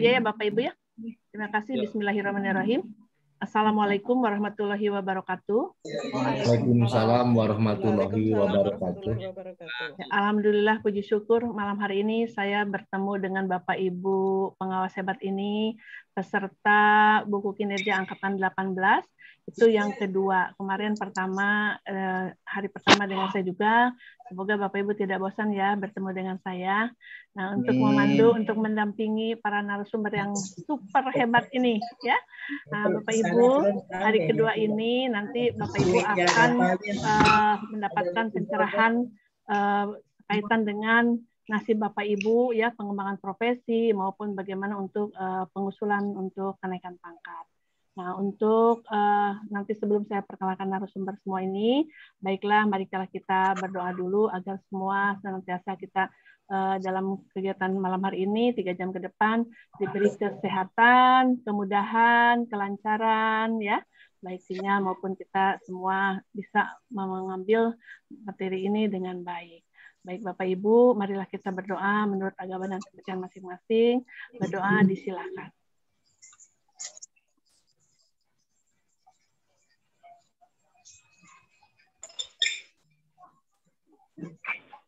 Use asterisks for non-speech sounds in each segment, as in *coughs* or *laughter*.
ya, ya Bapak Ibu ya. Terima kasih. Ya. Bismillahirrahmanirrahim. Assalamualaikum warahmatullahi wabarakatuh. Waalaikumsalam warahmatullahi wabarakatuh. Ya, Alhamdulillah puji syukur malam hari ini saya bertemu dengan Bapak Ibu pengawas hebat ini peserta buku kinerja angkatan 18 itu yang kedua. Kemarin pertama eh, hari pertama dengan saya juga. Semoga Bapak Ibu tidak bosan ya bertemu dengan saya. Nah, untuk memandu, untuk mendampingi para narasumber yang super hebat ini ya. Nah, Bapak Ibu, hari kedua ini nanti Bapak Ibu iya, iya, akan uh, mendapatkan pencerahan uh, kaitan dengan nasib Bapak Ibu ya pengembangan profesi maupun bagaimana untuk uh, pengusulan untuk kenaikan pangkat. Nah, untuk uh, nanti sebelum saya perkenalkan narasumber semua ini, baiklah mari kita berdoa dulu agar semua senantiasa kita uh, dalam kegiatan malam hari ini, tiga jam ke depan, diberi kesehatan, kemudahan, kelancaran, ya, baik sinyal maupun kita semua bisa mengambil materi ini dengan baik. Baik Bapak Ibu, marilah kita berdoa menurut agama dan kepercayaan masing-masing. Berdoa disilakan.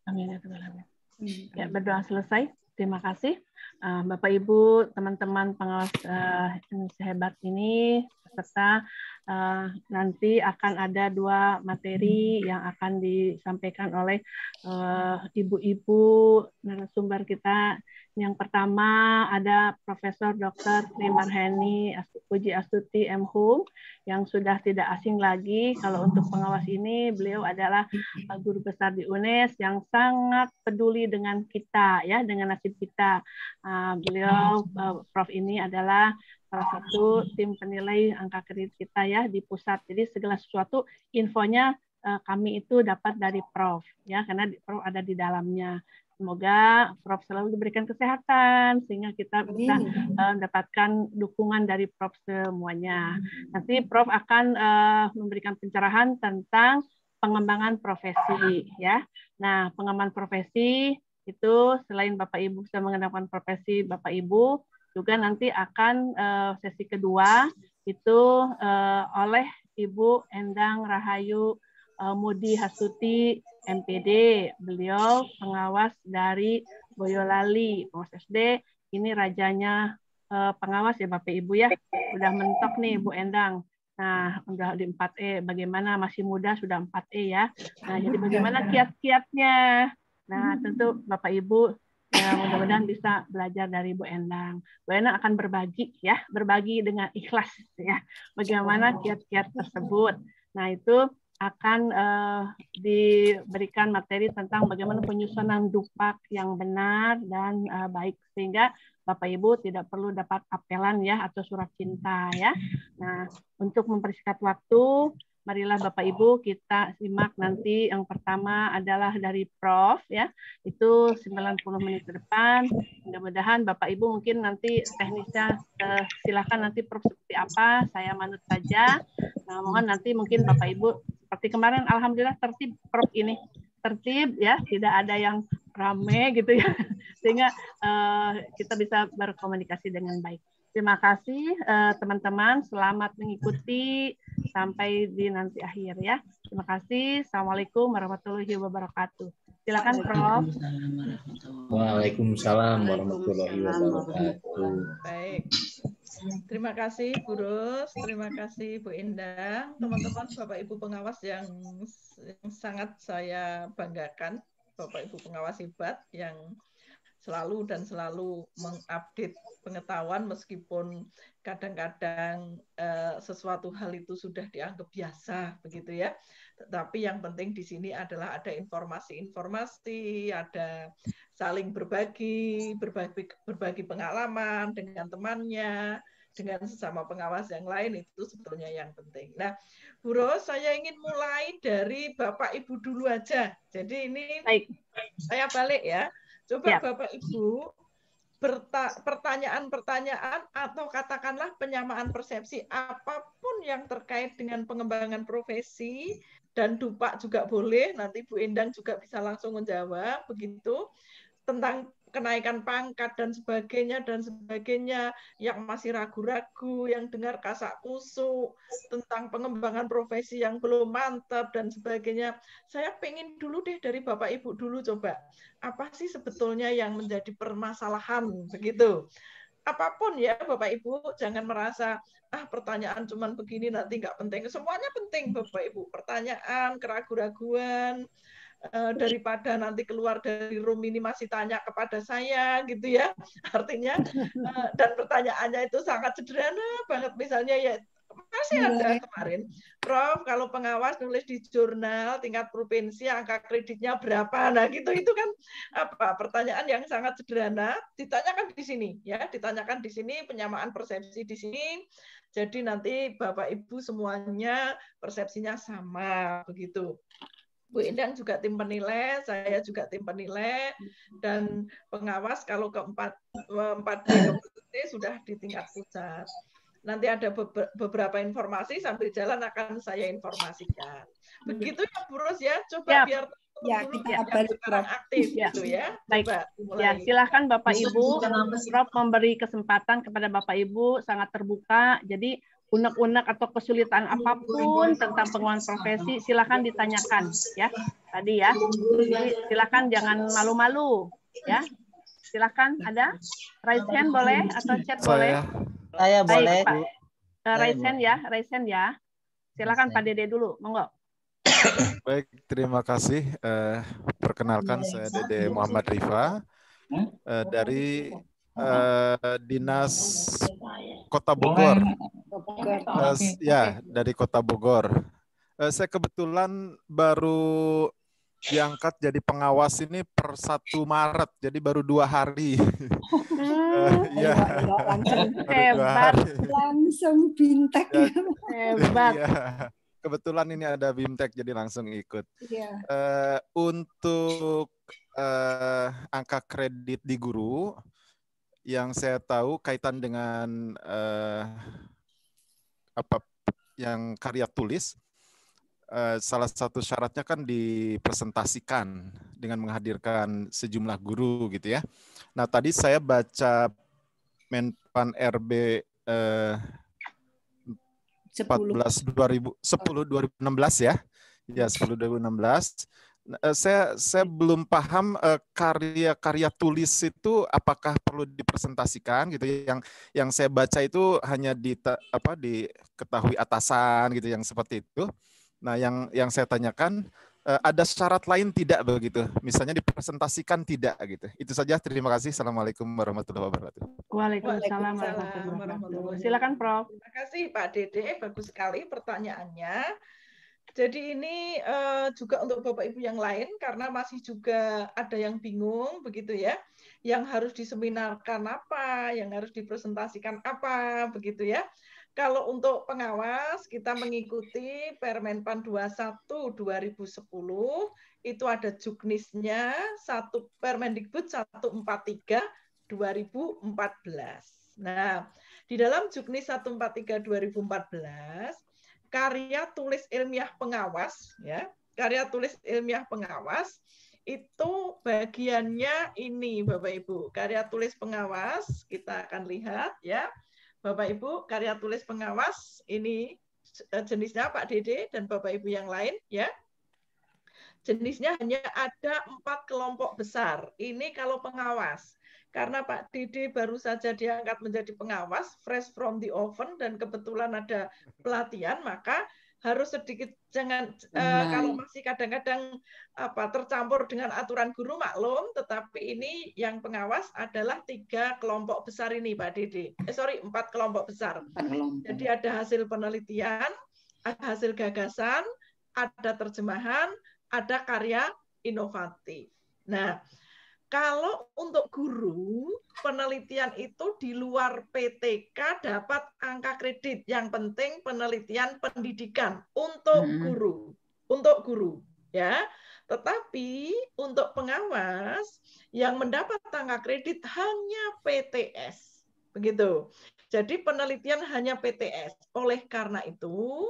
Amin ya hmm. berdoa selesai. Terima kasih. Ah, Bapak Ibu, teman-teman pengawas ah, sehebat Hebat ini serta uh, eh, nanti akan ada dua materi yang akan disampaikan oleh eh, ibu-ibu uh, narasumber kita. Yang pertama ada Profesor Dr. Sri Uji Puji Astuti Hum, yang sudah tidak asing lagi kalau untuk pengawas ini beliau adalah eh, guru besar di UNES yang sangat peduli dengan kita ya dengan nasib kita. Ah, beliau Prof ini adalah salah satu tim penilai angka kredit kita ya di pusat. Jadi segala sesuatu infonya eh, kami itu dapat dari Prof ya karena Prof ada di dalamnya. Semoga Prof selalu diberikan kesehatan sehingga kita bisa eh, mendapatkan dukungan dari Prof semuanya. Nanti Prof akan eh, memberikan pencerahan tentang pengembangan profesi ya. Nah, pengembangan profesi itu selain Bapak Ibu bisa mengenalkan profesi Bapak Ibu, juga nanti akan eh, sesi kedua itu eh, oleh Ibu Endang Rahayu eh, Mudi Hasuti MPD, beliau pengawas dari Boyolali, pengawas SD. Ini rajanya pengawas ya Bapak Ibu ya, sudah mentok nih Bu Endang. Nah, udah di 4E, bagaimana masih muda sudah 4E ya. Nah, jadi bagaimana kiat-kiatnya? Nah, tentu Bapak Ibu Ya, mudah-mudahan bisa belajar dari Bu Endang. Bu Endang akan berbagi ya, berbagi dengan ikhlas ya. Bagaimana kiat-kiat tersebut. Nah, itu akan uh, diberikan materi tentang bagaimana penyusunan dupak yang benar dan uh, baik sehingga Bapak Ibu tidak perlu dapat apelan ya atau surat cinta ya. Nah, untuk mempersingkat waktu, Marilah Bapak Ibu kita simak nanti yang pertama adalah dari Prof ya. Itu 90 menit ke depan. Mudah-mudahan Bapak Ibu mungkin nanti teknisnya eh, silakan nanti Prof seperti apa, saya manut saja. Nah, mohon nanti mungkin Bapak Ibu seperti kemarin alhamdulillah tertib Prof ini. Tertib ya, tidak ada yang ramai gitu ya. *laughs* Sehingga eh, kita bisa berkomunikasi dengan baik. Terima kasih eh, teman-teman. Selamat mengikuti sampai di nanti akhir ya. Terima kasih. Assalamualaikum warahmatullahi wabarakatuh. Silakan Prof. Waalaikumsalam warahmatullahi wabarakatuh. Baik. Terima kasih Bu Rus, terima kasih Bu Indah. teman-teman Bapak Ibu pengawas yang, yang sangat saya banggakan, Bapak Ibu pengawas hebat yang selalu dan selalu mengupdate pengetahuan meskipun kadang-kadang uh, sesuatu hal itu sudah dianggap biasa begitu ya. Tetapi yang penting di sini adalah ada informasi-informasi, ada saling berbagi, berbagi berbagi pengalaman dengan temannya, dengan sesama pengawas yang lain itu sebetulnya yang penting. Nah, Bu Ros, saya ingin mulai dari Bapak Ibu dulu aja. Jadi ini Baik. saya balik ya. Coba ya. Bapak Ibu pertanyaan-pertanyaan atau katakanlah penyamaan persepsi apapun yang terkait dengan pengembangan profesi dan dupa juga boleh nanti Bu Endang juga bisa langsung menjawab begitu tentang kenaikan pangkat dan sebagainya dan sebagainya yang masih ragu-ragu yang dengar kasak kusuk tentang pengembangan profesi yang belum mantap dan sebagainya saya pengen dulu deh dari bapak ibu dulu coba apa sih sebetulnya yang menjadi permasalahan begitu apapun ya Bapak Ibu jangan merasa ah pertanyaan cuman begini nanti nggak penting semuanya penting Bapak Ibu pertanyaan keraguan-raguan Eh, daripada nanti keluar dari room ini masih tanya kepada saya gitu ya *laughs* artinya eh, dan pertanyaannya itu sangat sederhana banget misalnya ya masih ada iya. kemarin Prof kalau pengawas nulis di jurnal tingkat provinsi angka kreditnya berapa nah gitu itu kan apa pertanyaan yang sangat sederhana ditanyakan di sini ya ditanyakan di sini penyamaan persepsi di sini jadi nanti Bapak Ibu semuanya persepsinya sama begitu Bu Indang juga tim penilai, saya juga tim penilai, dan pengawas kalau keempat empat D sudah di tingkat pusat. Nanti ada beberapa informasi sambil jalan akan saya informasikan. Begitu ya Bu Rus ya, coba ya. biar ya kita abadi aktif ya. gitu ya. Baik. Coba, Ya, silahkan Bapak Ibu Prof memberi kesempatan kepada Bapak Ibu sangat terbuka. Jadi unek-unek atau kesulitan iya, apapun tentang pengelolaan iya, profesi, iya. silahkan ditanyakan ya tadi ya. Jadi, silahkan jangan malu-malu ya. Silahkan ada right hand boleh atau chat saya, boleh. Saya Baik, boleh. Pak. Uh, eh, right hand ya, right hand ya. Silakan Pak Dede dulu, monggo. Baik, terima kasih. Uh, perkenalkan saya Dede Muhammad Rifa uh, eh, dari uh, Dinas Kota Bogor. Bogor. Uh, okay. Ya, dari Kota Bogor. Uh, saya kebetulan baru diangkat jadi pengawas ini per 1 Maret, jadi baru dua hari. Hmm. *laughs* *laughs* ya. Langsung hebat, langsung bintek. Hebat. Ya kebetulan ini ada bimtek jadi langsung ikut. Yeah. Uh, untuk uh, angka kredit di guru yang saya tahu kaitan dengan uh, apa yang karya tulis eh, salah satu syaratnya kan dipresentasikan dengan menghadirkan sejumlah guru gitu ya. Nah, tadi saya baca Menpan RB eh, 14 2000 10 2016 ya. Ya, 10 2016 Eh, saya saya iya. belum paham karya-karya eh, tulis itu apakah perlu dipresentasikan gitu ya. yang yang saya baca itu hanya di apa diketahui atasan gitu yang seperti itu. Nah, yang yang saya tanyakan eh, ada syarat lain tidak begitu? Misalnya dipresentasikan tidak gitu. Itu saja. Terima kasih. Assalamualaikum warahmatullahi wabarakatuh. Waalaikumsalam warahmatullahi wabarakatuh. Silakan Prof. Terima kasih Pak Dede. Bagus sekali pertanyaannya jadi ini uh, juga untuk Bapak Ibu yang lain karena masih juga ada yang bingung begitu ya, yang harus diseminarkan apa, yang harus dipresentasikan apa begitu ya. Kalau untuk pengawas kita mengikuti Permenpan 21 2010 itu ada juknisnya satu Permendikbud 143 2014. Nah, di dalam Juknis 143 2014 karya tulis ilmiah pengawas ya karya tulis ilmiah pengawas itu bagiannya ini Bapak Ibu karya tulis pengawas kita akan lihat ya Bapak Ibu karya tulis pengawas ini eh, jenisnya Pak Dede dan Bapak Ibu yang lain ya jenisnya hanya ada empat kelompok besar ini kalau pengawas karena Pak Didi baru saja diangkat menjadi pengawas fresh from the oven dan kebetulan ada pelatihan maka harus sedikit jangan uh, kalau masih kadang-kadang apa tercampur dengan aturan guru maklum tetapi ini yang pengawas adalah tiga kelompok besar ini Pak Didi eh, sorry empat kelompok besar kelompok. jadi ada hasil penelitian ada hasil gagasan ada terjemahan ada karya inovatif nah kalau untuk guru, penelitian itu di luar PTK dapat angka kredit. Yang penting penelitian pendidikan untuk hmm. guru, untuk guru, ya. Tetapi untuk pengawas yang mendapat angka kredit hanya PTS, begitu. Jadi penelitian hanya PTS. Oleh karena itu,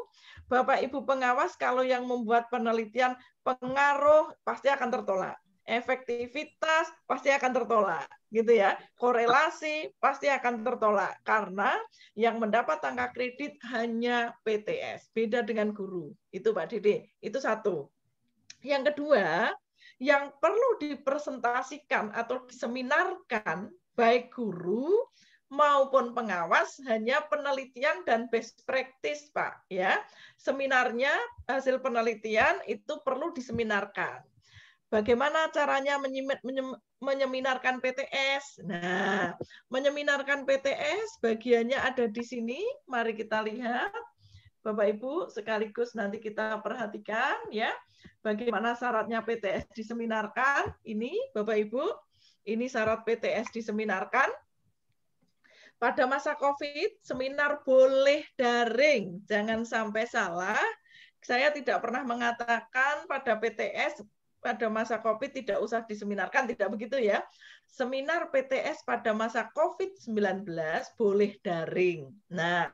Bapak Ibu pengawas kalau yang membuat penelitian pengaruh pasti akan tertolak efektivitas pasti akan tertolak gitu ya. Korelasi pasti akan tertolak karena yang mendapat angka kredit hanya PTS, beda dengan guru. Itu Pak Dede, itu satu. Yang kedua, yang perlu dipresentasikan atau diseminarkan baik guru maupun pengawas hanya penelitian dan best practice, Pak, ya. Seminarnya hasil penelitian itu perlu diseminarkan Bagaimana caranya menyeminarkan PTS? Nah, menyeminarkan PTS bagiannya ada di sini. Mari kita lihat. Bapak Ibu sekaligus nanti kita perhatikan ya bagaimana syaratnya PTS diseminarkan. Ini Bapak Ibu, ini syarat PTS diseminarkan. Pada masa COVID, seminar boleh daring. Jangan sampai salah. Saya tidak pernah mengatakan pada PTS pada masa COVID tidak usah diseminarkan, tidak begitu ya. Seminar PTS pada masa COVID-19 boleh daring. Nah,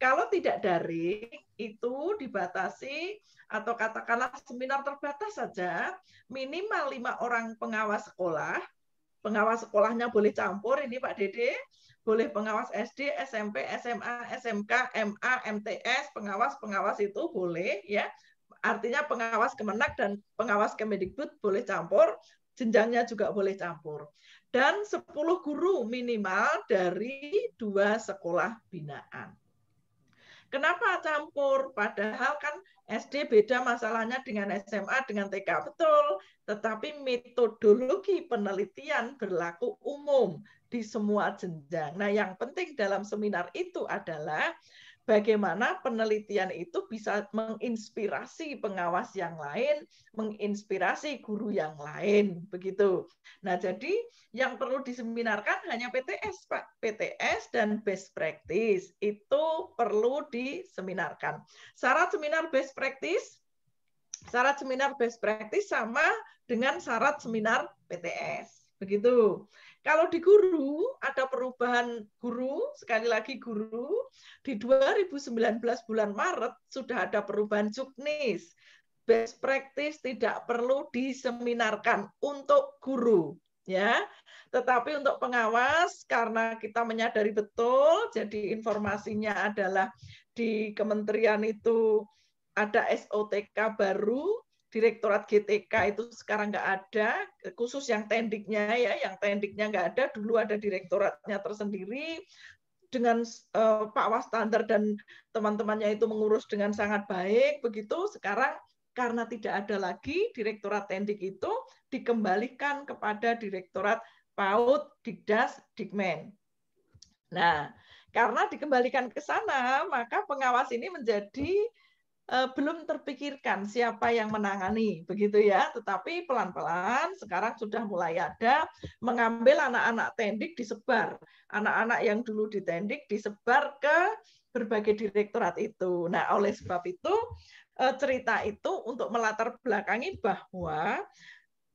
kalau tidak daring, itu dibatasi atau katakanlah seminar terbatas saja, minimal lima orang pengawas sekolah, pengawas sekolahnya boleh campur, ini Pak Dede, boleh pengawas SD, SMP, SMA, SMK, MA, MTS, pengawas-pengawas itu boleh ya. Artinya pengawas Kemenak dan pengawas kemendikbud boleh campur, jenjangnya juga boleh campur. Dan 10 guru minimal dari dua sekolah binaan. Kenapa campur? Padahal kan SD beda masalahnya dengan SMA, dengan TK, betul. Tetapi metodologi penelitian berlaku umum di semua jenjang. Nah, yang penting dalam seminar itu adalah bagaimana penelitian itu bisa menginspirasi pengawas yang lain, menginspirasi guru yang lain, begitu. Nah, jadi yang perlu diseminarkan hanya PTS, Pak. PTS dan best practice itu perlu diseminarkan. Syarat seminar best practice syarat seminar best practice sama dengan syarat seminar PTS begitu. Kalau di guru, ada perubahan guru, sekali lagi guru, di 2019 bulan Maret sudah ada perubahan juknis. Best practice tidak perlu diseminarkan untuk guru ya. Tetapi untuk pengawas karena kita menyadari betul jadi informasinya adalah di kementerian itu ada SOTK baru direktorat GTK itu sekarang nggak ada, khusus yang tendiknya ya, yang tendiknya nggak ada, dulu ada direktoratnya tersendiri, dengan uh, Pak Wastander dan teman-temannya itu mengurus dengan sangat baik, begitu sekarang karena tidak ada lagi direktorat tendik itu dikembalikan kepada direktorat PAUD, Dikdas, Dikmen. Nah, karena dikembalikan ke sana, maka pengawas ini menjadi Eh, belum terpikirkan siapa yang menangani begitu ya tetapi pelan-pelan sekarang sudah mulai ada mengambil anak-anak tendik disebar anak-anak yang dulu di tendik disebar ke berbagai direktorat itu nah oleh sebab itu eh, cerita itu untuk melatar belakangi bahwa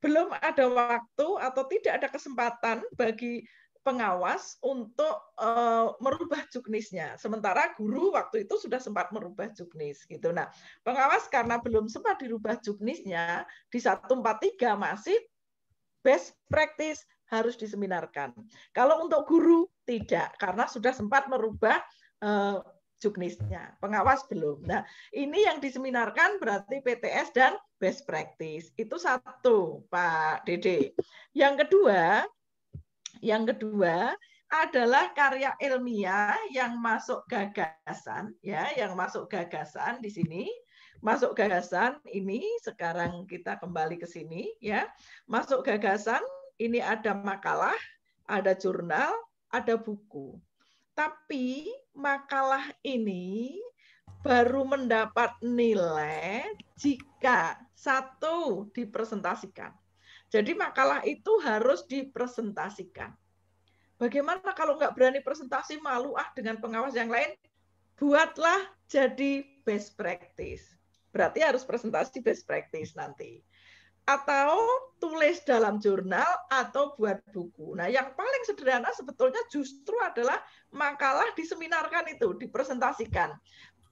belum ada waktu atau tidak ada kesempatan bagi pengawas untuk uh, merubah juknisnya. Sementara guru waktu itu sudah sempat merubah juknis gitu. Nah, pengawas karena belum sempat dirubah juknisnya di 143 masih best practice harus diseminarkan. Kalau untuk guru tidak karena sudah sempat merubah uh, juknisnya. Pengawas belum. Nah, ini yang diseminarkan berarti PTS dan best practice. Itu satu, Pak Dede. Yang kedua, yang kedua adalah karya ilmiah yang masuk gagasan ya, yang masuk gagasan di sini masuk gagasan ini sekarang kita kembali ke sini ya. Masuk gagasan ini ada makalah, ada jurnal, ada buku. Tapi makalah ini baru mendapat nilai jika satu dipresentasikan. Jadi makalah itu harus dipresentasikan. Bagaimana kalau nggak berani presentasi malu ah dengan pengawas yang lain? Buatlah jadi best practice. Berarti harus presentasi best practice nanti. Atau tulis dalam jurnal atau buat buku. Nah, yang paling sederhana sebetulnya justru adalah makalah diseminarkan itu, dipresentasikan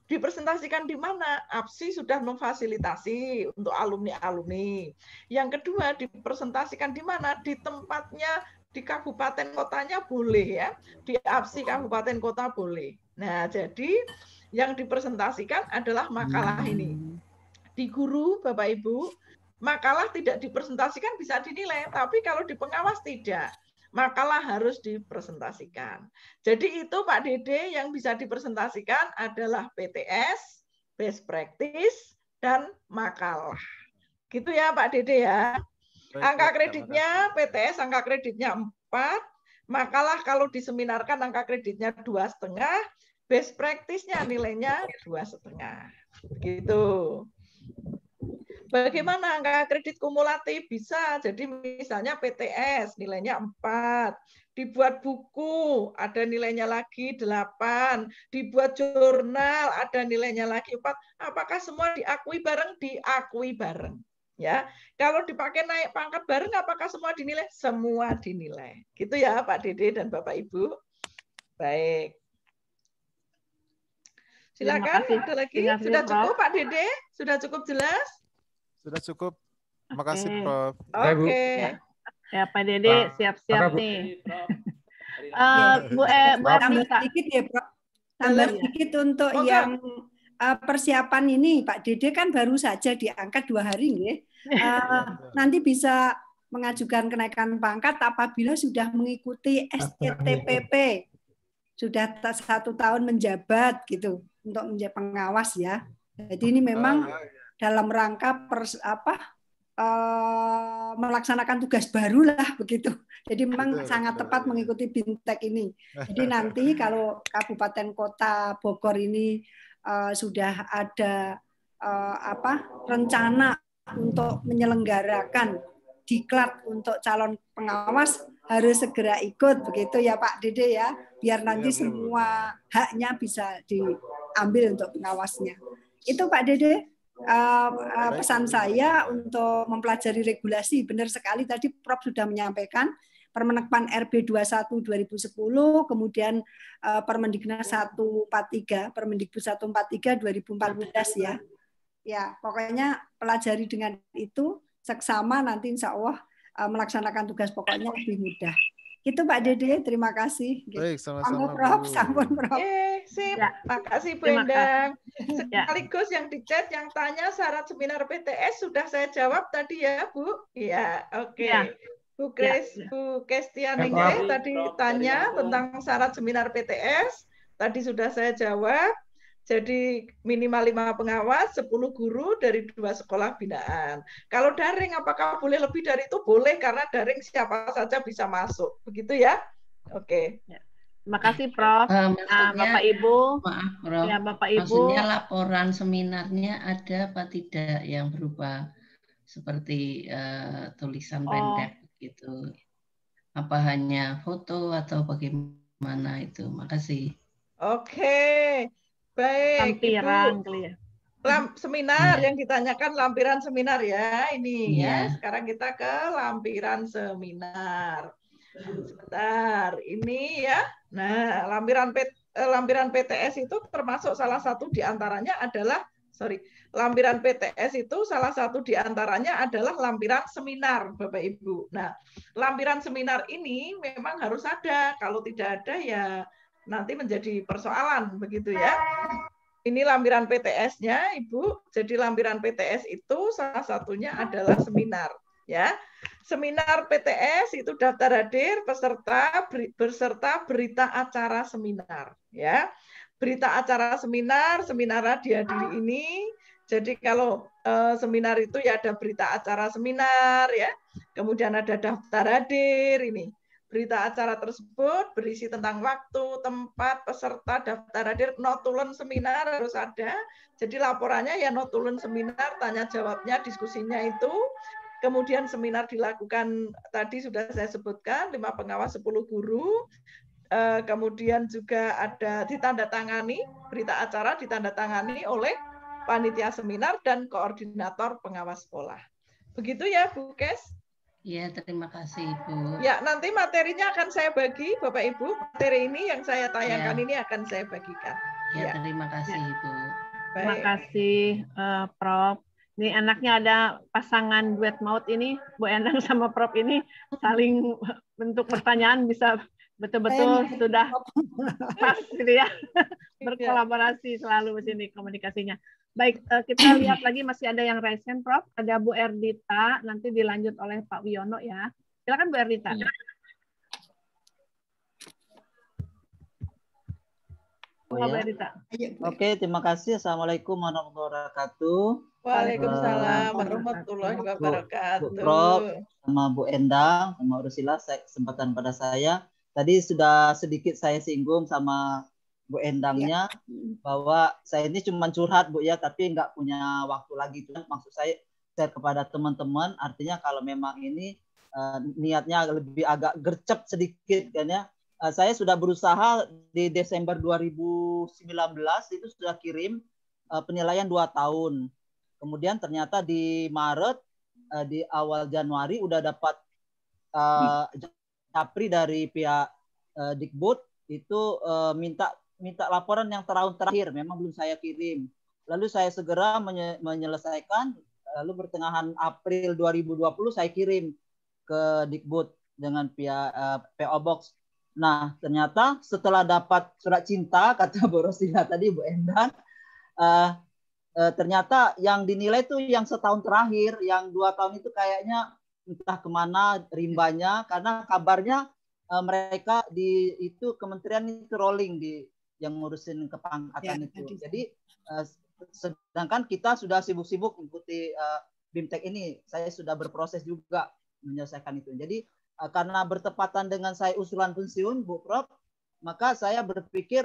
dipresentasikan di mana APSI sudah memfasilitasi untuk alumni-alumni. Yang kedua dipresentasikan di mana di tempatnya di kabupaten kotanya boleh ya, di APSI kabupaten kota boleh. Nah, jadi yang dipresentasikan adalah makalah hmm. ini. Di guru Bapak Ibu, makalah tidak dipresentasikan bisa dinilai, tapi kalau di pengawas tidak makalah harus dipresentasikan. Jadi itu Pak Dede yang bisa dipresentasikan adalah PTS, best practice, dan makalah. Gitu ya Pak Dede ya. Angka kreditnya PTS angka kreditnya 4, makalah kalau diseminarkan angka kreditnya dua setengah, best practice-nya nilainya dua setengah. Gitu. Bagaimana angka kredit kumulatif? Bisa. Jadi misalnya PTS nilainya 4, dibuat buku ada nilainya lagi 8, dibuat jurnal ada nilainya lagi 4. Apakah semua diakui bareng? Diakui bareng. Ya, kalau dipakai naik pangkat bareng, apakah semua dinilai? Semua dinilai. Gitu ya, Pak Dede dan Bapak Ibu. Baik. Silakan ada lagi. Sudah cukup Pak Dede? Sudah cukup jelas? Sudah cukup. Makasih okay. Prof. Oke. Okay. Ya Pak Dede siap-siap nih. Uh, Bu eh Bu tambah sedikit ya Prof. Oh, tambah iya. sedikit untuk okay. yang uh, persiapan ini Pak Dede kan baru saja diangkat dua hari nih. Uh, *laughs* eh, nanti bisa mengajukan kenaikan pangkat apabila sudah mengikuti STTPP sudah satu tahun menjabat gitu untuk menjadi pengawas ya. Jadi ini memang iya, iya dalam rangka pers, apa uh, melaksanakan tugas barulah begitu. Jadi memang betul, sangat betul, tepat mengikuti bintek ini. Jadi *laughs* nanti kalau kabupaten kota Bogor ini uh, sudah ada uh, apa rencana untuk menyelenggarakan diklat untuk calon pengawas harus segera ikut begitu ya Pak Dede ya biar nanti iya, semua haknya bisa diambil untuk pengawasnya. Itu Pak Dede uh, pesan saya untuk mempelajari regulasi. Benar sekali tadi Prof sudah menyampaikan permenekpan RB 21 2010, kemudian uh, Permendiknas 143, Permendikbud 143 2014 ya. Ya, pokoknya pelajari dengan itu seksama nanti insya Allah uh, melaksanakan tugas pokoknya lebih mudah. Itu Pak Dede, terima kasih. Gitu. Baik, sama-sama. Sampun Prof, sampun Prof. Yeay, sip. Ya. Makasih Bu Endang. Sekaligus yang di chat yang tanya syarat seminar PTS sudah saya jawab tadi ya, Bu. Iya, oke. Okay. Ya. Bu Kris, ya. Bu Kestianing tadi tanya tentang syarat seminar PTS. Tadi sudah saya jawab. Jadi minimal lima pengawas, 10 guru dari dua sekolah binaan. Kalau daring, apakah boleh lebih dari itu? Boleh, karena daring siapa saja bisa masuk. Begitu ya? Oke. Okay. Ya. Terima kasih, Prof. Uh, Bapak Ibu. Maaf, Prof. Ya, Bapak Ibu. Maksudnya laporan seminarnya ada apa tidak yang berupa seperti uh, tulisan oh. pendek gitu? Apa hanya foto atau bagaimana itu? Makasih. Oke. Okay. Baik. Lampiran kali ya. Lamp, seminar yang ditanyakan lampiran seminar ya ini yeah. ya. Sekarang kita ke lampiran seminar. Sebentar, ini ya. Nah, lampiran P, eh, lampiran PTS itu termasuk salah satu diantaranya adalah sorry, lampiran PTS itu salah satu diantaranya adalah lampiran seminar, Bapak Ibu. Nah, lampiran seminar ini memang harus ada. Kalau tidak ada ya nanti menjadi persoalan begitu ya. Ini lampiran PTS-nya, Ibu. Jadi lampiran PTS itu salah satunya adalah seminar ya. Seminar PTS itu daftar hadir peserta berserta berita acara seminar ya. Berita acara seminar, seminar dihadiri ini jadi kalau e, seminar itu ya ada berita acara seminar ya, kemudian ada daftar hadir ini. Berita acara tersebut berisi tentang waktu, tempat, peserta, daftar hadir, notulen seminar harus ada. Jadi laporannya ya notulen seminar, tanya jawabnya, diskusinya itu. Kemudian seminar dilakukan tadi sudah saya sebutkan, lima pengawas 10 guru. Eh, kemudian juga ada ditandatangani, berita acara ditandatangani oleh panitia seminar dan koordinator pengawas sekolah. Begitu ya Bu Kes. Iya, terima kasih Ibu. Ya, nanti materinya akan saya bagi Bapak Ibu. Materi ini yang saya tayangkan ya. ini akan saya bagikan. Ya, ya. terima kasih ya. Ibu. Baik. Terima kasih uh, Prof. Ini anaknya ada pasangan duet maut ini, Bu Endang sama Prof ini saling bentuk pertanyaan bisa betul-betul sudah pas gitu ya. Iya. Berkolaborasi selalu di sini komunikasinya. Baik, eh, kita *clears throat* lihat lagi masih ada yang resen, Prof. Ada Bu Erdita, nanti dilanjut oleh Pak Wiono ya. Silakan Bu Erdita. Ya. Oh, ya. Oke, terima kasih. Assalamualaikum warahmatullahi wabarakatuh. Waalaikumsalam warahmatullahi wabarakatuh. Bu, Prof, sama Bu Endang, sama Ursila, kesempatan pada saya. Tadi sudah sedikit saya singgung sama Bu iya. Endangnya ya. bahwa saya ini cuma curhat Bu ya, tapi nggak punya waktu lagi itu maksud saya share kepada teman-teman. Artinya kalau memang ini uh, niatnya lebih agak gercep sedikit kan ya. Uh, saya sudah berusaha di Desember 2019 itu sudah kirim uh, penilaian 2 tahun. Kemudian ternyata di Maret uh, di awal Januari udah dapat uh, Capri hmm. dari pihak uh, Dikbud itu uh, minta minta laporan yang tahun terakhir memang belum saya kirim. Lalu saya segera menye menyelesaikan lalu pertengahan April 2020 saya kirim ke Dikbud dengan via uh, eh, PO Box. Nah, ternyata setelah dapat surat cinta *laughs* kata Borosila tadi Bu Endang uh, eh, uh, eh, ternyata yang dinilai itu yang setahun terakhir, yang dua tahun itu kayaknya entah kemana rimbanya karena kabarnya mereka di itu kementerian itu rolling di yang ngurusin kepangkatan ya, itu. Ya. Jadi eh, sedangkan kita sudah sibuk-sibuk mengikuti uh, BIMTEK ini, saya sudah berproses juga menyelesaikan itu. Jadi eh, karena bertepatan dengan saya usulan pensiun Bu Prof, maka saya berpikir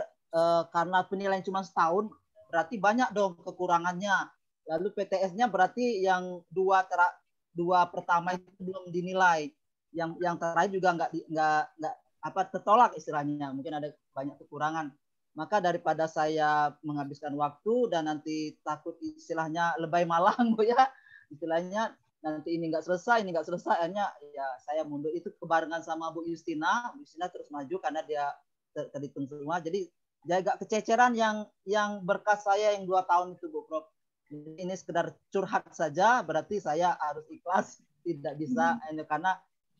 karena penilaian cuma setahun, berarti banyak dong kekurangannya. Lalu PTS-nya berarti yang dua tera dua pertama itu belum dinilai, yang yang terakhir juga nggak nggak nggak apa tertolak istilahnya mungkin ada banyak kekurangan maka daripada saya menghabiskan waktu dan nanti takut istilahnya lebay malang *laughs* Bu ya, istilahnya nanti ini nggak selesai, ini nggak selesai, hanya ya saya mundur. Itu kebarengan sama Bu Justina, Bu Justina terus maju karena dia ter terhitung semua. Jadi jaga kececeran yang yang berkas saya yang dua tahun itu Bu Prof. Ini sekedar curhat saja, berarti saya harus ikhlas, tidak bisa hmm. karena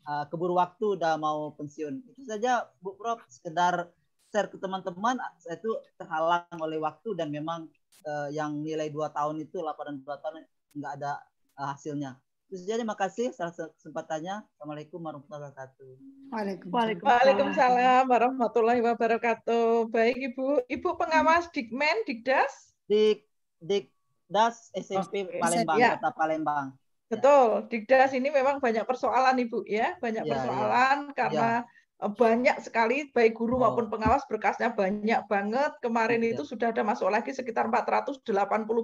uh, keburu waktu udah mau pensiun. Itu saja Bu Prof, sekedar share ke teman-teman saya itu terhalang oleh waktu dan memang uh, yang nilai dua tahun itu laporan dua tahun nggak ada uh, hasilnya terus jadi makasih salah kesempatannya assalamualaikum warahmatullahi wabarakatuh waalaikumsalam. waalaikumsalam warahmatullahi wabarakatuh baik ibu ibu pengawas dikmen dikdas dik dikdas SMP oh, Palembang ya. kota Palembang betul dikdas ini memang banyak persoalan ibu ya banyak ya, ya. persoalan ya. karena ya banyak sekali baik guru oh. maupun pengawas berkasnya banyak banget. Kemarin iya. itu sudah ada masuk lagi sekitar 480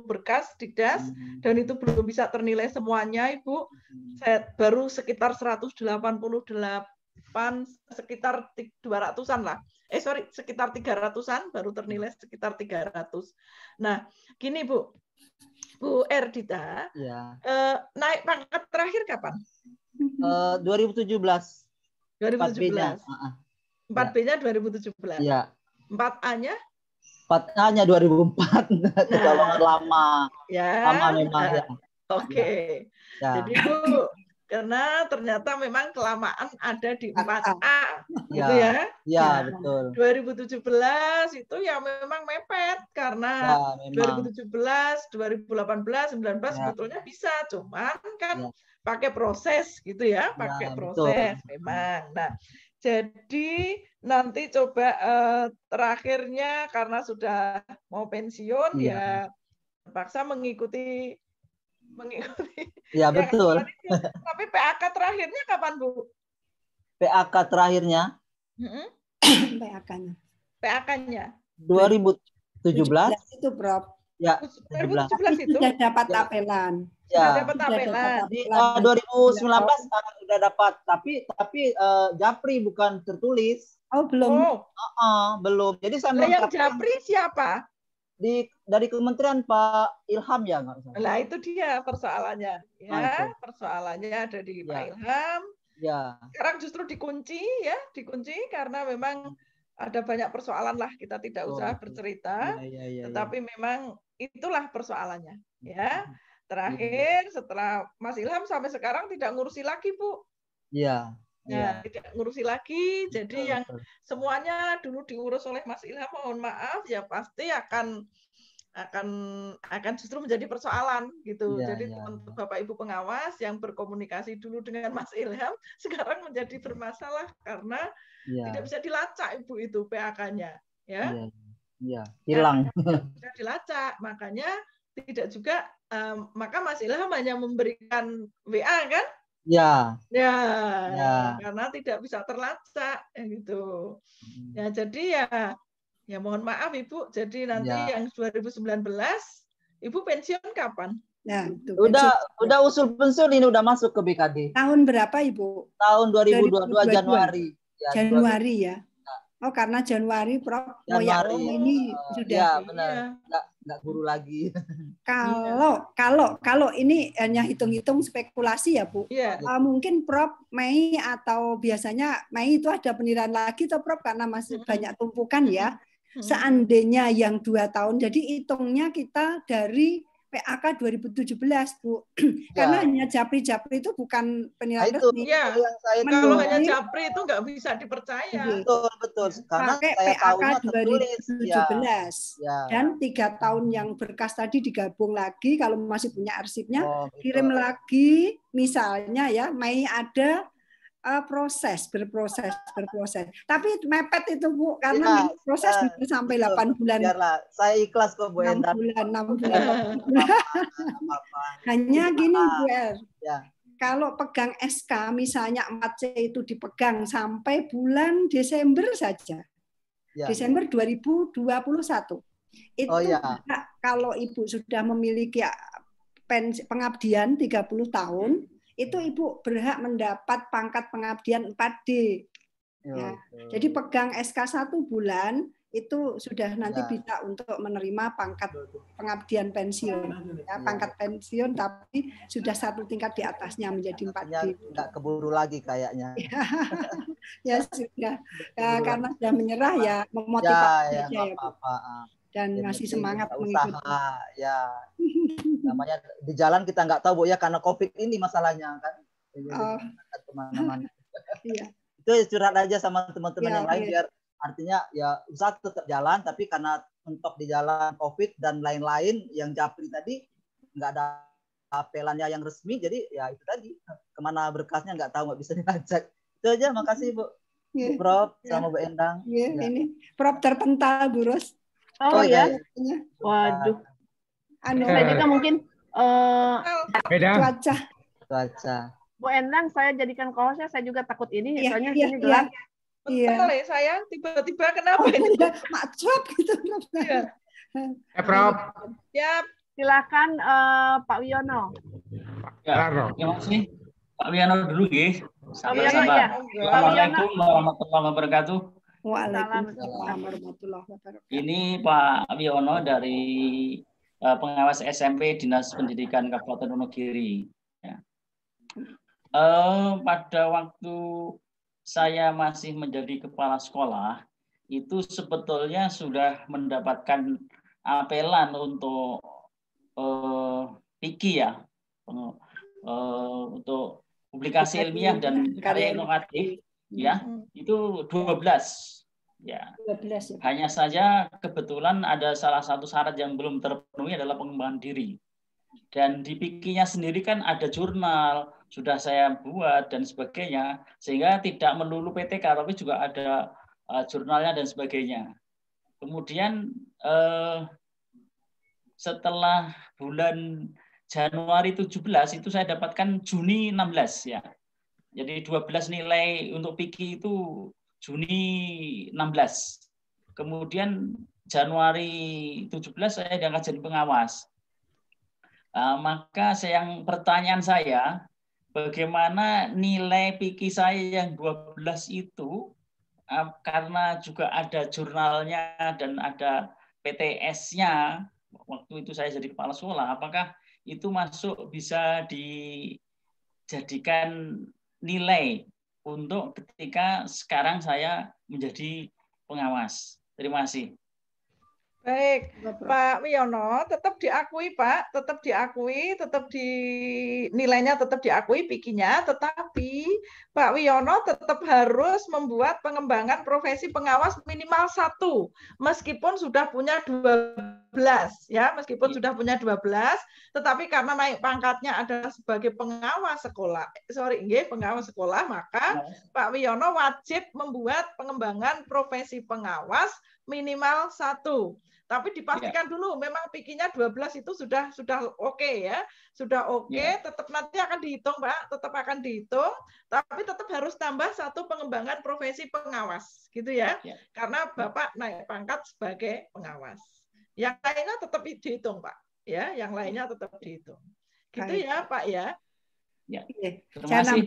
berkas di DAS hmm. dan itu belum bisa ternilai semuanya, Ibu. Hmm. Saya baru sekitar 188 sekitar 200-an lah. Eh sorry, sekitar 300-an baru ternilai sekitar 300. Nah, gini Bu. Bu Erdita, ya. eh, naik pangkat terakhir kapan? Eh, 2017. 2017. 4B-nya. 2017. Iya. 4 A-nya? 4 A-nya 2004. *laughs* Nah. lama. Ya. Lama memang. Ya. Oke. Okay. Ya. ya. Jadi Bu, karena ternyata memang kelamaan ada di 4A ah, ah. gitu ya. Iya, ya, ya nah, betul. 2017 itu ya memang mepet karena ya, memang. 2017, 2018, 19 ya. sebetulnya bisa, cuman kan ya pakai proses gitu ya, ya pakai ya, proses betul. memang. Nah, jadi nanti coba uh, terakhirnya karena sudah mau pensiun iya. ya, ya paksa mengikuti mengikuti. Ya, ya betul. Kan, tapi PAK terakhirnya kapan, Bu? PAK terakhirnya? Hmm? PAK-nya. PAK-nya. 2017. 2017 itu, Prof. Ya, 2017 itu. Sudah dapat ya. tapelan. Iya. Ya. Dapat tapelan. Di uh, 2019 uh, udah dapat, tapi tapi uh, Japri bukan tertulis. Oh, belum. Oh. Uh -uh, belum. Jadi saya nah, yang Japri siapa? Di dari kementerian Pak Ilham ya nggak salah. Nah, itu dia persoalannya. Ya, ah, persoalannya ada di ya. Pak Ilham. Ya. Sekarang justru dikunci ya, dikunci karena memang ada banyak persoalan lah kita tidak oh, usah oh, bercerita, ya, ya, ya, tetapi memang itulah persoalannya ya. Hmm. Terakhir setelah Mas Ilham sampai sekarang tidak ngurusi lagi, Bu. Iya. Ya, ya, tidak ngurusi lagi. Jadi yang semuanya dulu diurus oleh Mas Ilham, mohon maaf ya pasti akan akan akan justru menjadi persoalan gitu. Ya, Jadi ya, teman Bapak Ibu pengawas yang berkomunikasi dulu dengan Mas Ilham *laughs* sekarang menjadi iya. bermasalah karena ya. tidak bisa dilacak Ibu itu PAK-nya, ya. ya. Ya, hilang. Ya, tidak *laughs* dilacak. Makanya tidak juga um, maka Mas Ilham hanya memberikan WA kan? Ya. ya. Ya, karena tidak bisa terlacak ya gitu. Hmm. Ya, jadi ya ya mohon maaf Ibu, jadi nanti ya. yang 2019 Ibu pensiun kapan? Ya, udah pensiun. udah usul pensiun ini udah masuk ke BKD. Tahun berapa Ibu? Tahun 2022, 2022. Januari. Ya, Januari 2022. ya. Oh, karena Januari Prof Januari, ini uh, sudah. Ya, benar. Iya. Ya nggak guru lagi. *laughs* Kalau iya. kalau kalau ini hanya hitung-hitung spekulasi ya Bu. Yeah. Iya. Uh, mungkin Prof Mei atau biasanya Mei itu ada penilaian lagi atau Prof karena masih mm -hmm. banyak tumpukan ya. Mm -hmm. Seandainya yang dua tahun, jadi hitungnya kita dari PAK 2017 Bu. *clears throat* Ya. Karena hanya japri-japri itu bukan penilaian nah, resmi. Ya, kalau hanya iya. japri itu nggak bisa dipercaya. Iya. Betul betul. Iya. Karena Pakai saya PAK 2017 ya. Ya. dan tiga tahun yang berkas tadi digabung lagi kalau masih punya arsipnya oh, kirim lagi misalnya ya Mei ada uh, proses, berproses, berproses. Tapi mepet itu Bu, karena ya, proses ya, bisa sampai itu, 8 bulan. Biarlah, saya ikhlas kok Bu Endar. 6 bulan, 6 *laughs* bulan. Hanya gini Bu Er. Ya. Kalau pegang SK misalnya 4C itu dipegang sampai bulan Desember saja. Ya. Desember 2021. Itu oh, ya. kalau Ibu sudah memiliki pengabdian 30 tahun, hmm itu ibu berhak mendapat pangkat pengabdian 4D. Ya. ya. Jadi pegang SK satu bulan itu sudah nanti ya. bisa untuk menerima pangkat pengabdian pensiun, ya, iya. pangkat pensiun tapi sudah satu tingkat di atasnya menjadi iya, empat d Tidak ya keburu lagi kayaknya. Iya. *laughs* ya, sudah, ya, karena sudah menyerah ya, ya memotivasi ya, ya, ya. Apa -apa dan ya, ngasih semangat usaha mengikuti. ya namanya di jalan kita nggak tahu bu ya karena covid ini masalahnya kan oh. kemana *laughs* iya. itu ya, curhat aja sama teman-teman ya, yang lain iya. biar artinya ya usaha tetap jalan tapi karena mentok di jalan covid dan lain-lain yang japri tadi nggak ada apelannya yang resmi jadi ya itu tadi kemana berkasnya nggak tahu nggak bisa *laughs* diajak itu aja makasih bu yeah. Bu Prof yeah. sama Bu Endang. Yeah, Yeah. ini Prof terpental Bu Ros. Oh, oh ya. Waduh. Ah. Anu saya juga mungkin uh, beda. Cuaca. Cuaca. Bu Endang, saya jadikan kohosnya, saya juga takut ini, iya, iya, iya. ya, soalnya ya, ini gelap. Ya. Betul ya, saya tiba-tiba kenapa oh, ini? Gitu. Ya, macet gitu. Ya. Eh, Prof. Siap. Silakan uh, Pak Wiono. Ya, ya makasih. Pak Wiono dulu, guys. Pak Wiono, ya. Assalamualaikum warahmatullahi wabarakatuh. Waalaikumsalam warahmatullahi wabarakatuh. Ini Pak Wiono dari eh, pengawas SMP Dinas Pendidikan Kabupaten Wonogiri. Ya. Eh, pada waktu saya masih menjadi kepala sekolah, itu sebetulnya sudah mendapatkan apelan untuk uh, eh, PIKI ya, untuk publikasi ilmiah dan karya inovatif ya itu 12 ya 12 ya. hanya saja kebetulan ada salah satu syarat yang belum terpenuhi adalah pengembangan diri dan di pikirnya sendiri kan ada jurnal sudah saya buat dan sebagainya sehingga tidak melulu PTK tapi juga ada uh, jurnalnya dan sebagainya kemudian uh, setelah bulan Januari 17 itu saya dapatkan Juni 16 ya jadi 12 nilai untuk Piki itu Juni 16. Kemudian Januari 17 saya diangkat jadi pengawas. Uh, maka saya yang pertanyaan saya, bagaimana nilai Piki saya yang 12 itu uh, karena juga ada jurnalnya dan ada PTS-nya waktu itu saya jadi kepala sekolah apakah itu masuk bisa dijadikan nilai untuk ketika sekarang saya menjadi pengawas. Terima kasih. Baik, Pak Wiono, tetap diakui Pak, tetap diakui, tetap di nilainya tetap diakui pikinya, tetapi Pak Wiono tetap harus membuat pengembangan profesi pengawas minimal satu, meskipun sudah punya 12 ya, meskipun iya. sudah punya 12, tetapi karena naik pangkatnya adalah sebagai pengawas sekolah, sorry, nggih, pengawas sekolah, maka iya. Pak Wiono wajib membuat pengembangan profesi pengawas minimal satu. Tapi dipastikan ya. dulu memang pikirnya 12 itu sudah sudah oke okay ya. Sudah oke, okay, ya. tetap nanti akan dihitung, Pak, tetap akan dihitung, tapi tetap harus tambah satu pengembangan profesi pengawas gitu ya. ya. Karena Bapak naik pangkat sebagai pengawas. Yang lainnya tetap dihitung, Pak. Ya, yang iya. lainnya tetap dihitung. Gitu Baik. ya, Pak ya. Ya, terima kasih.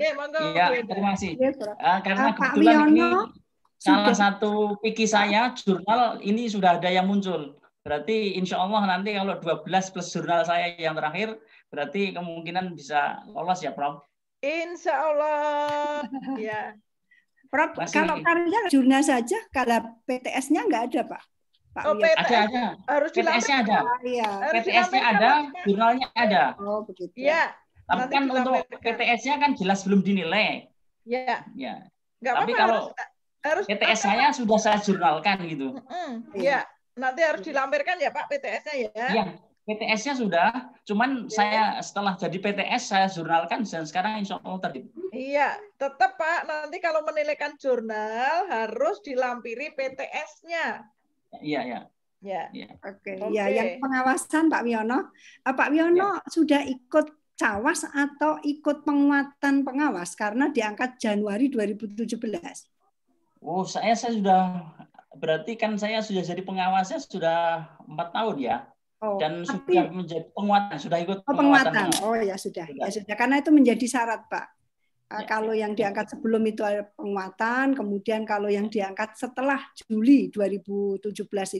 Ya, ya, Ya, terima kasih. Ya, uh, karena uh, kebetulan pak ini salah satu piki saya jurnal ini sudah ada yang muncul. Berarti insya Allah nanti kalau 12 plus jurnal saya yang terakhir, berarti kemungkinan bisa lolos ya Prof? Insya Allah. *laughs* ya. Prof, Masih. kalau karya jurnal saja, kalau PTS-nya nggak ada Pak? Pak oh, PTS. Ada, ada. Harus PTS-nya ada. Ah, iya. PTS-nya ada, jurnalnya ada. Oh, begitu. Ya. Tapi nanti kan untuk PTS-nya kan jelas belum dinilai. Ya. Ya. Tapi kalau harus PTS akan, saya sudah saya jurnalkan gitu. Iya, hmm. nanti harus dilampirkan ya Pak PTS-nya ya. Iya, PTS-nya sudah, cuman ya. saya setelah jadi PTS saya jurnalkan dan sekarang insya Allah terbit. Iya, tetap Pak. Nanti kalau menilaikan jurnal harus dilampiri PTS-nya. Iya, iya. iya. iya. ya. Oke. Iya yang pengawasan Pak Wiono. Ah, Pak Wiono ya. sudah ikut cawas atau ikut penguatan pengawas karena diangkat Januari 2017. Oh, saya saya sudah berarti kan saya sudah jadi pengawasnya sudah empat tahun ya. Oh, dan tapi, sudah menjadi penguatan, sudah ikut oh, penguatan. penguatan. Oh ya sudah. sudah, ya sudah. Karena itu menjadi syarat, Pak. Ya. Kalau yang ya. diangkat sebelum itu ada penguatan, kemudian kalau yang diangkat setelah Juli 2017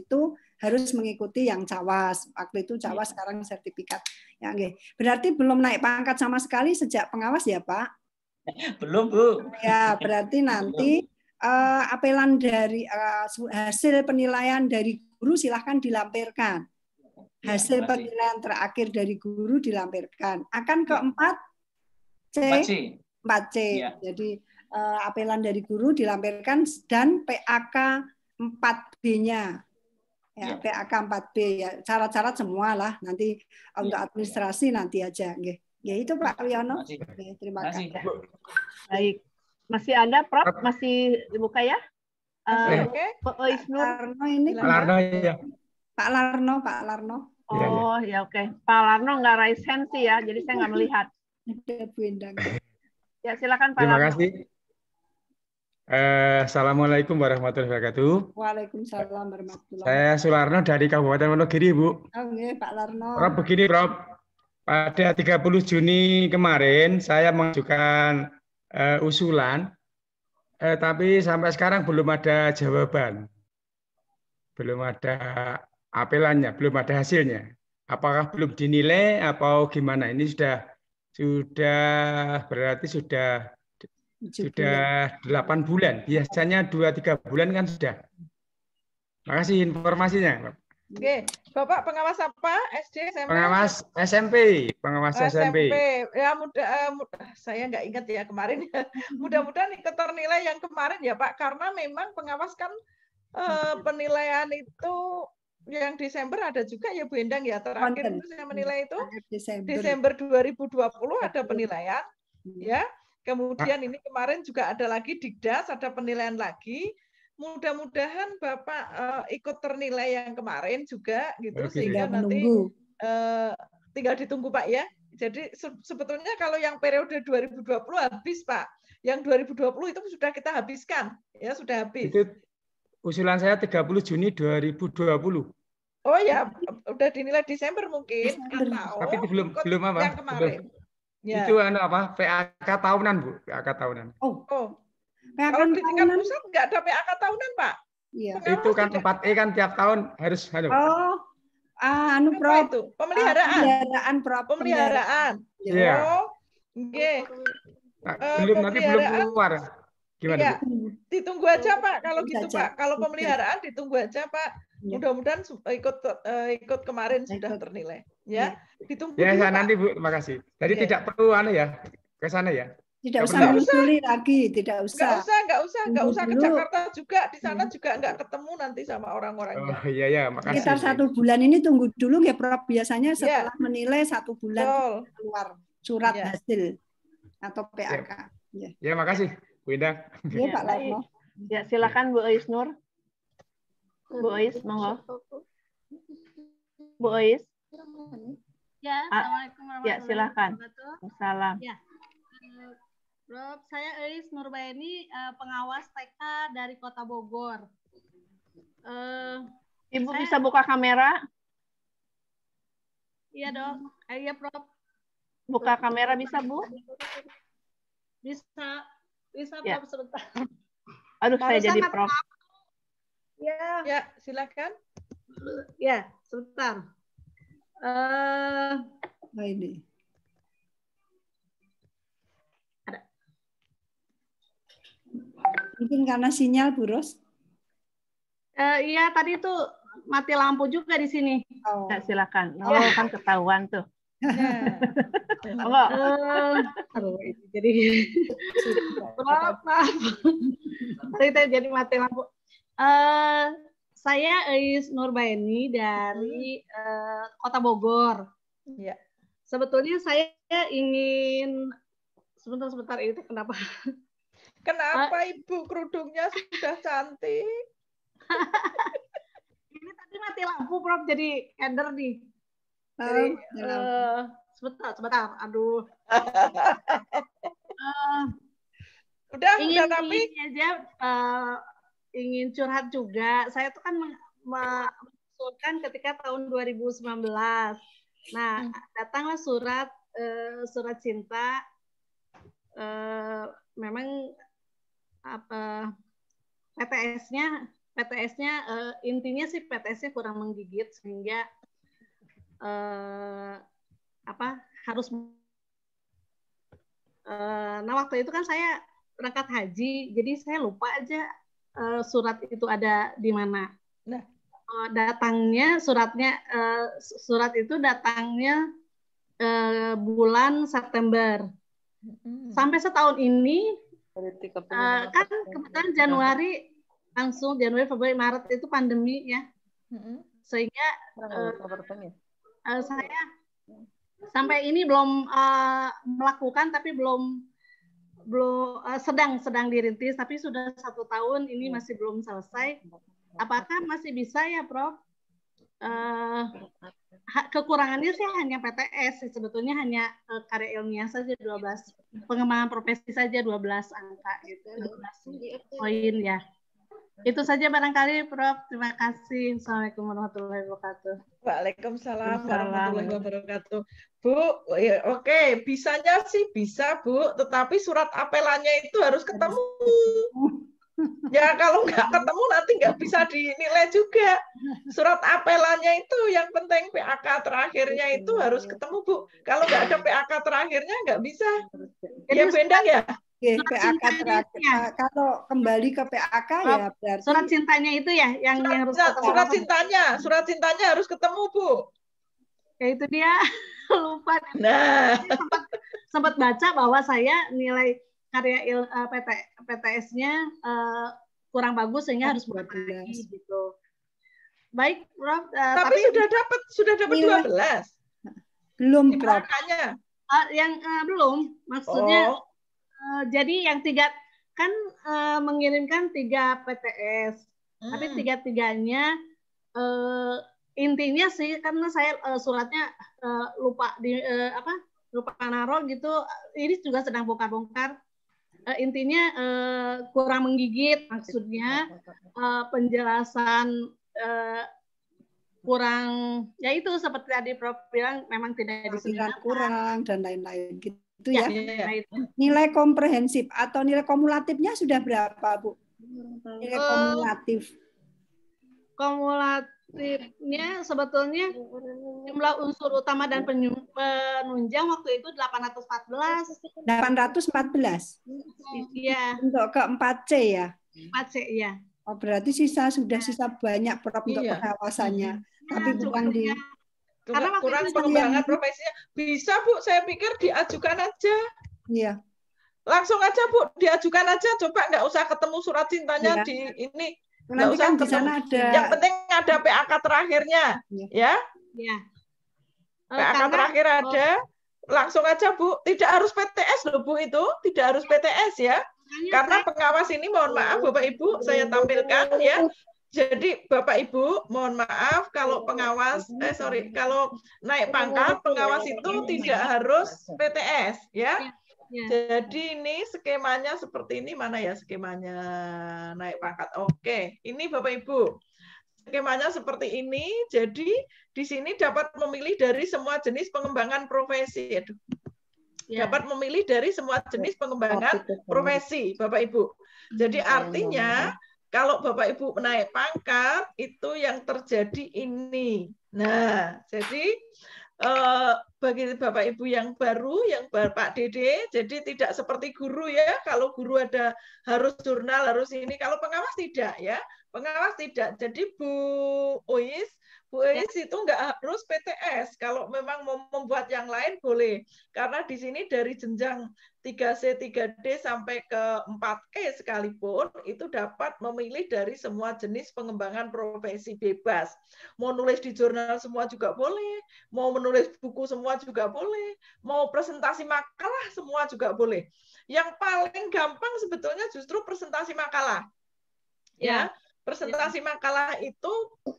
itu harus mengikuti yang cawas. Waktu itu cawas, ya. sekarang sertifikat. Ya, okay. Berarti belum naik pangkat sama sekali sejak pengawas ya, Pak? *laughs* Belum, Bu. Ya, berarti nanti uh, apelan dari uh, hasil penilaian dari guru silahkan dilampirkan. Ya, hasil penilaian terakhir dari guru dilampirkan. Akan ya. keempat C. 4C. Ya. Jadi uh, apelan dari guru dilampirkan dan PAK 4B-nya ya, PAK 4B ya cara-cara ya, semua lah nanti ya, untuk administrasi ya. nanti aja gitu Ya itu Pak Riono. Terima kasih. Baik. Masih ada, Prof? Masih dibuka ya? Uh, Oke. Okay. ini. Pak Larno ya. Pak Larno, Pak Larno. Iya, iya. Oh ya, ya. ya oke. Okay. Pak Larno nggak raise hand sih ya, jadi saya nggak melihat. Ya silakan Pak. Terima Larno. kasih. Eh, Assalamualaikum warahmatullahi wabarakatuh. Waalaikumsalam warahmatullahi wabarakatuh. Saya Sularno dari Kabupaten Wonogiri, Bu. Oke, okay, Pak Larno. Prof begini, Prof, Pada 30 Juni kemarin, saya mengajukan uh, usulan, uh, tapi sampai sekarang belum ada jawaban, belum ada apelannya, belum ada hasilnya. Apakah belum dinilai atau gimana? Ini sudah sudah berarti sudah sudah delapan bulan. Biasanya dua tiga bulan kan sudah. Makasih informasinya. Pak. Oke, Bapak pengawas apa? SD, SMP? Pengawas SMP, pengawas SMP. SMP. Ya mudah, uh, eh, mudah saya nggak ingat ya kemarin. *laughs* Mudah-mudahan ikut ternilai yang kemarin ya Pak, karena memang pengawas kan uh, penilaian itu yang Desember ada juga ya Bu Endang ya terakhir itu saya menilai itu Desember. Desember 2020 ada penilaian hmm. ya. Kemudian ini kemarin juga ada lagi Digdas ada penilaian lagi mudah-mudahan Bapak uh, ikut ternilai yang kemarin juga gitu Oke, sehingga ya, nanti uh, tinggal ditunggu Pak ya. Jadi se sebetulnya kalau yang periode 2020 habis Pak. Yang 2020 itu sudah kita habiskan ya sudah habis. Itu usulan saya 30 Juni 2020. Oh ya, udah dinilai Desember mungkin Desember. atau Tapi belum belum apa? Yang kemarin. Ya. Itu anu apa? PAK tahunan, Bu. PAK tahunan. Oh. oh PAK nah, Kalau di tingkat pusat nggak ada PAK tahunan, Pak. Iya. itu kan 4E kan tiap tahun harus halo. Oh. Ah, anu pro itu? Ah, pemeliharaan. Pemeliharaan pro. Pemeliharaan. Iya. iya. Oh. okay. Nah, eh, belum nanti belum keluar. Gimana? Iya. Ditunggu aja, Pak. Kalau gitu, Pak. Kalau pemeliharaan ditunggu aja, Pak. Iya. Mudah-mudahan eh, ikut uh, ikut kemarin sudah ternilai, ya. Iya. Ditunggu. Ya, ya dulu, nanti Bu, terima kasih. Jadi ya. tidak perlu anu ya ke sana ya. Tidak usah menyusuli lagi, tidak usah. Enggak usah, enggak usah, enggak usah ke Jakarta juga, di sana hmm. juga enggak ketemu nanti sama orang-orangnya. Oh, iya iya makasih. Sekitar satu bulan ini tunggu dulu ya Prof, biasanya iya. setelah yeah. menilai satu bulan Betul. keluar surat yeah. hasil atau PAK. Ya, yeah. ya makasih Bu Indah. Iya Pak Ya, silakan Bu Ais Nur. Bu Ais monggo. Bu Ais Ya, ah. Assalamualaikum warahmatullahi wabarakatuh. Ya, silakan. Salam. Ya eh, Rob, saya Elis Nurbaeni, eh, pengawas TK dari Kota Bogor. Uh, Ibu saya... bisa buka kamera? Iya dong. eh, iya Prof. Buka kamera bisa Bu? Bisa, bisa ya. Prof sebentar. Aduh, Barusan saya jadi Prof. Iya. Ya. ya, silakan. Ya, sebentar. Uh, nah ini. Mungkin karena sinyal, Bu Uh, iya, tadi itu mati lampu juga di sini. Oh. Nah, silakan. *laughs* Oh, yeah. kan ketahuan tuh. Yeah. oh, uh, jadi *laughs* maaf, maaf. Tadi jadi mati lampu. Uh, saya Eis Nurbaeni dari uh, Kota Bogor. Ya. Sebetulnya saya ingin sebentar-sebentar itu kenapa? Kenapa ah. ibu kerudungnya sudah cantik? *laughs* Ini tadi mati lampu Prof jadi ender nih. Jadi, uh, sebentar, sebentar. Aduh. uh, *laughs* udah, ingin, udah tapi ingin aja uh, ingin curhat juga. Saya tuh kan mengusulkan ketika tahun 2019. Nah, hmm. datanglah surat uh, surat cinta uh, memang apa PTS-nya PTS-nya uh, eh, intinya sih PTS-nya kurang menggigit sehingga uh, apa harus uh, nah waktu itu kan saya berangkat haji jadi saya lupa aja uh, surat itu ada di mana nah. uh, datangnya suratnya uh, surat itu datangnya uh, bulan September sampai setahun ini uh, kan kebetulan Januari langsung Januari Februari Maret itu pandemi ya sehingga uh, uh, saya sampai ini belum uh, melakukan tapi belum belum uh, sedang sedang dirintis tapi sudah satu tahun ini iya. masih belum selesai iya. apakah masih bisa ya Prof uh, kekurangannya sih hanya PTS sebetulnya hanya uh, karya ilmiah saja 12 pengembangan profesi saja 12 angka gitu 12 poin ya itu saja barangkali Prof terima kasih Assalamualaikum warahmatullahi wabarakatuh Waalaikumsalam warahmatullahi wabarakatuh Bu ya, oke okay. bisanya sih bisa Bu tetapi surat apelannya itu harus ketemu Ya kalau nggak ketemu nanti nggak bisa dinilai juga. Surat apelannya itu yang penting PAK terakhirnya iya. itu harus ketemu Bu. Kalau nggak ada PAK terakhirnya nggak bisa. Ya bendang ya. Oke, PAK terakhirnya. Nah, kalau kembali ke PAK ya berarti surat cintanya itu ya yang, surat, yang harus ketemu. Surat cintanya, surat cintanya harus ketemu Bu. Ya itu dia *laughs* lupa. Nah, sempat, sempat baca bahwa saya nilai karya il, uh, eh, PT, PTS-nya uh, eh, kurang bagus sehingga oh, harus buat lagi gitu. Baik, Rob. Uh, tapi, tapi sudah dapat sudah dapat dua belas, Belum, Prof. Uh, yang uh, belum, maksudnya oh. uh, jadi yang tiga kan uh, mengirimkan tiga PTS, hmm. tapi tiga-tiganya uh, intinya sih karena saya uh, suratnya uh, lupa di uh, apa lupa naro gitu ini juga sedang bongkar-bongkar uh, intinya uh, kurang menggigit maksudnya uh, penjelasan uh, kurang ya itu seperti tadi Prof bilang memang tidak disediakan kurang dan lain-lain gitu ya. ya. ya. ya. Nah, nilai komprehensif atau nilai kumulatifnya sudah berapa Bu? Nilai kumulatif. Uh, kumulatif tipnya sebetulnya jumlah unsur utama dan penunjang waktu itu 814. 814. Iya. Untuk ke 4C ya. 4C ya. Oh, berarti sisa sudah iya. sisa banyak prop iya. untuk pengawasannya. Ya, Tapi bukan di ya. karena kurang pengembangan yang... profesinya. Bisa, Bu, saya pikir diajukan aja. Iya. Langsung aja, Bu, diajukan aja. Coba nggak usah ketemu surat cintanya iya. di ini nanti kan di sana ada yang penting ada PAK terakhirnya iya. ya ya, ya. PAK eh, Karena, terakhir oh. ada oh. langsung aja Bu tidak harus PTS loh Bu itu tidak harus PTS ya karena pengawas ini mohon maaf Bapak Ibu saya tampilkan ya jadi Bapak Ibu, mohon maaf kalau pengawas, eh sorry, kalau naik pangkat pengawas itu tidak harus PTS ya. Iya. Ya. Jadi ini skemanya seperti ini mana ya skemanya naik pangkat. Oke, ini Bapak Ibu. Skemanya seperti ini. Jadi di sini dapat memilih dari semua jenis pengembangan profesi. Aduh. Ya. Dapat memilih dari semua jenis oh, pengembangan profesi, Bapak Ibu. Jadi hmm, ya, ya, artinya kalau Bapak Ibu naik pangkat itu yang terjadi ini. Nah, jadi Eh, bagi Bapak Ibu yang baru, yang Bapak Dede, jadi tidak seperti guru ya, kalau guru ada harus jurnal, harus ini, kalau pengawas tidak ya, pengawas tidak. Jadi Bu Ois ya. itu nggak harus PTS. Kalau memang mau membuat yang lain boleh. Karena di sini dari jenjang 3C, 3D sampai ke 4E sekalipun itu dapat memilih dari semua jenis pengembangan profesi bebas. Mau nulis di jurnal semua juga boleh, mau menulis buku semua juga boleh, mau presentasi makalah semua juga boleh. Yang paling gampang sebetulnya justru presentasi makalah. Ya, ya presentasi iya. makalah itu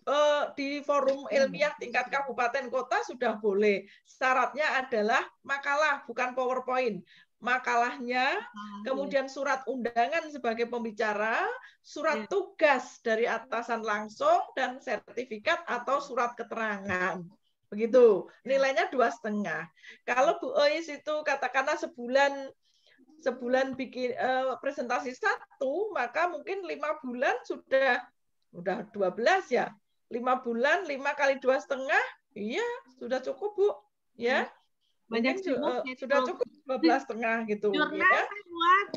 eh, di forum hmm. ilmiah tingkat kabupaten kota sudah boleh. Syaratnya adalah makalah bukan PowerPoint. Makalahnya, ah, iya. kemudian surat undangan sebagai pembicara, surat iya. tugas dari atasan langsung dan sertifikat atau surat keterangan begitu hmm. nilainya dua setengah kalau Bu Ois itu katakanlah sebulan sebulan bikin uh, presentasi satu, maka mungkin lima bulan sudah udah 12 ya. Lima bulan, lima kali dua setengah, iya sudah cukup bu, ya. Iya. Banyak uh, sudah cukup dua belas setengah gitu. Jurnal ya. saya buat,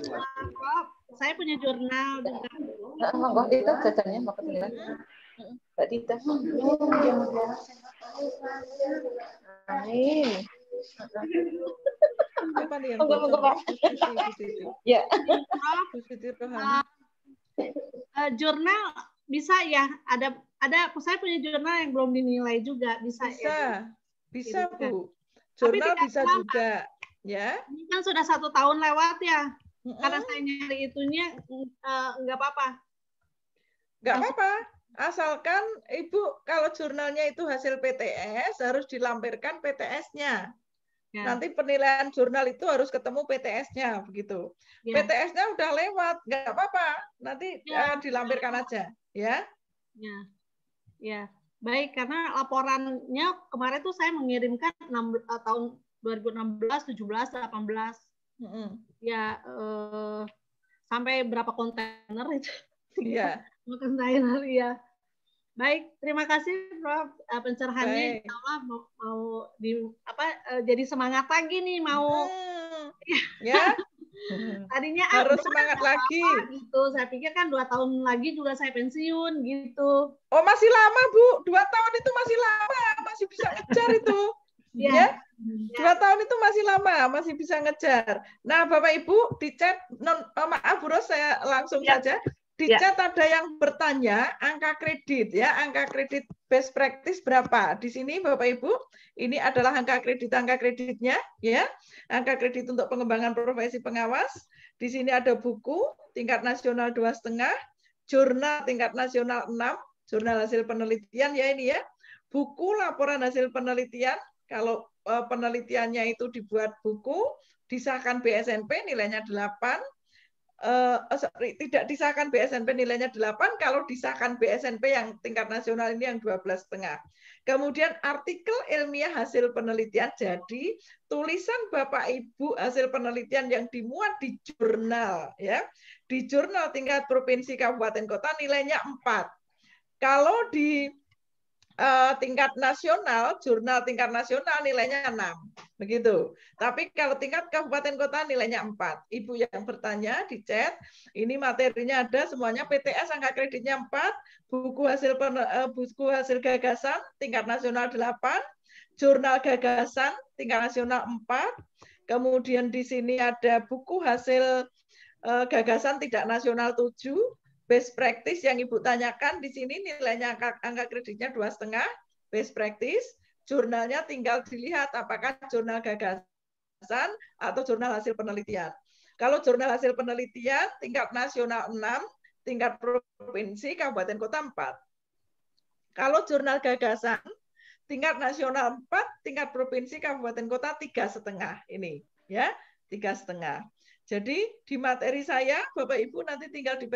saya punya jurnal dengan. Nah, monggo kita Mbak Tita. Iya. Iya apa nih yang Ya. Eh, jurnal bisa ya ada ada saya punya jurnal yang belum dinilai juga bisa ya. bisa ya, Bu? Kan. bisa bu jurnal bisa selama. juga ya ini kan sudah satu tahun lewat ya mm -hmm. karena saya nyari itunya uh, nggak apa-apa nggak apa-apa asalkan ibu kalau jurnalnya itu hasil PTS harus dilampirkan PTS-nya Ya. Nanti penilaian jurnal itu harus ketemu PTS-nya begitu. Ya. PTS-nya udah lewat, nggak apa-apa. Nanti ya. uh, dilampirkan aja, ya. Ya. Ya. Baik, karena laporannya kemarin tuh saya mengirimkan 6, uh, eh, tahun 2016, 17, 18. Mm -hmm. Ya uh, sampai berapa kontainer itu? Iya. *laughs* kontainer ya. Baik, terima kasih Prof eh, pencerahannya. Insya mau, mau di apa eh, jadi semangat lagi nih mau hmm. *laughs* ya. Tadinya ah, harus ada, kan semangat apa, lagi. gitu. Saya pikir kan dua tahun lagi juga saya pensiun gitu. Oh masih lama Bu, dua tahun itu masih lama, masih bisa ngejar itu. *laughs* Iya. ya. ya. Dua tahun itu masih lama, masih bisa ngejar. Nah Bapak Ibu di chat, non, oh, maaf Bu saya langsung ya. saja di ya. chat ada yang bertanya angka kredit ya, angka kredit best practice berapa? Di sini Bapak Ibu, ini adalah angka kredit angka kreditnya ya. Angka kredit untuk pengembangan profesi pengawas. Di sini ada buku tingkat nasional dua setengah, jurnal tingkat nasional 6, jurnal hasil penelitian ya ini ya. Buku laporan hasil penelitian kalau eh, penelitiannya itu dibuat buku, disahkan BSNP nilainya 8, Uh, sorry, tidak disahkan BSNP nilainya 8 kalau disahkan BSNP yang tingkat nasional ini yang 12 setengah. Kemudian artikel ilmiah hasil penelitian. Jadi tulisan Bapak Ibu hasil penelitian yang dimuat di jurnal ya. Di jurnal tingkat provinsi kabupaten kota nilainya 4. Kalau di uh, tingkat nasional, jurnal tingkat nasional nilainya 6 begitu. Tapi kalau tingkat kabupaten kota nilainya 4. Ibu yang bertanya di chat, ini materinya ada semuanya PTS angka kreditnya 4, buku hasil eh, buku hasil gagasan tingkat nasional 8, jurnal gagasan tingkat nasional 4, kemudian di sini ada buku hasil eh, gagasan tidak nasional 7, best practice yang Ibu tanyakan di sini nilainya angka, angka kreditnya dua setengah best practice jurnalnya tinggal dilihat apakah jurnal gagasan atau jurnal hasil penelitian. Kalau jurnal hasil penelitian tingkat nasional 6, tingkat provinsi, kabupaten kota 4. Kalau jurnal gagasan tingkat nasional 4, tingkat provinsi, kabupaten kota tiga setengah ini ya tiga setengah. Jadi di materi saya Bapak Ibu nanti tinggal di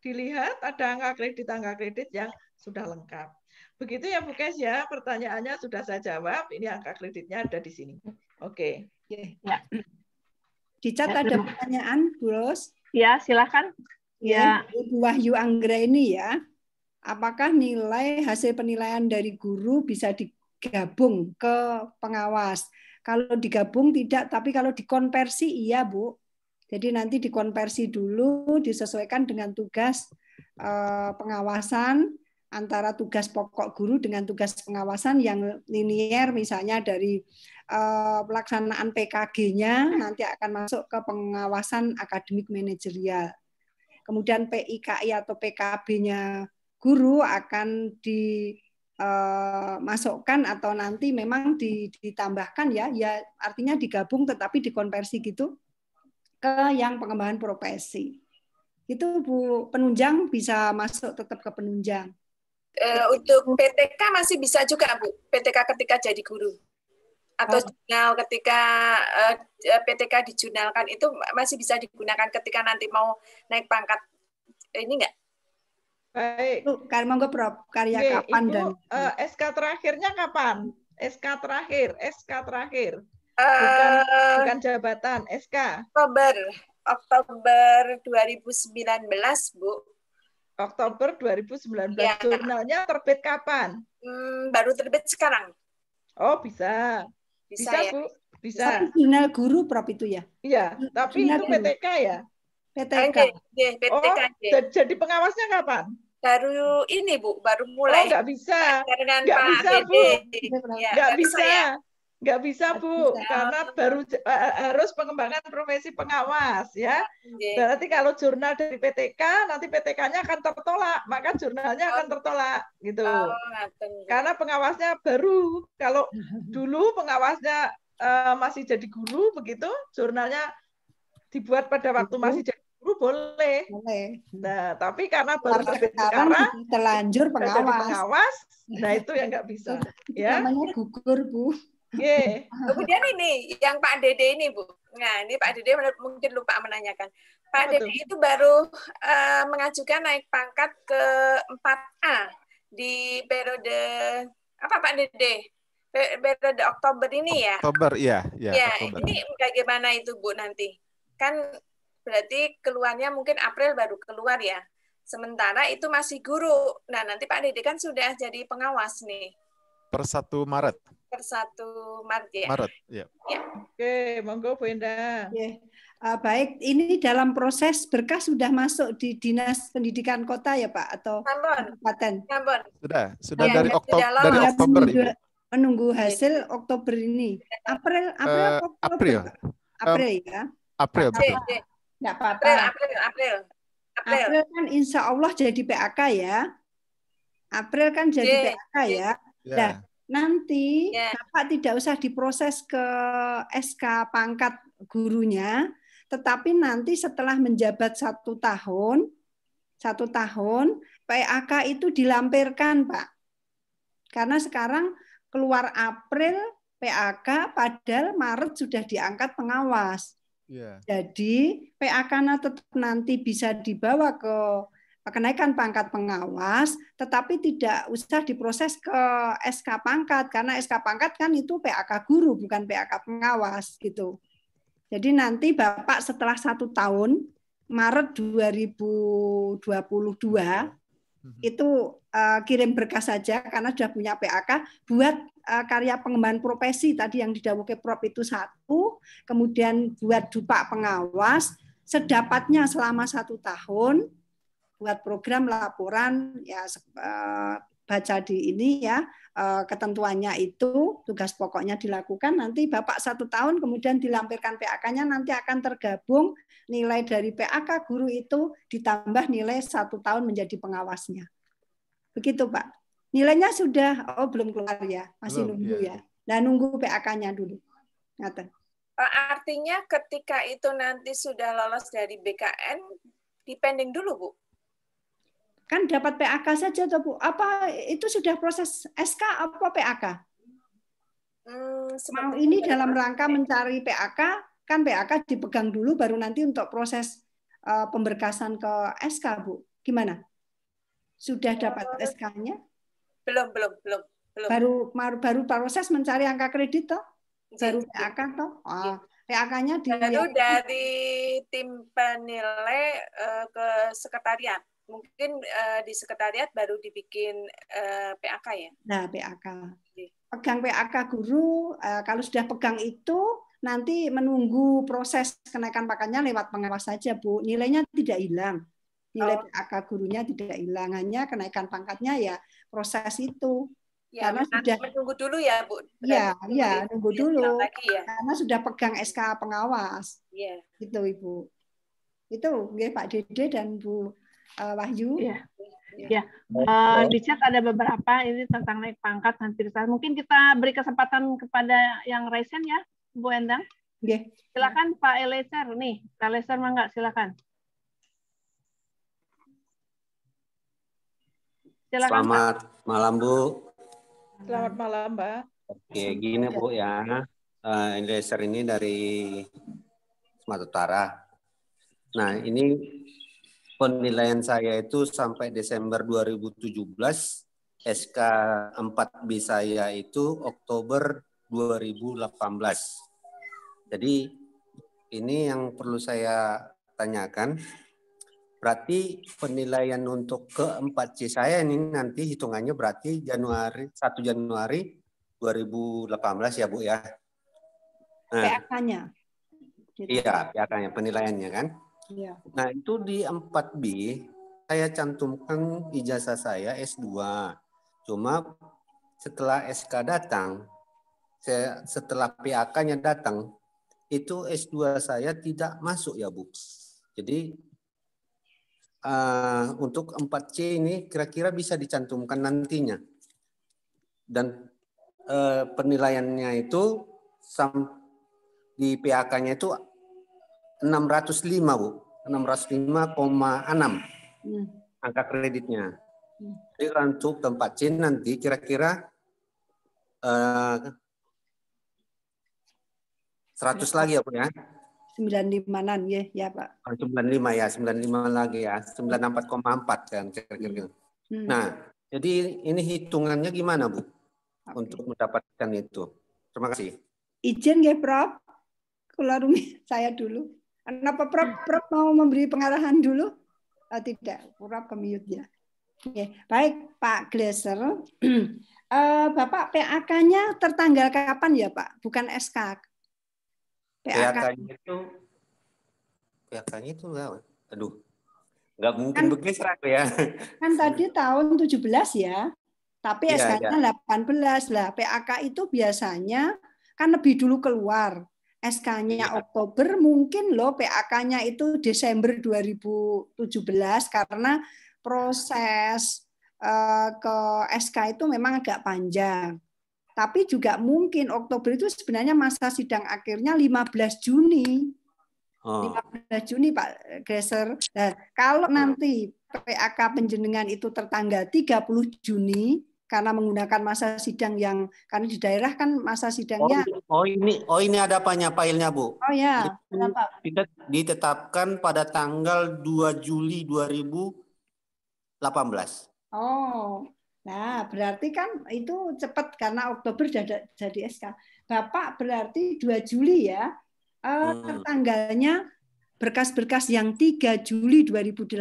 dilihat ada angka kredit angka kredit yang sudah lengkap. Begitu ya Bu Kes ya, pertanyaannya sudah saya jawab. Ini angka kreditnya ada di sini. Oke. Okay. Ya. Di chat ya, ada pertanyaan, Bu Ros? Ya, silakan. Ya, ya. Bu Wahyu Anggra ini ya. Apakah nilai hasil penilaian dari guru bisa digabung ke pengawas? Kalau digabung tidak, tapi kalau dikonversi iya, Bu. Jadi nanti dikonversi dulu, disesuaikan dengan tugas eh, pengawasan, antara tugas pokok guru dengan tugas pengawasan yang linier misalnya dari eh, pelaksanaan PKG-nya nanti akan masuk ke pengawasan akademik manajerial. Kemudian PIKI atau PKB-nya guru akan dimasukkan eh, atau nanti memang ditambahkan ya, ya artinya digabung tetapi dikonversi gitu ke yang pengembangan profesi. Itu Bu penunjang bisa masuk tetap ke penunjang uh, untuk PTK masih bisa juga Bu, PTK ketika jadi guru atau oh. jurnal ketika uh, eh, eh, PTK dijurnalkan itu masih bisa digunakan ketika nanti mau naik pangkat ini enggak? Baik. Karena monggo Prof, karya Oke, kapan itu, dan uh, SK terakhirnya kapan? SK terakhir, SK terakhir. Bukan, bukan jabatan, SK. Oktober, Oktober 2019, Bu. Oktober 2019. Ya. Jurnalnya terbit kapan? Hmm, baru terbit sekarang. Oh, bisa. Bisa, bisa ya. Bu. Bisa. Tapi jurnal guru Prof itu ya? Iya, tapi jurnal itu PTK guru. ya? PTK. Oke, PTK. Oh, jadi pengawasnya kapan? Baru ini, Bu, baru oh, mulai. Oh, nggak bisa. Nggak bisa, Bu. Iya, nggak ya, bisa. bisa. Ya nggak bisa bu bisa. karena baru eh, eh, harus pengembangan profesi pengawas ya okay. berarti kalau jurnal dari PTK nanti PTK-nya akan tertolak maka jurnalnya akan oh. tertolak gitu oh, karena pengawasnya baru kalau *laughs* dulu pengawasnya uh, masih jadi guru begitu jurnalnya dibuat pada waktu masih jadi guru boleh boleh nah tapi karena baru terbit sekarang, sekarang terlanjur pengawas pengawas nah itu yang nggak *laughs* bisa ya namanya gugur bu Yeah. Kemudian ini yang Pak Dede ini Bu. Nah ini Pak Dede mungkin lupa menanyakan. Pak Betul. Dede itu baru uh, mengajukan naik pangkat ke 4A di periode apa Pak Dede? Periode Oktober ini ya. Oktober iya. Ya, ya Oktober. ini bagaimana itu Bu nanti? Kan berarti keluarnya mungkin April baru keluar ya. Sementara itu masih guru. Nah nanti Pak Dede kan sudah jadi pengawas nih. Per 1 Maret per 1 Maret ya. Maret, ya. ya. Oke, monggo Bu Indah. Ya. Uh, baik, ini dalam proses berkas sudah masuk di Dinas Pendidikan Kota ya Pak atau Kabupaten? Ambon. Sudah, sudah ya, dari Oktober dari Oktober menunggu, ini. Menunggu hasil Oktober ini. April, eh, April, uh, Oktober, April. April ya. April, betul. Enggak ya. apa-apa. April, April, April. April. April kan insya Allah jadi PAK ya. April kan jadi yeah, iya. PAK ya. Yeah. Nah, Nanti yeah. Bapak tidak usah diproses ke SK pangkat gurunya, tetapi nanti setelah menjabat satu tahun, satu tahun PAK itu dilampirkan, Pak. Karena sekarang keluar April PAK, padahal Maret sudah diangkat pengawas. Yeah. Jadi PAK tetap nanti bisa dibawa ke kenaikan pangkat pengawas, tetapi tidak usah diproses ke SK pangkat karena SK pangkat kan itu PAK guru bukan PAK pengawas gitu. Jadi nanti Bapak setelah satu tahun Maret 2022 mhm. itu uh, kirim berkas saja karena sudah punya PAK buat uh, karya pengembangan profesi tadi yang didawuke prop itu satu, kemudian buat dupa pengawas sedapatnya selama satu tahun buat program laporan ya eh, baca di ini ya eh, ketentuannya itu tugas pokoknya dilakukan nanti Bapak satu tahun kemudian dilampirkan PAK-nya nanti akan tergabung nilai dari PAK guru itu ditambah nilai satu tahun menjadi pengawasnya begitu Pak nilainya sudah oh belum keluar ya masih belum, nunggu ya. ya nah nunggu PAK-nya dulu Ngata. Eh, artinya ketika itu nanti sudah lolos dari BKN dipending dulu Bu Kan dapat PAK saja atau Bu? Apa itu sudah proses SK apa PAK? Hmm, Mau ini dalam ya, rangka mencari PAK, kan PAK dipegang dulu baru nanti untuk proses uh, pemberkasan ke SK, Bu. Gimana? Sudah dapat eh, SK-nya? Belum, belum, belum. Belum. Baru baru proses mencari angka kredit toh? Iya, baru iya. PAK toh? Oh. Ah, iya. PAK-nya di dari tim penilai uh, ke sekretariat mungkin uh, di sekretariat baru dibikin uh, eh, PAK ya. Nah, PAK. Pegang PAK guru, uh, kalau sudah pegang itu nanti menunggu proses kenaikan pakannya lewat pengawas saja, Bu. Nilainya tidak hilang. Nilai oh. PAK gurunya tidak hilang, hanya kenaikan pangkatnya ya proses itu. Ya, karena sudah menunggu dulu ya, Bu. Iya, iya, ya, ya nunggu dulu. Lagi ya. Karena sudah pegang SK pengawas. Iya. Gitu, Ibu. Itu ya Pak Dede dan Bu uh, Wahyu. Ya, uh, di chat ada beberapa ini tentang naik pangkat hampir sama. Mungkin kita beri kesempatan kepada yang raisen ya, Bu Endang. ya. Silakan Pak Eleser nih, Pak Eleser mangga silakan. silakan Selamat Pak. malam Bu. Selamat malam Mbak. Oke, gini Bu ya. Uh, eh, Eleser ini dari Sumatera Utara. Nah, ini penilaian saya itu sampai Desember 2017, SK 4B saya itu Oktober 2018. Jadi ini yang perlu saya tanyakan. Berarti penilaian untuk keempat C saya ini nanti hitungannya berarti Januari 1 Januari 2018 ya Bu ya. Nah, PAK-nya. Iya, PAK-nya penilaiannya kan. Yeah. Nah, itu di 4B saya cantumkan ijazah saya S2. Cuma setelah SK datang, saya, setelah PAK-nya datang, itu S2 saya tidak masuk ya, Bu. Jadi uh, untuk 4C ini kira-kira bisa dicantumkan nantinya. Dan uh, penilaiannya itu sam, di PAK-nya itu 605 Bu. 605,6 hmm. angka kreditnya. Hmm. Jadi untuk tempat C nanti kira-kira uh, eh, 100 lagi ya Bu ya. 95-an ya, ya Pak. 95 ya, 95 lagi ya, 94,4 kan kira-kira. Hmm. hmm. Nah, jadi ini hitungannya gimana Bu? Okay. Untuk mendapatkan itu. Terima kasih. Izin ya Prof. Kalau *laughs* saya dulu. Kenapa Prof, Prof mau memberi pengarahan dulu? Oh, tidak, Prof kemiyut ya. Oke, baik Pak Glaser. *clears throat* Eh, Bapak PAK-nya tertanggal kapan ya Pak? Bukan SK. PAK-nya itu PAK-nya itu enggak. Aduh. Enggak mungkin kan, begini serak ya. Kan tadi tahun 17 ya. Tapi ya, SK-nya ya. 18 lah. PAK itu biasanya kan lebih dulu keluar. SK-nya ya. Oktober mungkin loh PAK-nya itu Desember 2017 karena proses uh, ke SK itu memang agak panjang. Tapi juga mungkin Oktober itu sebenarnya masa sidang akhirnya 15 Juni. Oh. 15 Juni Pak Greser. Nah, kalau oh. nanti PAK penjenengan itu tertanggal 30 Juni, karena menggunakan masa sidang yang karena di daerah kan masa sidangnya Oh, oh ini oh ini ada apanya filenya Bu? Oh ya, kenapa? Ditetapkan pada tanggal 2 Juli 2018. Oh. Nah, berarti kan itu cepat karena Oktober jadi, jadi SK. Bapak berarti 2 Juli ya. Eh, hmm. tanggalnya berkas-berkas yang 3 Juli 2018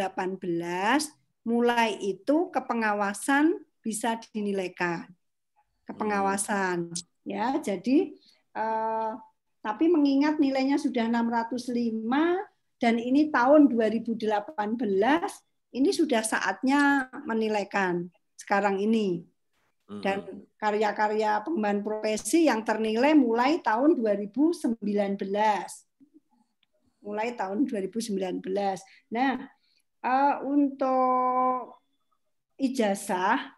mulai itu kepengawasan bisa dinilaikan kepengawasan hmm. ya. Jadi eh, tapi mengingat nilainya sudah 605 dan ini tahun 2018 ini sudah saatnya menilaikan sekarang ini. Hmm. Dan karya-karya pengembangan profesi yang ternilai mulai tahun 2019. Mulai tahun 2019. Nah, uh, untuk ijazah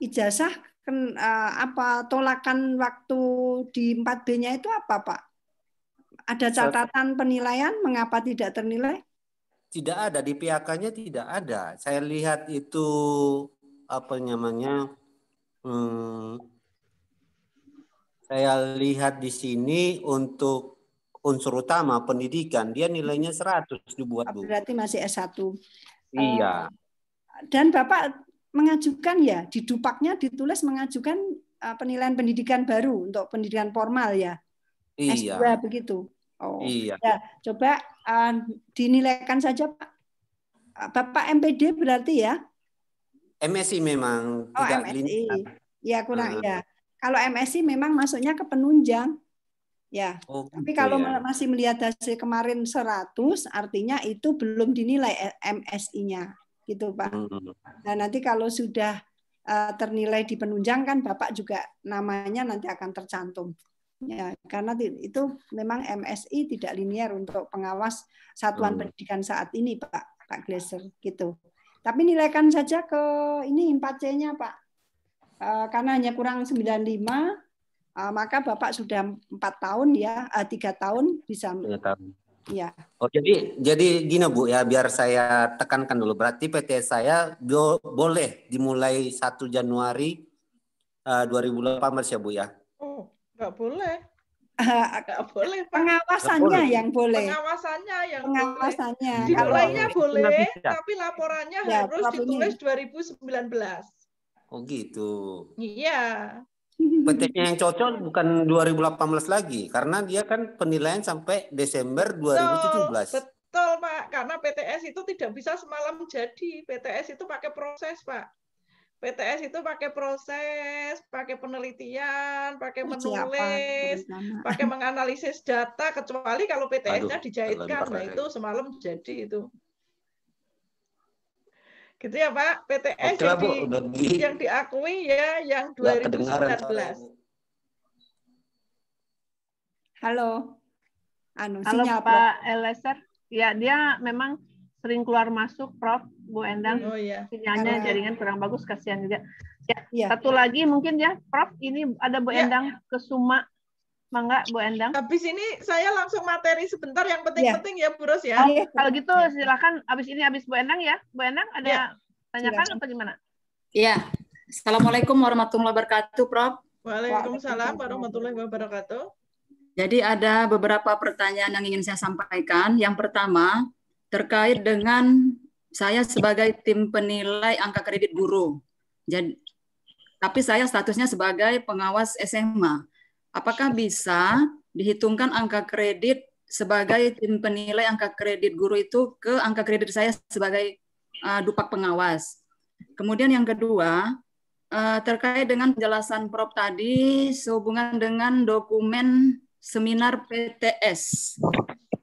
ijazah ken, uh, apa tolakan waktu di 4B-nya itu apa, Pak? Ada catatan penilaian mengapa tidak ternilai? Tidak ada di PHK-nya tidak ada. Saya lihat itu apa namanya? Hmm, saya lihat di sini untuk unsur utama pendidikan dia nilainya 100 dibuat Bu. Berarti masih S1. Iya. Eh, dan Bapak mengajukan ya di dupaknya ditulis mengajukan eh, penilaian pendidikan baru untuk pendidikan formal ya. Iya. S2 begitu. Oh. Iya. Ya, coba uh, dinilaikan saja Pak. Eh, Bapak MPD berarti ya? MSI memang oh, tidak MSI. Lintas. Ya kurang uh. ya. Kalau MSI memang masuknya ke penunjang. Ya. Oh, Tapi gitu kalau ya. masih melihat hasil kemarin 100 artinya itu belum dinilai MSI-nya gitu Pak. Hmm. Nah nanti kalau sudah uh, ternilai di penunjang kan Bapak juga namanya nanti akan tercantum. Ya, karena itu memang MSI tidak linier untuk pengawas satuan hmm. pendidikan saat ini, Pak, Pak Glaser gitu. Tapi nilaikan saja ke ini 4C-nya, Pak. Uh, karena hanya kurang 95, uh, eh, maka Bapak sudah empat tahun ya, uh, tahun bisa 3 tahun Ya. Oh, jadi jadi gini Bu ya, biar saya tekankan dulu. Berarti PT saya do, boleh dimulai 1 Januari uh, eh, 2018 ya Bu ya? Oh, nggak boleh. agak ah, boleh. Pak. Pengawasannya boleh. yang boleh. Pengawasannya yang pengawasannya. Boleh. Dimulainya boleh, boleh tapi laporannya ya, harus ditulis 2019. Oh gitu. Iya. Petiknya yang cocok bukan 2018 lagi karena dia kan penilaian sampai Desember 2017. Betul, betul Pak, karena PTS itu tidak bisa semalam jadi. PTS itu pakai proses Pak. PTS itu pakai proses, pakai penelitian, pakai menulis, pakai menganalisis data kecuali kalau PTS-nya dijahitkan, Aduh, nah itu ya. semalam jadi itu gitu ya Pak PTS Oke, yang, Bu, yang diakui ya yang 2019 Halo anu Halo sinyal, Pak Elaser. ya dia memang sering keluar masuk Prof Bu Endang oh, iya. sinyalnya Halo. jaringan kurang bagus kasihan juga ya, ya satu ya. lagi mungkin ya Prof ini ada Bu ya. Endang ke Suma Mangga, Bu Endang. Habis ini saya langsung materi sebentar yang iya. penting-penting ya. ya, Bu Ros ya. Oh, iya. Kalau gitu iya. silakan habis ini habis Bu Endang ya. Bu Endang ada ya. tanyakan silakan. atau gimana? Iya. Assalamualaikum warahmatullahi wabarakatuh, Prof. Waalaikumsalam warahmatullahi wabarakatuh. Jadi ada beberapa pertanyaan yang ingin saya sampaikan. Yang pertama terkait dengan saya sebagai tim penilai angka kredit guru. Jadi tapi saya statusnya sebagai pengawas SMA. Apakah bisa dihitungkan angka kredit sebagai tim penilai angka kredit guru itu ke angka kredit saya sebagai uh, dupak pengawas? Kemudian yang kedua, uh, terkait dengan penjelasan Prof tadi sehubungan dengan dokumen seminar PTS,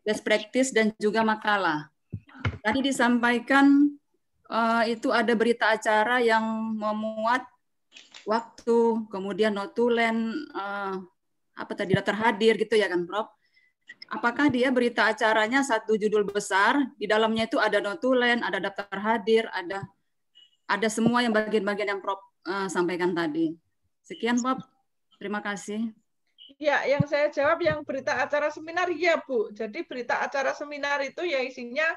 best practice dan juga makalah. Tadi disampaikan uh, itu ada berita acara yang memuat waktu, kemudian notulen, uh, apa tadi daftar hadir gitu ya kan Prof? Apakah dia berita acaranya satu judul besar, di dalamnya itu ada notulen, ada daftar hadir, ada ada semua yang bagian-bagian yang Prof uh, sampaikan tadi. Sekian Prof. Terima kasih. Ya, yang saya jawab yang berita acara seminar, ya Bu. Jadi berita acara seminar itu ya isinya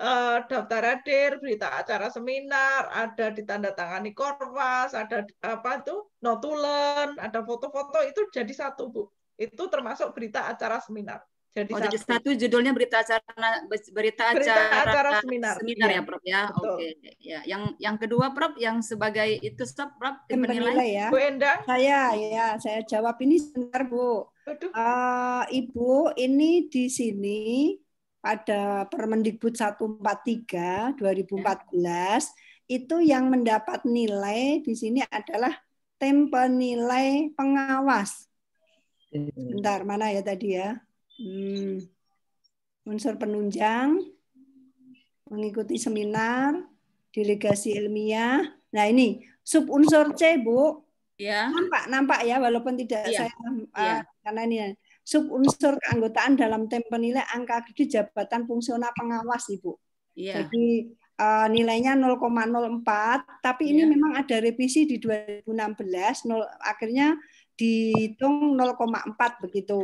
Eh, daftar hadir, berita acara seminar, ada ditandatangani korvas, ada apa itu notulen, ada foto-foto itu jadi satu bu. Itu termasuk berita acara seminar. Jadi, oh, satu. jadi satu judulnya berita acara berita, berita acara, acara seminar, seminar ya, ya Prof ya. Oke. Ya, yang yang kedua Prof yang sebagai itu stop Prof penilai, penilai ya. Bu Endang. Saya ya, saya jawab ini sebentar Bu. Uh, Ibu, ini di sini pada Permendikbud 143 2014 hmm. itu yang mendapat nilai di sini adalah tim penilai pengawas. Hmm. Bentar, mana ya tadi ya? Hmm. Unsur penunjang, mengikuti seminar, delegasi ilmiah. Nah ini sub unsur C, Bu. Ya. Nampak, nampak ya, walaupun tidak ya. saya uh, ya. karena ini subunsur keanggotaan dalam tim penilai angka kredit jabatan fungsional pengawas Ibu. Yeah. Jadi uh, nilainya 0,04 tapi ini yeah. memang ada revisi di 2016 0, akhirnya dihitung 0,4 begitu.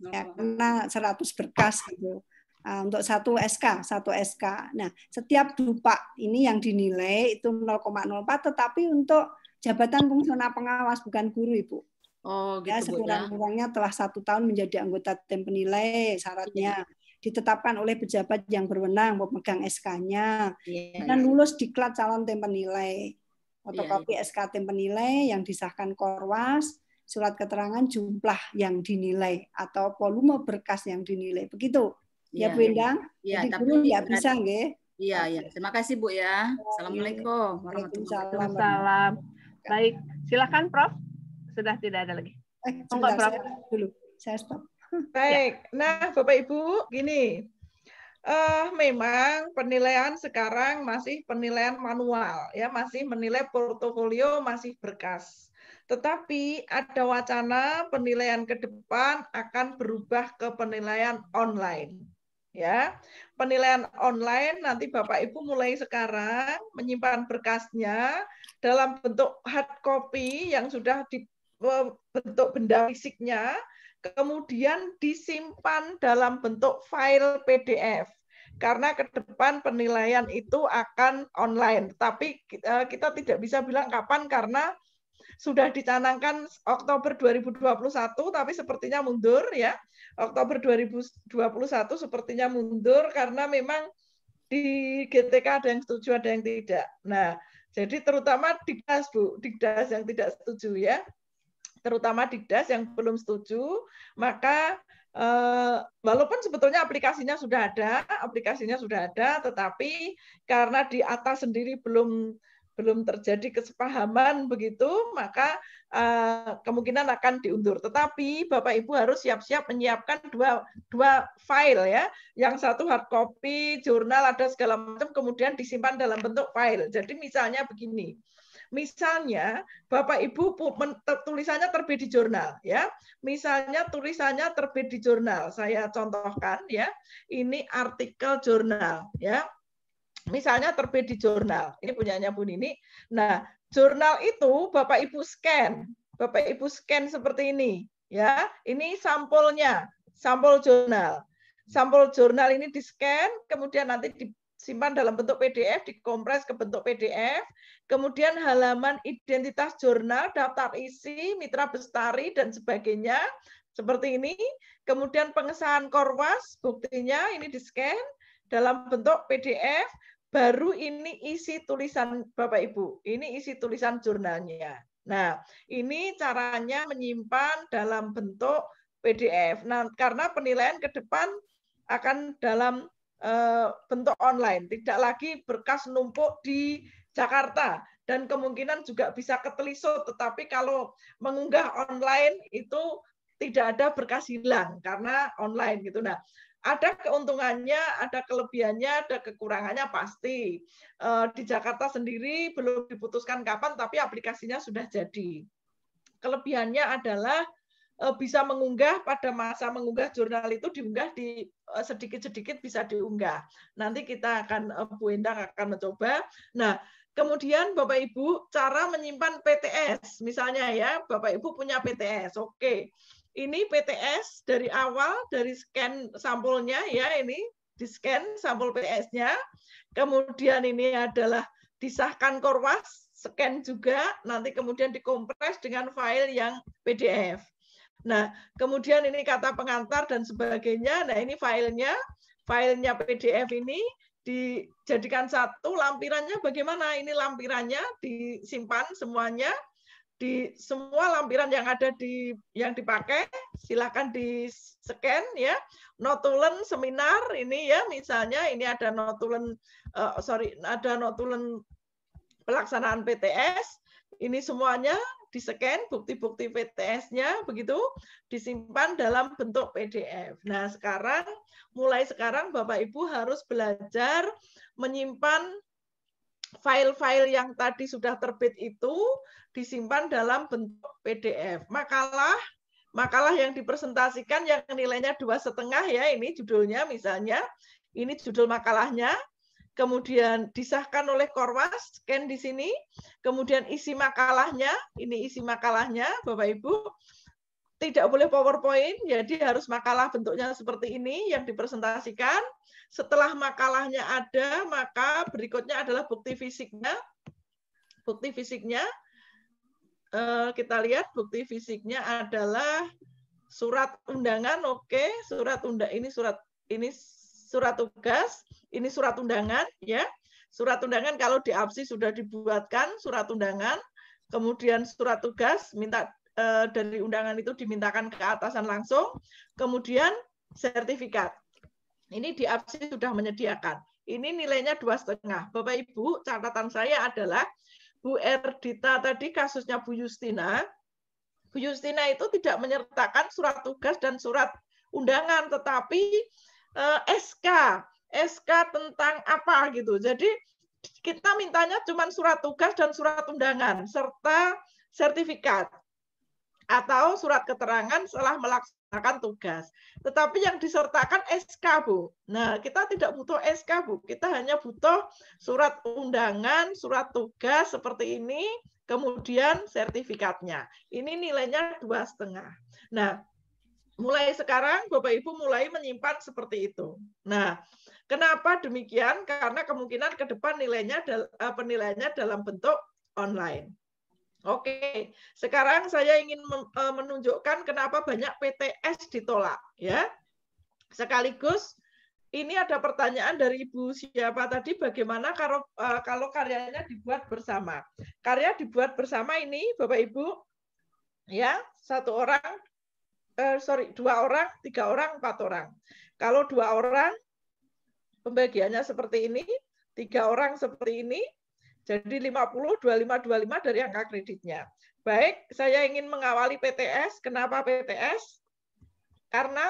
Ya, karena 100 berkas gitu. Uh, untuk satu SK, satu SK. Nah, setiap dupa ini yang dinilai itu 0,04 tetapi untuk jabatan fungsional pengawas bukan guru Ibu. Oh, ya, gitu, ya, sekurang-kurangnya telah satu tahun menjadi anggota tim penilai syaratnya iya. ditetapkan oleh pejabat yang berwenang memegang SK-nya yeah, dan iya. lulus diklat calon tim penilai iya, fotokopi yeah, SK tim penilai yang disahkan Korwas surat keterangan jumlah yang dinilai atau volume berkas yang dinilai begitu ya, ya Bu Endang ya, jadi tapi guru nggak bisa nggih iya iya terima kasih Bu ya assalamualaikum warahmatullahi wabarakatuh salam baik silakan Prof sudah tidak ada lagi. Eh, Enggak saya dulu. Saya stop. *laughs* Ya. Baik. Ya. Nah, Bapak Ibu, gini. Uh, memang penilaian sekarang masih penilaian manual ya, masih menilai portofolio masih berkas. Tetapi ada wacana penilaian ke depan akan berubah ke penilaian online ya. Penilaian online nanti Bapak Ibu mulai sekarang menyimpan berkasnya dalam bentuk hard copy yang sudah di, Eh, bentuk benda fisiknya, kemudian disimpan dalam bentuk file PDF. Karena ke depan penilaian itu akan online, tapi eh, kita, tidak bisa bilang kapan karena sudah dicanangkan Oktober 2021 tapi sepertinya mundur ya. Oktober 2021 sepertinya mundur karena memang di GTK ada yang setuju ada yang tidak. Nah, jadi terutama Dikdas Bu, Dikdas yang tidak setuju ya terutama Dikdas yang belum setuju, maka eh, walaupun sebetulnya aplikasinya sudah ada, aplikasinya sudah ada, tetapi karena di atas sendiri belum belum terjadi kesepahaman begitu, maka uh, kemungkinan akan diundur. Tetapi Bapak Ibu harus siap-siap menyiapkan dua dua file ya, yang satu hard copy, jurnal ada segala macam, kemudian disimpan dalam bentuk file. Jadi misalnya begini, Misalnya Bapak Ibu tulisannya terbit di jurnal ya. Misalnya tulisannya terbit di jurnal. Saya contohkan ya. Ini artikel jurnal ya. Misalnya terbit di jurnal. Ini punyanya pun ini. Nah, jurnal itu Bapak Ibu scan. Bapak Ibu scan seperti ini ya. Ini sampulnya, sampul jurnal sampul jurnal ini di scan, kemudian nanti di, simpan dalam bentuk PDF, dikompres ke bentuk PDF. Kemudian halaman identitas jurnal, daftar isi, mitra bestari, dan sebagainya. Seperti ini. Kemudian pengesahan korwas, buktinya ini di-scan dalam bentuk PDF. Baru ini isi tulisan Bapak-Ibu. Ini isi tulisan jurnalnya. Nah, ini caranya menyimpan dalam bentuk PDF. Nah, karena penilaian ke depan akan dalam Eh, bentuk online, tidak lagi berkas numpuk di Jakarta dan kemungkinan juga bisa ketelisut. Tetapi kalau mengunggah online itu tidak ada berkas hilang karena online gitu. Nah, ada keuntungannya, ada kelebihannya, ada kekurangannya pasti. Eh, di Jakarta sendiri belum diputuskan kapan, tapi aplikasinya sudah jadi. Kelebihannya adalah E, bisa mengunggah pada masa mengunggah jurnal itu diunggah di e, sedikit-sedikit bisa diunggah. Nanti kita akan e, Bu Endang akan mencoba. Nah, kemudian Bapak Ibu cara menyimpan PTS misalnya ya, Bapak Ibu punya PTS. Oke. Ini PTS dari awal dari scan sampulnya ya ini di scan sampul PTS nya Kemudian ini adalah disahkan Korwas, scan juga, nanti kemudian dikompres dengan file yang PDF. Nah, kemudian ini kata pengantar dan sebagainya. Nah, ini filenya, filenya PDF ini dijadikan satu lampirannya bagaimana ini lampirannya disimpan semuanya di semua lampiran yang ada di yang dipakai silakan di scan ya notulen seminar ini ya misalnya ini ada notulen uh, sorry ada notulen pelaksanaan PTS ini semuanya di-scan bukti-bukti PTS-nya begitu disimpan dalam bentuk PDF. Nah, sekarang mulai sekarang Bapak Ibu harus belajar menyimpan file-file yang tadi sudah terbit itu disimpan dalam bentuk PDF. Makalah makalah yang dipresentasikan yang nilainya dua setengah ya ini judulnya misalnya ini judul makalahnya kemudian disahkan oleh Korwas, scan di sini, kemudian isi makalahnya, ini isi makalahnya Bapak Ibu, tidak boleh PowerPoint, jadi harus makalah bentuknya seperti ini yang dipresentasikan. Setelah makalahnya ada, maka berikutnya adalah bukti fisiknya. Bukti fisiknya, eh, kita lihat bukti fisiknya adalah surat undangan, oke, surat undang ini surat ini surat tugas, ini surat undangan ya. Surat undangan kalau di APSI sudah dibuatkan surat undangan, kemudian surat tugas minta e, dari undangan itu dimintakan ke atasan langsung, kemudian sertifikat. Ini di APSI sudah menyediakan. Ini nilainya dua setengah. Bapak Ibu, catatan saya adalah Bu Erdita tadi kasusnya Bu Justina. Bu Justina itu tidak menyertakan surat tugas dan surat undangan, tetapi Eh, SK, SK tentang apa gitu. Jadi kita mintanya cuma surat tugas dan surat undangan serta sertifikat atau surat keterangan setelah melaksanakan tugas. Tetapi yang disertakan SK, Bu. Nah, kita tidak butuh SK, Bu. Kita hanya butuh surat undangan, surat tugas seperti ini, kemudian sertifikatnya. Ini nilainya dua setengah. Nah, mulai sekarang Bapak Ibu mulai menyimpan seperti itu. Nah, kenapa demikian? Karena kemungkinan ke depan nilainya eh, penilaiannya dalam bentuk online. Oke, sekarang saya ingin eh, menunjukkan kenapa banyak PTS ditolak ya. Sekaligus ini ada pertanyaan dari Ibu siapa tadi bagaimana kalau eh, kalau karyanya dibuat bersama. Karya dibuat bersama ini Bapak Ibu ya, satu orang eh, sorry dua orang, tiga orang, empat orang. Kalau dua orang pembagiannya seperti ini, tiga orang seperti ini, jadi 50, 25, 25 dari angka kreditnya. Baik, saya ingin mengawali PTS. Kenapa PTS? Karena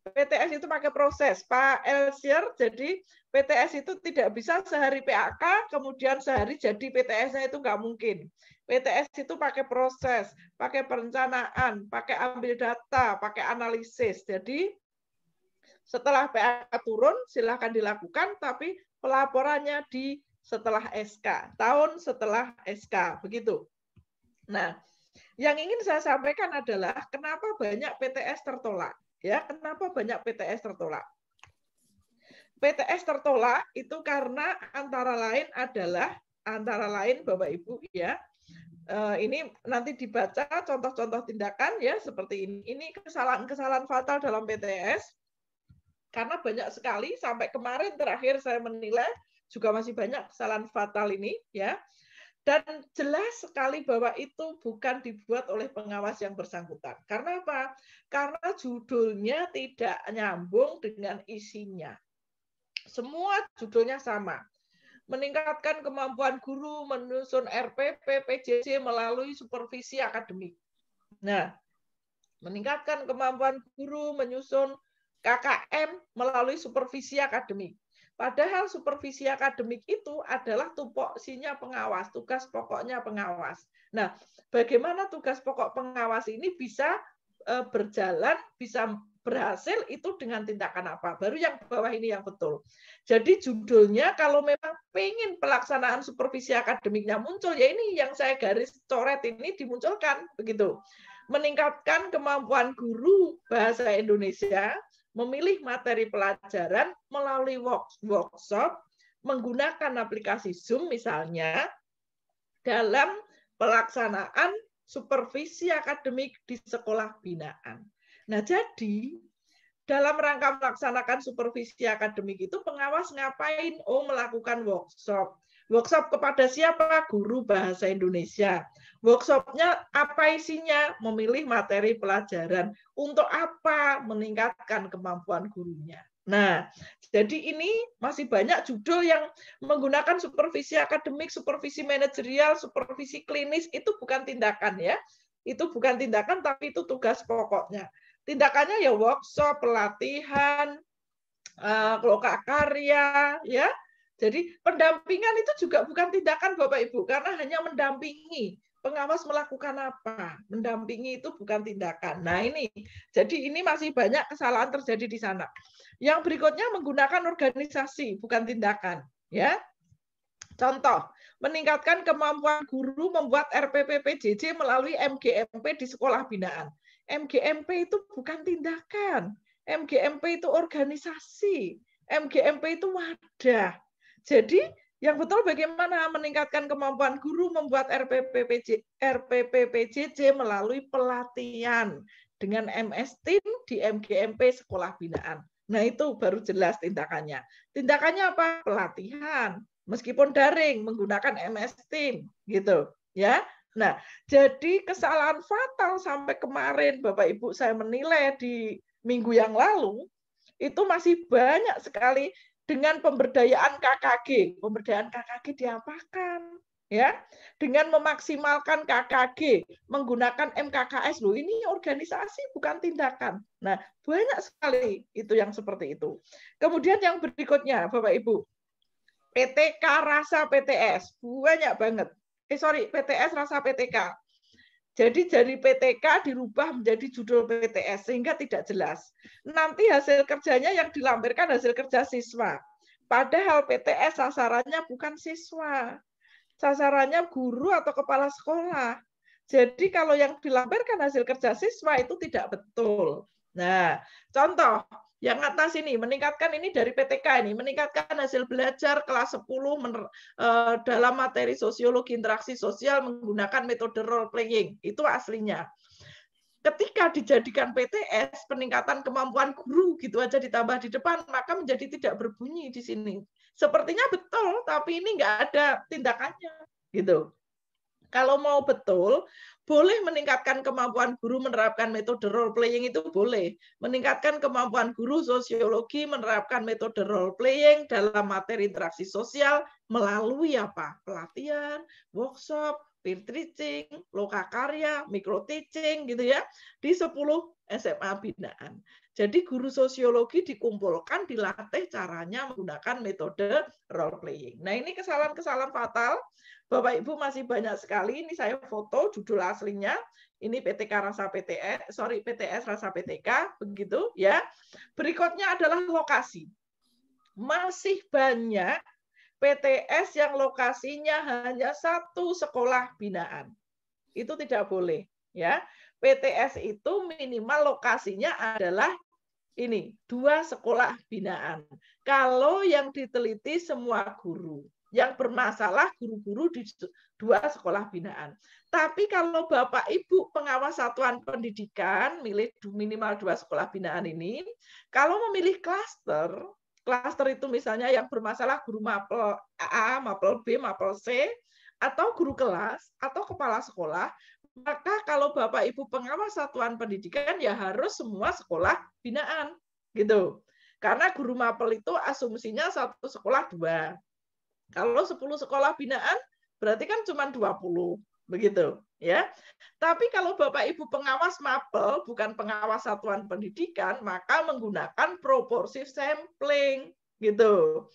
PTS itu pakai proses, Pak Elsir, Jadi PTS itu tidak bisa sehari PAK, kemudian sehari jadi PTS-nya itu nggak mungkin. PTS itu pakai proses, pakai perencanaan, pakai ambil data, pakai analisis. Jadi setelah PAK turun, silahkan dilakukan, tapi pelaporannya di setelah SK, tahun setelah SK, begitu. Nah, yang ingin saya sampaikan adalah kenapa banyak PTS tertolak Ya, kenapa banyak PTS tertolak? PTS tertolak itu karena antara lain adalah antara lain Bapak Ibu ya. Eh, ini nanti dibaca contoh-contoh tindakan ya seperti ini. Ini kesalahan-kesalahan fatal dalam PTS karena banyak sekali sampai kemarin terakhir saya menilai juga masih banyak kesalahan fatal ini ya. Dan jelas sekali bahwa itu bukan dibuat oleh pengawas yang bersangkutan. Karena apa? Karena judulnya tidak nyambung dengan isinya. Semua judulnya sama. Meningkatkan kemampuan guru menyusun RPP PJJ melalui supervisi akademik. Nah, meningkatkan kemampuan guru menyusun KKM melalui supervisi akademik. Padahal supervisi akademik itu adalah tupoksinya pengawas, tugas pokoknya pengawas. Nah, bagaimana tugas pokok pengawas ini bisa e, berjalan, bisa berhasil itu dengan tindakan apa? Baru yang bawah ini yang betul. Jadi judulnya kalau memang pengen pelaksanaan supervisi akademiknya muncul, ya ini yang saya garis coret ini dimunculkan, begitu. Meningkatkan kemampuan guru bahasa Indonesia memilih materi pelajaran melalui workshop menggunakan aplikasi Zoom misalnya dalam pelaksanaan supervisi akademik di sekolah binaan. Nah, jadi dalam rangka melaksanakan supervisi akademik itu pengawas ngapain? Oh, melakukan workshop. Workshop kepada siapa? Guru bahasa Indonesia. Workshopnya apa isinya? Memilih materi pelajaran. Untuk apa? Meningkatkan kemampuan gurunya. Nah, jadi ini masih banyak judul yang menggunakan supervisi akademik, supervisi manajerial, supervisi klinis itu bukan tindakan ya. Itu bukan tindakan tapi itu tugas pokoknya. Tindakannya ya workshop, pelatihan, kelokak eh, karya ya, jadi pendampingan itu juga bukan tindakan Bapak Ibu karena hanya mendampingi. Pengawas melakukan apa? Mendampingi itu bukan tindakan. Nah, ini. Jadi ini masih banyak kesalahan terjadi di sana. Yang berikutnya menggunakan organisasi bukan tindakan, ya. Contoh, meningkatkan kemampuan guru membuat RPP PJJ melalui MGMP di sekolah binaan. MGMP itu bukan tindakan. MGMP itu organisasi. MGMP itu wadah jadi yang betul bagaimana meningkatkan kemampuan guru membuat RPPPJ, RPPPJJ melalui pelatihan dengan MS Team di MGMP Sekolah Binaan. Nah itu baru jelas tindakannya. Tindakannya apa? Pelatihan, meskipun daring menggunakan MS Team gitu ya. Nah, jadi kesalahan fatal sampai kemarin Bapak Ibu saya menilai di minggu yang lalu itu masih banyak sekali dengan pemberdayaan KKG. Pemberdayaan KKG diapakan? Ya, dengan memaksimalkan KKG, menggunakan MKKS loh ini organisasi bukan tindakan. Nah, banyak sekali itu yang seperti itu. Kemudian yang berikutnya, Bapak Ibu, PTK rasa PTS banyak banget. Eh sorry, PTS rasa PTK jadi dari PTK dirubah menjadi judul PTS sehingga tidak jelas. Nanti hasil kerjanya yang dilampirkan hasil kerja siswa. Padahal PTS sasarannya bukan siswa. Sasarannya guru atau kepala sekolah. Jadi kalau yang dilampirkan hasil kerja siswa itu tidak betul. Nah, contoh yang atas ini meningkatkan ini dari PTK ini meningkatkan hasil belajar kelas 10 mener, uh, dalam materi sosiologi interaksi sosial menggunakan metode role playing itu aslinya ketika dijadikan PTS peningkatan kemampuan guru gitu aja ditambah di depan maka menjadi tidak berbunyi di sini sepertinya betul tapi ini enggak ada tindakannya gitu kalau mau betul boleh meningkatkan kemampuan guru menerapkan metode role playing itu boleh. Meningkatkan kemampuan guru sosiologi menerapkan metode role playing dalam materi interaksi sosial melalui apa? Pelatihan, workshop, peer teaching, loka karya, micro teaching gitu ya di 10 SMA binaan. Jadi guru sosiologi dikumpulkan, dilatih caranya menggunakan metode role playing. Nah ini kesalahan-kesalahan fatal. Bapak Ibu masih banyak sekali. Ini saya foto judul aslinya. Ini PTK Rasa PTS, e, sorry PTS Rasa PTK, begitu ya. Berikutnya adalah lokasi. Masih banyak PTS yang lokasinya hanya satu sekolah binaan. Itu tidak boleh ya. PTS itu minimal lokasinya adalah ini dua sekolah binaan. Kalau yang diteliti semua guru, yang bermasalah guru-guru di dua sekolah binaan. Tapi kalau Bapak Ibu pengawas satuan pendidikan milih minimal dua sekolah binaan ini, kalau memilih klaster, klaster itu misalnya yang bermasalah guru mapel A, mapel B, mapel C, atau guru kelas, atau kepala sekolah, maka kalau Bapak Ibu pengawas satuan pendidikan ya harus semua sekolah binaan gitu. Karena guru mapel itu asumsinya satu sekolah dua. Kalau 10 sekolah binaan berarti kan cuma 20 begitu ya. Tapi kalau Bapak Ibu pengawas mapel bukan pengawas satuan pendidikan maka menggunakan proporsif sampling gitu.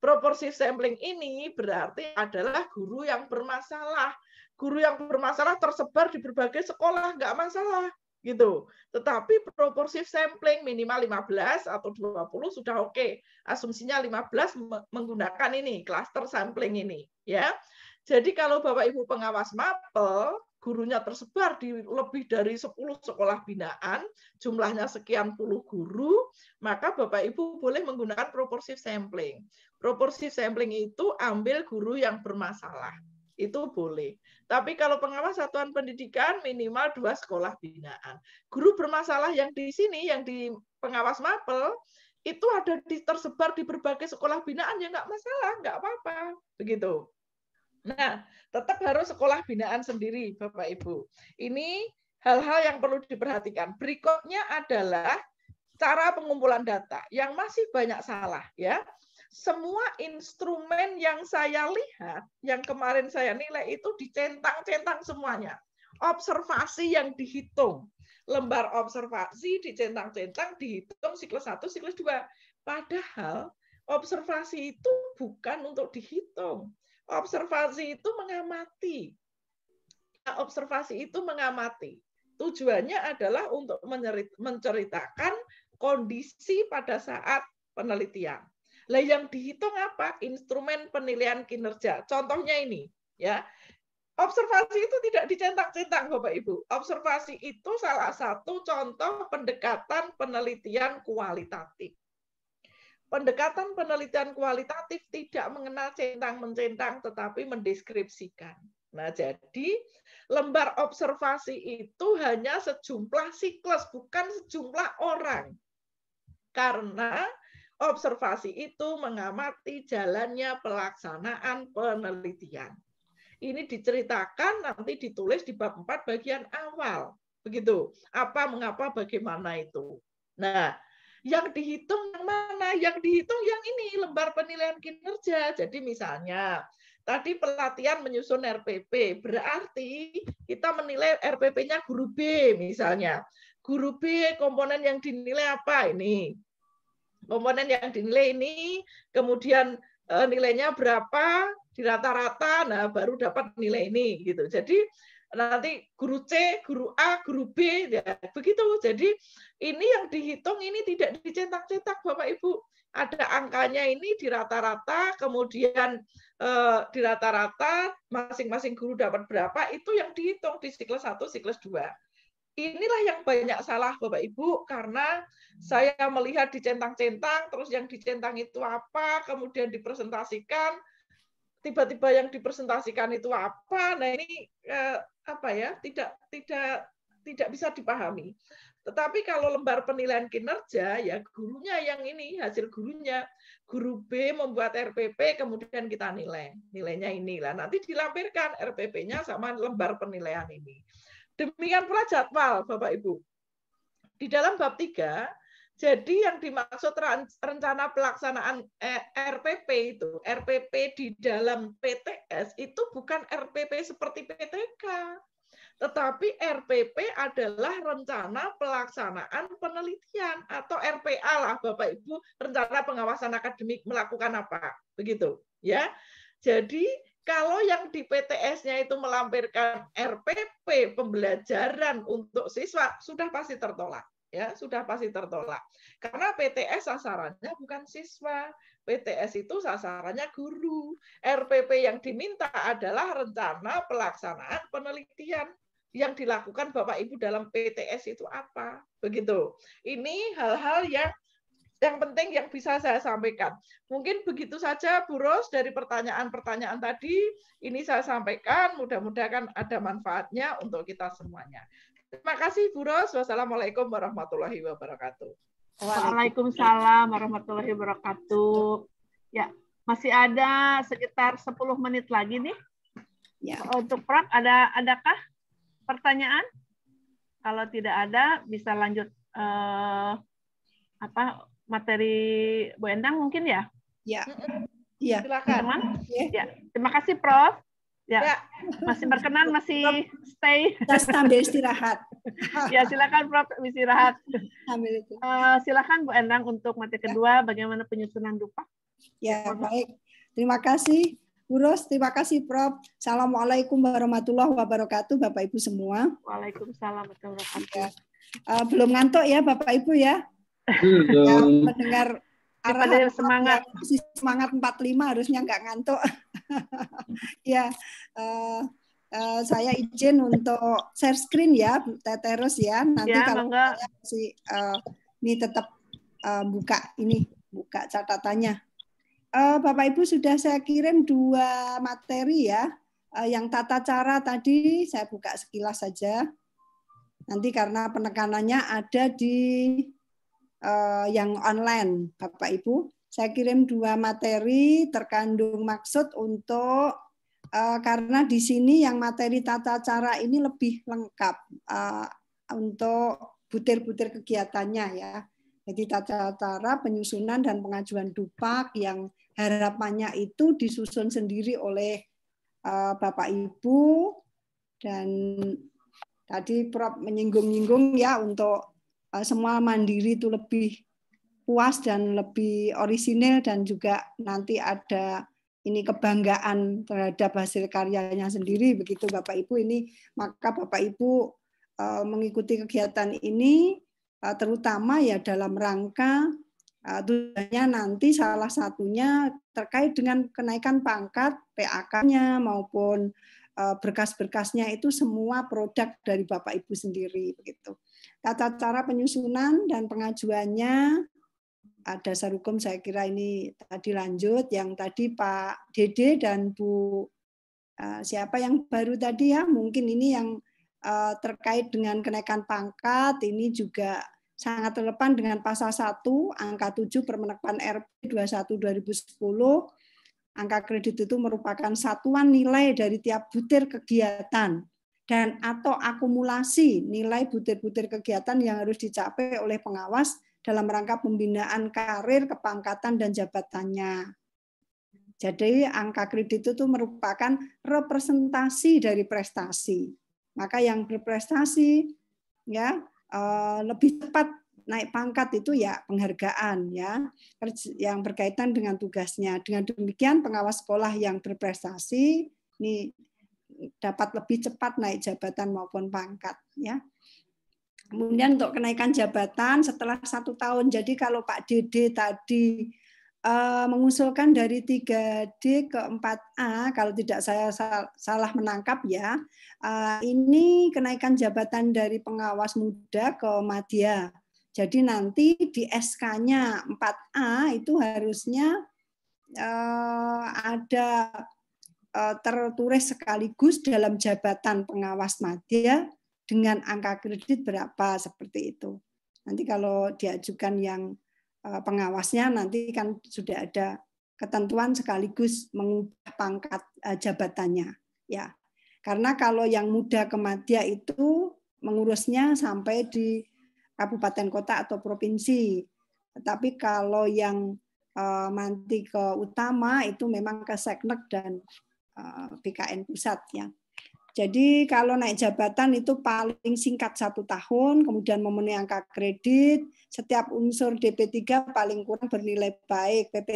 proporsif sampling ini berarti adalah guru yang bermasalah guru yang bermasalah tersebar di berbagai sekolah, nggak masalah gitu. Tetapi proporsif sampling minimal 15 atau 20 sudah oke. Okay. Asumsinya 15 menggunakan ini cluster sampling ini, ya. Jadi kalau Bapak Ibu pengawas mapel, gurunya tersebar di lebih dari 10 sekolah binaan, jumlahnya sekian puluh guru, maka Bapak Ibu boleh menggunakan proporsif sampling. Proporsif sampling itu ambil guru yang bermasalah itu boleh. Tapi kalau pengawas satuan pendidikan minimal dua sekolah binaan. Guru bermasalah yang di sini, yang di pengawas mapel, itu ada di, tersebar di berbagai sekolah binaan, ya nggak masalah, nggak apa-apa. Begitu. Nah, tetap harus sekolah binaan sendiri, Bapak-Ibu. Ini hal-hal yang perlu diperhatikan. Berikutnya adalah cara pengumpulan data yang masih banyak salah ya semua instrumen yang saya lihat, yang kemarin saya nilai itu dicentang-centang semuanya. Observasi yang dihitung. Lembar observasi dicentang-centang, dihitung siklus 1, siklus 2. Padahal observasi itu bukan untuk dihitung. Observasi itu mengamati. Nah, observasi itu mengamati. Tujuannya adalah untuk menceritakan kondisi pada saat penelitian. Lah yang dihitung apa? Instrumen penilaian kinerja. Contohnya ini, ya. Observasi itu tidak dicentang-centang Bapak Ibu. Observasi itu salah satu contoh pendekatan penelitian kualitatif. Pendekatan penelitian kualitatif tidak mengenal centang-mencentang, tetapi mendeskripsikan. Nah, jadi lembar observasi itu hanya sejumlah siklus, bukan sejumlah orang. Karena observasi itu mengamati jalannya pelaksanaan penelitian. Ini diceritakan nanti ditulis di bab 4 bagian awal. Begitu. Apa, mengapa, bagaimana itu. Nah, yang dihitung yang mana? Yang dihitung yang ini, lembar penilaian kinerja. Jadi misalnya, tadi pelatihan menyusun RPP, berarti kita menilai RPP-nya guru B misalnya. Guru B komponen yang dinilai apa ini? komponen yang dinilai ini, kemudian eh, nilainya berapa di rata-rata, nah baru dapat nilai ini gitu. Jadi nanti guru C, guru A, guru B, ya begitu. Jadi ini yang dihitung ini tidak dicetak-cetak Bapak Ibu. Ada angkanya ini di rata-rata, kemudian eh, di rata-rata masing-masing guru dapat berapa, itu yang dihitung di siklus satu siklus dua Inilah yang banyak salah Bapak Ibu karena saya melihat dicentang-centang, terus yang dicentang itu apa, kemudian dipresentasikan, tiba-tiba yang dipresentasikan itu apa. Nah ini eh, apa ya? Tidak tidak tidak bisa dipahami. Tetapi kalau lembar penilaian kinerja, ya gurunya yang ini, hasil gurunya. Guru B membuat RPP, kemudian kita nilai. Nilainya inilah. Nanti dilampirkan RPP-nya sama lembar penilaian ini. Demikian pula jadwal, Bapak Ibu. Di dalam bab 3, jadi yang dimaksud rencana pelaksanaan eh, RPP itu, RPP di dalam PTS itu bukan RPP seperti PTK. Tetapi RPP adalah rencana pelaksanaan penelitian atau RPA lah Bapak Ibu, rencana pengawasan akademik melakukan apa. Begitu, ya. Jadi kalau yang di PTS-nya itu melampirkan RPP pembelajaran untuk siswa sudah pasti tertolak ya sudah pasti tertolak karena PTS sasarannya bukan siswa PTS itu sasarannya guru RPP yang diminta adalah rencana pelaksanaan penelitian yang dilakukan Bapak Ibu dalam PTS itu apa begitu ini hal-hal yang yang penting yang bisa saya sampaikan. Mungkin begitu saja Bu Ros dari pertanyaan-pertanyaan tadi ini saya sampaikan mudah-mudahan ada manfaatnya untuk kita semuanya. Terima kasih Bu Ros. Wassalamualaikum warahmatullahi wabarakatuh. Waalaikumsalam warahmatullahi wabarakatuh. Ya, masih ada sekitar 10 menit lagi nih. Ya. Untuk Prof ada adakah pertanyaan? Kalau tidak ada bisa lanjut eh, apa materi Bu Endang mungkin ya? Ya. Iya. Silakan. Teman? Ya. ya. Terima kasih Prof. Ya. ya. Masih berkenan masih stay. sambil istirahat. *laughs* ya, silakan Prof istirahat. Sambil itu. Uh, silakan Bu Endang untuk materi ya. kedua ya. bagaimana penyusunan dupa. Ya, baik. Terima kasih Bu Ros, terima kasih Prof. Assalamualaikum warahmatullahi wabarakatuh Bapak Ibu semua. Waalaikumsalam warahmatullahi wabarakatuh. Uh, belum ngantuk ya Bapak Ibu ya? mendengar mendengar arah semangat ya, semangat 45 harusnya nggak ngantuk. *laughs* ya, uh, uh, saya izin untuk share screen ya, terus ya. Nanti ya, kalau saya masih uh, ini tetap uh, buka ini buka catatannya. Uh, Bapak Ibu sudah saya kirim dua materi ya. Uh, yang tata cara tadi saya buka sekilas saja. Nanti karena penekanannya ada di uh, yang online, Bapak Ibu. Saya kirim dua materi terkandung maksud untuk uh, karena di sini yang materi tata cara ini lebih lengkap uh, untuk butir-butir kegiatannya ya. Jadi tata cara penyusunan dan pengajuan dupak yang harapannya itu disusun sendiri oleh uh, Bapak Ibu dan tadi Prof menyinggung-nyinggung ya untuk Eh, semua mandiri itu lebih puas dan lebih orisinil dan juga nanti ada ini kebanggaan terhadap hasil karyanya sendiri begitu Bapak Ibu ini maka Bapak Ibu eh, mengikuti kegiatan ini eh, terutama ya dalam rangka tujuannya nanti salah satunya terkait dengan kenaikan pangkat PAK-nya maupun berkas-berkasnya itu semua produk dari Bapak Ibu sendiri begitu. Tata cara penyusunan dan pengajuannya ah, dasar hukum saya kira ini tadi lanjut yang tadi Pak Dede dan Bu ah, siapa yang baru tadi ya mungkin ini yang ah, terkait dengan kenaikan pangkat ini juga sangat relevan dengan pasal 1 angka 7 Permenekan RP 21 2010 angka kredit itu merupakan satuan nilai dari tiap butir kegiatan dan atau akumulasi nilai butir-butir kegiatan yang harus dicapai oleh pengawas dalam rangka pembinaan karir, kepangkatan, dan jabatannya. Jadi angka kredit itu merupakan representasi dari prestasi. Maka yang berprestasi ya eh, lebih cepat naik pangkat itu ya penghargaan ya yang berkaitan dengan tugasnya. Dengan demikian pengawas sekolah yang berprestasi ini dapat lebih cepat naik jabatan maupun pangkat ya. Kemudian untuk kenaikan jabatan setelah satu tahun. Jadi kalau Pak Dede tadi eh, mengusulkan dari 3D ke 4A, kalau tidak saya salah menangkap ya, eh, ini kenaikan jabatan dari pengawas muda ke madya. Jadi nanti di SK-nya 4A itu harusnya eh, ada Eh, tertulis sekaligus dalam jabatan pengawas media dengan angka kredit berapa seperti itu. Nanti kalau diajukan yang eh, pengawasnya nanti kan sudah ada ketentuan sekaligus mengubah pangkat eh, jabatannya ya. Karena kalau yang muda ke media itu mengurusnya sampai di kabupaten kota atau provinsi. Tetapi kalau yang nanti ke utama itu memang ke seknek dan BKN eh, pusat ya. Jadi kalau naik jabatan itu paling singkat satu tahun, kemudian memenuhi angka kredit, setiap unsur DP3 paling kurang bernilai baik, PP,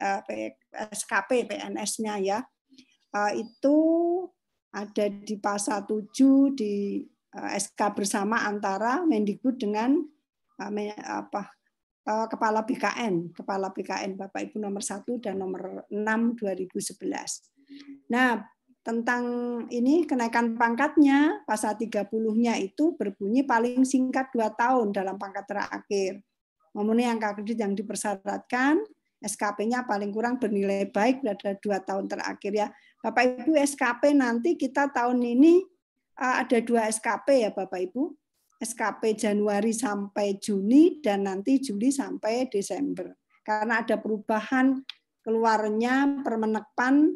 eh, SKP, PNS-nya ya. Eh, itu ada di pasal 7 di SK bersama antara Mendikbud dengan apa kepala BKN, kepala BKN Bapak Ibu nomor 1 dan nomor 6 2011. Nah, tentang ini kenaikan pangkatnya pasal 30-nya itu berbunyi paling singkat dua tahun dalam pangkat terakhir. Memenuhi angka kredit yang dipersyaratkan, SKP-nya paling kurang bernilai baik pada dua tahun terakhir ya. Bapak Ibu SKP nanti kita tahun ini eh, ada dua SKP ya Bapak Ibu. SKP Januari sampai Juni dan nanti Juli sampai Desember. Karena ada perubahan keluarnya Permenekpan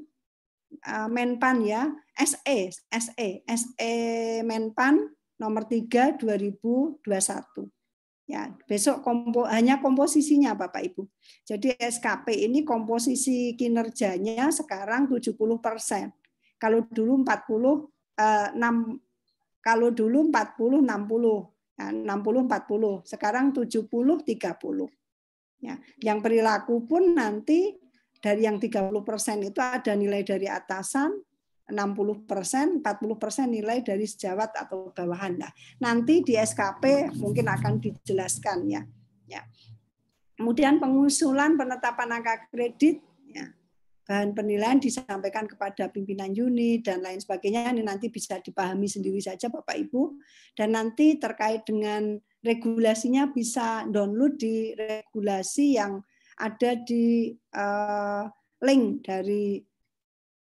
Eh, Menpan ya, SE, SE, SE Menpan nomor 3 2021. Ya, besok kompo, hanya komposisinya Bapak Ibu. Jadi SKP ini komposisi kinerjanya sekarang 70%. Kalau dulu 40 eh, 6 kalau dulu 40 60. Nah, 60 40, sekarang 70 30. Ya, yang perilaku pun nanti dari yang 30% itu ada nilai dari atasan, 60%, 40% nilai dari sejawat atau bawahan. Nah, nanti di SKP mungkin akan dijelaskan ya. ya. Kemudian pengusulan penetapan angka kredit, ya. bahan penilaian disampaikan kepada pimpinan unit dan lain sebagainya. Ini nanti bisa dipahami sendiri saja Bapak Ibu. Dan nanti terkait dengan regulasinya bisa download di regulasi yang ada di uh, link dari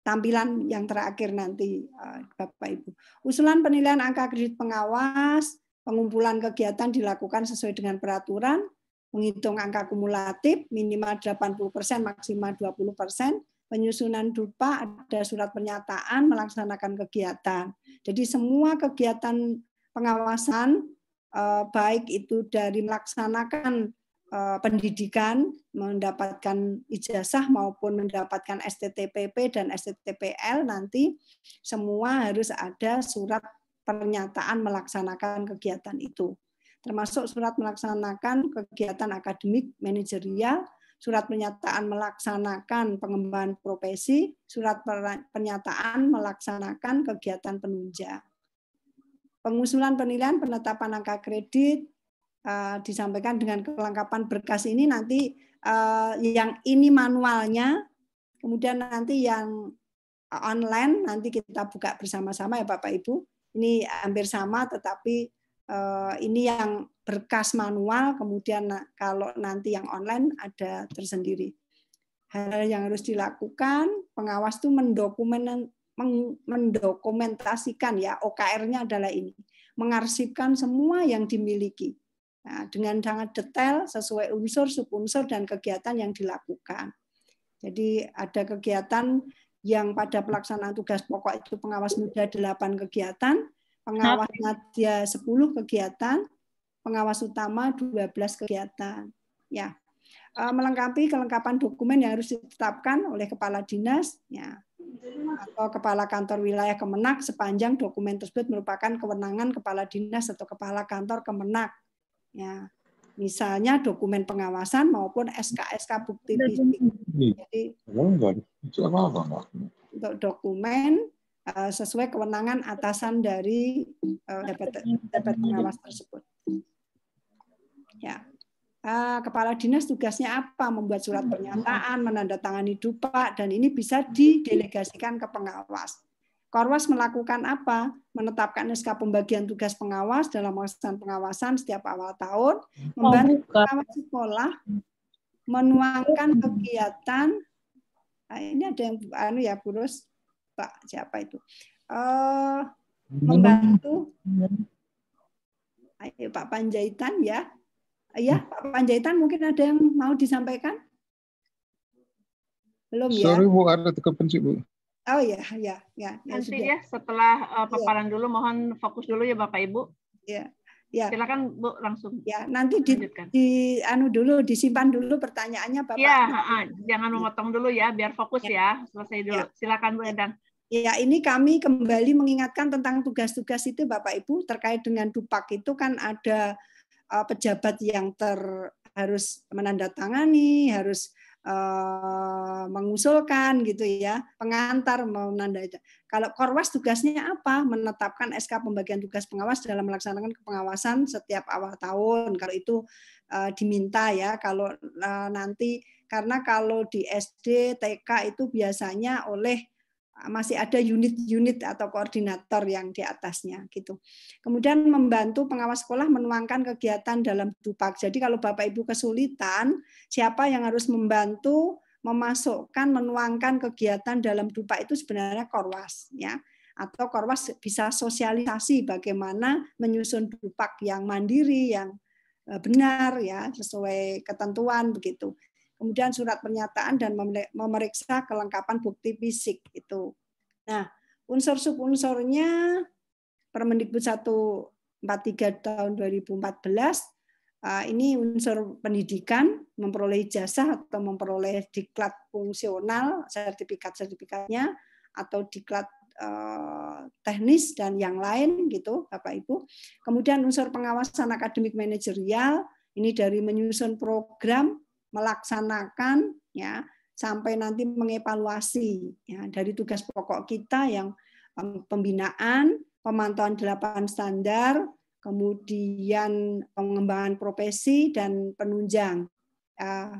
tampilan yang terakhir nanti uh, Bapak Ibu. Usulan penilaian angka kredit pengawas, pengumpulan kegiatan dilakukan sesuai dengan peraturan, menghitung angka kumulatif minimal 80% maksimal 20%, penyusunan dupa ada surat pernyataan melaksanakan kegiatan. Jadi semua kegiatan pengawasan eh, baik itu dari melaksanakan Eh, pendidikan, mendapatkan ijazah maupun mendapatkan STTPP dan STTPL nanti semua harus ada surat pernyataan melaksanakan kegiatan itu. Termasuk surat melaksanakan kegiatan akademik manajerial, surat pernyataan melaksanakan pengembangan profesi, surat pernyataan melaksanakan kegiatan penunjang. Pengusulan penilaian penetapan angka kredit, Eh, disampaikan dengan kelengkapan berkas ini nanti uh, yang ini manualnya, kemudian nanti yang online nanti kita buka bersama-sama ya Bapak Ibu. Ini hampir sama tetapi uh, ini yang berkas manual kemudian kalau nanti yang online ada tersendiri. Hal yang harus dilakukan pengawas itu mendokumen mendokumentasikan ya OKR-nya adalah ini, mengarsipkan semua yang dimiliki Nah, dengan sangat detail sesuai unsur, subunsur, dan kegiatan yang dilakukan. Jadi ada kegiatan yang pada pelaksanaan tugas pokok itu pengawas muda 8 kegiatan, pengawas nadia 10 kegiatan, pengawas utama 12 kegiatan. Ya. E, melengkapi kelengkapan dokumen yang harus ditetapkan oleh kepala dinas ya, atau kepala kantor wilayah Kemenak sepanjang dokumen tersebut merupakan kewenangan kepala dinas atau kepala kantor Kemenak Ya. Misalnya dokumen pengawasan maupun SK-SK bukti fisik. Jadi untuk dokumen eh, sesuai kewenangan atasan dari eh, dapat pengawas tersebut. Ya. Eh, kepala dinas tugasnya apa? Membuat surat pernyataan, menandatangani dupa, dan ini bisa didelegasikan ke pengawas. Korwas melakukan apa? Menetapkan SK pembagian tugas pengawas dalam wawasan pengawasan setiap awal tahun, hmm. membantu pengawas sekolah menuangkan hmm. kegiatan nah, ini ada yang anu ya Burus Pak siapa itu uh, membantu Ayo, Pak Panjaitan ya ya Pak Panjaitan mungkin ada yang mau disampaikan belum Sorry, ya Sorry Bu ada terkepencet Bu Oh ya, ya, ya. Nanti sudah. ya setelah uh, paparan ya. dulu, mohon fokus dulu ya Bapak Ibu. Ya, ya. Silakan Bu langsung. Ya, nanti di, di anu dulu disimpan dulu pertanyaannya Bapak. Ya, uh, jangan memotong dulu ya, biar fokus ya, ya. selesai dulu. Ya. Silakan Bu iya. Endang. Ya, ini kami kembali mengingatkan tentang tugas-tugas itu Bapak Ibu terkait dengan Dupak itu kan ada uh, pejabat yang ter harus menandatangani, harus Eh, mengusulkan gitu ya, pengantar menandai. Kalau Korwas tugasnya apa? Menetapkan SK pembagian tugas pengawas dalam melaksanakan kepengawasan setiap awal tahun. Kalau itu uh, diminta ya, kalau uh, nanti karena kalau di SD, TK itu biasanya oleh masih ada unit-unit atau koordinator yang di atasnya gitu. Kemudian membantu pengawas sekolah menuangkan kegiatan dalam dupak. Jadi kalau Bapak Ibu kesulitan, siapa yang harus membantu memasukkan menuangkan kegiatan dalam dupak itu sebenarnya Korwas ya. Atau Korwas bisa sosialisasi bagaimana menyusun dupak yang mandiri yang eh, benar ya sesuai ketentuan begitu kemudian surat pernyataan dan memeriksa kelengkapan bukti fisik itu. Nah, unsur subunsurnya Permendikbud 143 tahun 2014 eh, ini unsur pendidikan, memperoleh jasa atau memperoleh diklat fungsional, sertifikat-sertifikatnya atau diklat eh, teknis dan yang lain gitu Bapak Ibu. Kemudian unsur pengawasan akademik manajerial ini dari menyusun program melaksanakan ya sampai nanti mengevaluasi ya dari tugas pokok kita yang pembinaan, pemantauan delapan standar, kemudian pengembangan profesi dan penunjang. Uh,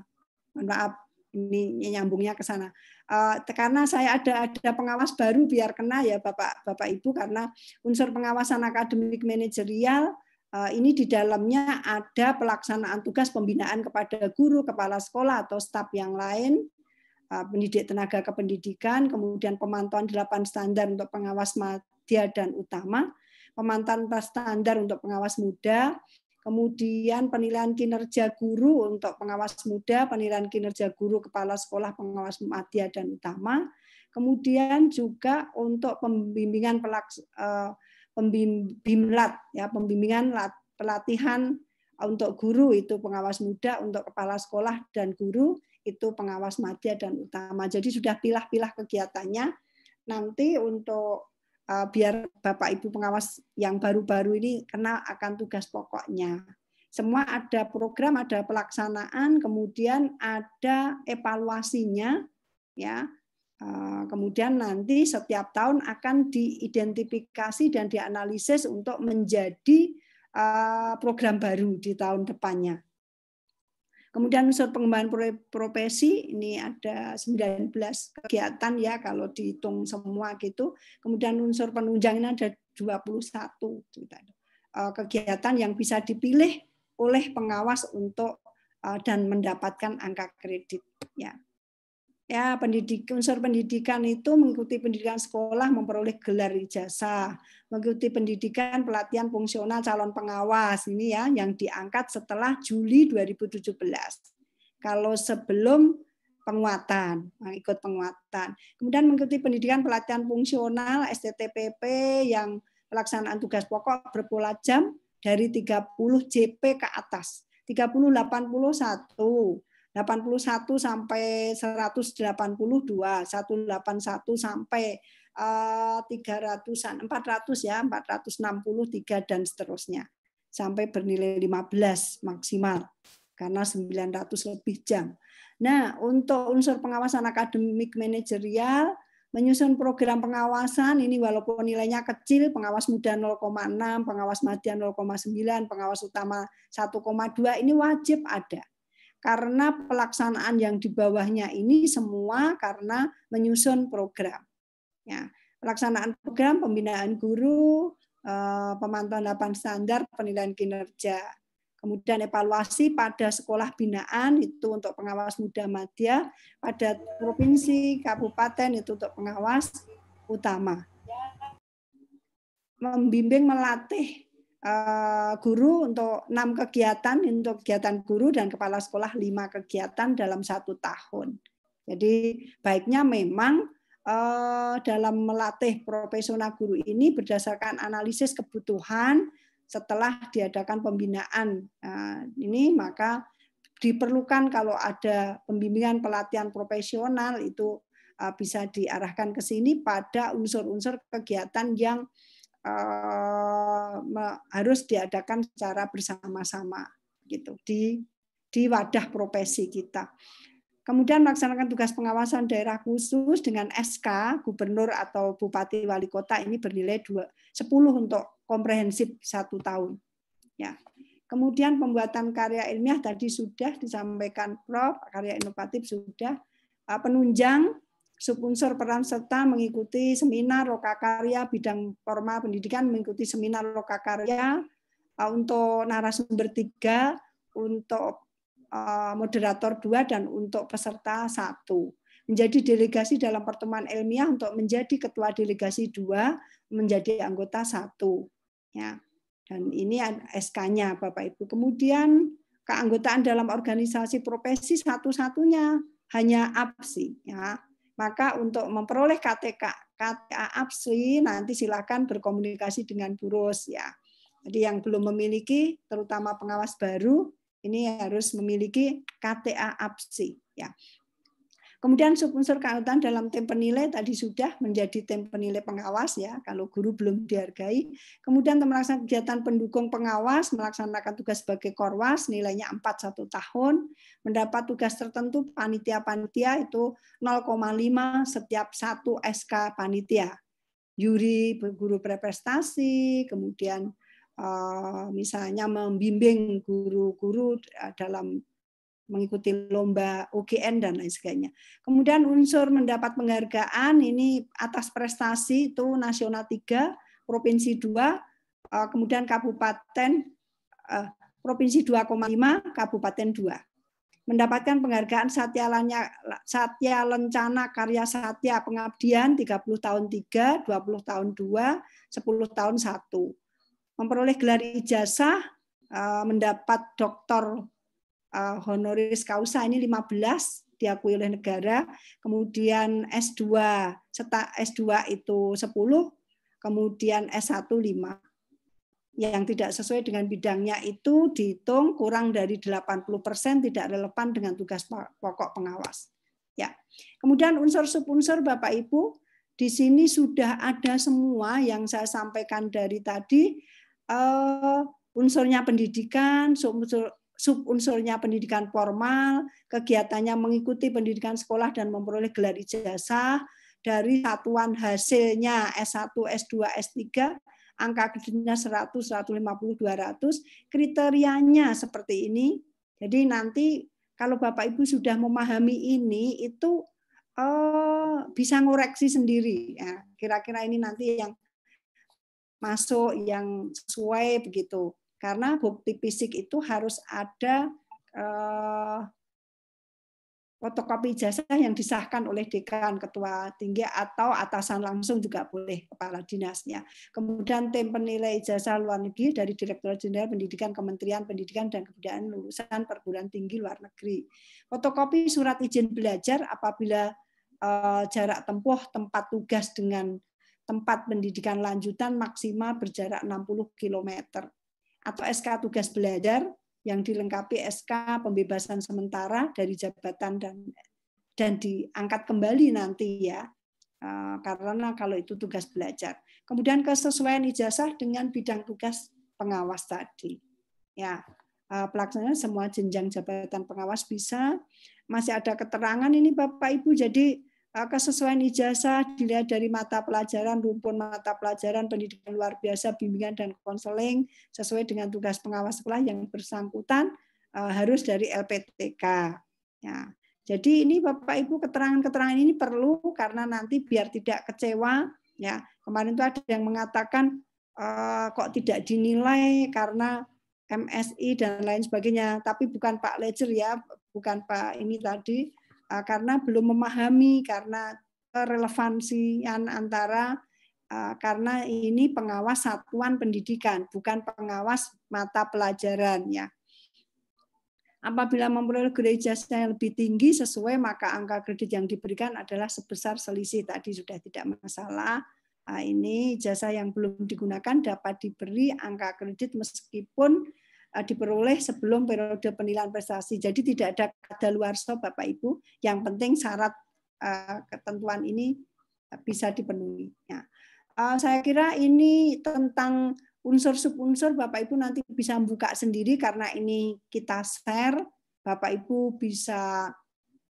maaf ini nyambungnya ke sana. Uh, karena saya ada ada pengawas baru biar kena ya Bapak Bapak Ibu karena unsur pengawasan akademik manajerial Eh, ini di dalamnya ada pelaksanaan tugas pembinaan kepada guru, kepala sekolah atau staf yang lain, eh, pendidik tenaga kependidikan, kemudian pemantauan delapan standar untuk pengawas media dan utama, pemantauan standar untuk pengawas muda, kemudian penilaian kinerja guru untuk pengawas muda, penilaian kinerja guru kepala sekolah pengawas media dan utama, kemudian juga untuk pembimbingan pelaks eh, pembimbingan ya pembimbingan pelatihan ah, untuk guru itu pengawas muda, untuk kepala sekolah dan guru itu pengawas madya dan utama. Jadi sudah pilah-pilah kegiatannya. Nanti untuk uh, biar Bapak Ibu pengawas yang baru-baru ini kenal akan tugas pokoknya. Semua ada program, ada pelaksanaan, kemudian ada evaluasinya ya. Eh, kemudian nanti setiap tahun akan diidentifikasi dan dianalisis untuk menjadi eh, program baru di tahun depannya. Kemudian unsur pengembangan profesi ini ada 19 kegiatan ya kalau dihitung semua gitu. Kemudian unsur penunjang ini ada 21 eh, kegiatan yang bisa dipilih oleh pengawas untuk dan mendapatkan angka kredit ya ya pendidik unsur pendidikan itu mengikuti pendidikan sekolah memperoleh gelar ijazah mengikuti pendidikan pelatihan fungsional calon pengawas ini ya yang diangkat setelah Juli 2017 kalau sebelum penguatan ikut penguatan kemudian mengikuti pendidikan pelatihan fungsional STTPP yang pelaksanaan tugas pokok berpola jam dari 30 JP ke atas 30 81 81 sampai 182, 181 sampai uh, 300-an, 400 ya, 463 dan seterusnya. Sampai bernilai 15 maksimal karena 900 lebih jam. Nah, untuk unsur pengawasan akademik manajerial menyusun program pengawasan ini walaupun nilainya kecil, pengawas muda 0,6, pengawas madya 0,9, pengawas utama 1,2 ini wajib ada karena pelaksanaan yang di bawahnya ini semua karena menyusun program. Ya, pelaksanaan program pembinaan guru, eh, pemantauan standar penilaian kinerja. Kemudian evaluasi pada sekolah binaan itu untuk pengawas muda madya, pada provinsi, kabupaten itu untuk pengawas utama. Membimbing melatih Eh, guru untuk enam kegiatan untuk kegiatan guru dan kepala sekolah lima kegiatan dalam satu tahun. Jadi baiknya memang eh, dalam melatih profesional guru ini berdasarkan analisis kebutuhan setelah diadakan pembinaan eh, ini maka diperlukan kalau ada pembimbingan pelatihan profesional itu bisa diarahkan ke sini pada unsur-unsur kegiatan yang Eh, harus diadakan secara bersama-sama gitu di di wadah profesi kita. Kemudian melaksanakan tugas pengawasan daerah khusus dengan SK gubernur atau bupati wali kota ini bernilai 2, 10 untuk komprehensif satu tahun. Ya. Kemudian pembuatan karya ilmiah tadi sudah disampaikan Prof, karya inovatif sudah eh, penunjang subunsur peran serta mengikuti seminar lokakarya bidang forma pendidikan mengikuti seminar lokakarya uh, untuk narasumber tiga, untuk uh, moderator dua dan untuk peserta satu. Menjadi delegasi dalam pertemuan ilmiah untuk menjadi ketua delegasi dua, menjadi anggota satu. Ya. Dan ini SK-nya Bapak Ibu. Kemudian keanggotaan dalam organisasi profesi satu-satunya hanya APSI ya maka untuk memperoleh KTK, KTA APSI nanti silakan berkomunikasi dengan Burus ya. Jadi yang belum memiliki, terutama pengawas baru, ini harus memiliki KTA APSI ya. Kemudian subunsur unsur dalam tim penilai tadi sudah menjadi tim penilai pengawas ya, kalau guru belum dihargai. Kemudian melaksanakan kegiatan pendukung pengawas, melaksanakan tugas sebagai korwas, nilainya 4 satu tahun. Mendapat tugas tertentu panitia-panitia itu 0,5 setiap satu SK panitia. Yuri guru prestasi, kemudian eh, misalnya membimbing guru-guru eh, dalam mengikuti lomba UGN dan lain sebagainya. Kemudian unsur mendapat penghargaan ini atas prestasi itu nasional 3, provinsi 2, eh, kemudian kabupaten eh, provinsi 2,5, kabupaten 2. Mendapatkan penghargaan Satya, Lanya, Satya Lencana Karya Satya Pengabdian 30 tahun 3, 20 tahun 2, 10 tahun 1. Memperoleh gelar ijazah, eh, mendapat doktor Eh, honoris causa ini 15 diakui oleh negara, kemudian S2 serta S2 itu 10, kemudian S1 5 yang tidak sesuai dengan bidangnya itu dihitung kurang dari 80% tidak relevan dengan tugas pokok pengawas. Ya. Kemudian unsur subunsur Bapak Ibu, di sini sudah ada semua yang saya sampaikan dari tadi eh, unsurnya pendidikan, unsur unsurnya pendidikan formal, kegiatannya mengikuti pendidikan sekolah dan memperoleh gelar ijazah dari satuan hasilnya S1, S2, S3 angka akademiknya 100, 150, 200, kriterianya seperti ini. Jadi nanti kalau Bapak Ibu sudah memahami ini itu eh, bisa ngoreksi sendiri ya. Kira-kira ini nanti yang masuk yang sesuai begitu. Karena bukti fisik itu harus ada eh, fotokopi jasa yang disahkan oleh dekan, ketua tinggi atau atasan langsung juga boleh kepala dinasnya. Kemudian tim penilai ijazah luar negeri dari Direktur Jenderal Pendidikan Kementerian Pendidikan dan Kebudayaan lulusan perguruan tinggi luar negeri. Fotokopi surat izin belajar apabila eh, jarak tempuh tempat tugas dengan tempat pendidikan lanjutan maksimal berjarak 60 km atau SK tugas belajar yang dilengkapi SK pembebasan sementara dari jabatan dan dan diangkat kembali nanti ya eh, karena kalau itu tugas belajar. Kemudian kesesuaian ijazah dengan bidang tugas pengawas tadi. Ya, eh, pelaksanaan semua jenjang jabatan pengawas bisa. Masih ada keterangan ini Bapak Ibu. Jadi Eh, kesesuaian ijazah dilihat dari mata pelajaran, rumpun mata pelajaran, pendidikan luar biasa, bimbingan dan konseling sesuai dengan tugas pengawas sekolah yang bersangkutan eh, harus dari LPTK. Ya. Jadi ini Bapak Ibu keterangan-keterangan ini perlu karena nanti biar tidak kecewa ya. Kemarin itu ada yang mengatakan e, kok tidak dinilai karena MSI dan lain sebagainya, tapi bukan Pak Ledger ya, bukan Pak ini tadi Eh, karena belum memahami karena relevansi antara eh, karena ini pengawas satuan pendidikan bukan pengawas mata pelajaran ya. Apabila memperoleh gereja yang lebih tinggi sesuai maka angka kredit yang diberikan adalah sebesar selisih tadi sudah tidak masalah. Eh, ini jasa yang belum digunakan dapat diberi angka kredit meskipun Eh, diperoleh sebelum periode penilaian prestasi. Jadi tidak ada kada luar so, Bapak Ibu. Yang penting syarat eh, ketentuan ini eh, bisa dipenuhi. Ya. Saya kira ini tentang unsur unsur Bapak Ibu nanti bisa buka sendiri karena ini kita share. Bapak Ibu bisa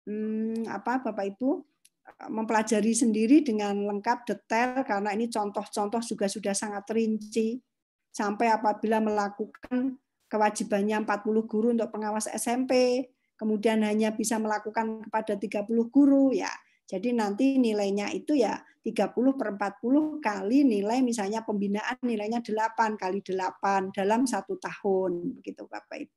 hmm, apa Bapak Ibu mempelajari sendiri dengan lengkap detail karena ini contoh-contoh juga sudah sangat rinci sampai apabila melakukan kewajibannya 40 guru untuk pengawas SMP, kemudian hanya bisa melakukan kepada 30 guru ya. Jadi nanti nilainya itu ya 30 per 40 kali nilai misalnya pembinaan nilainya 8 kali 8 dalam satu tahun begitu Bapak Ibu.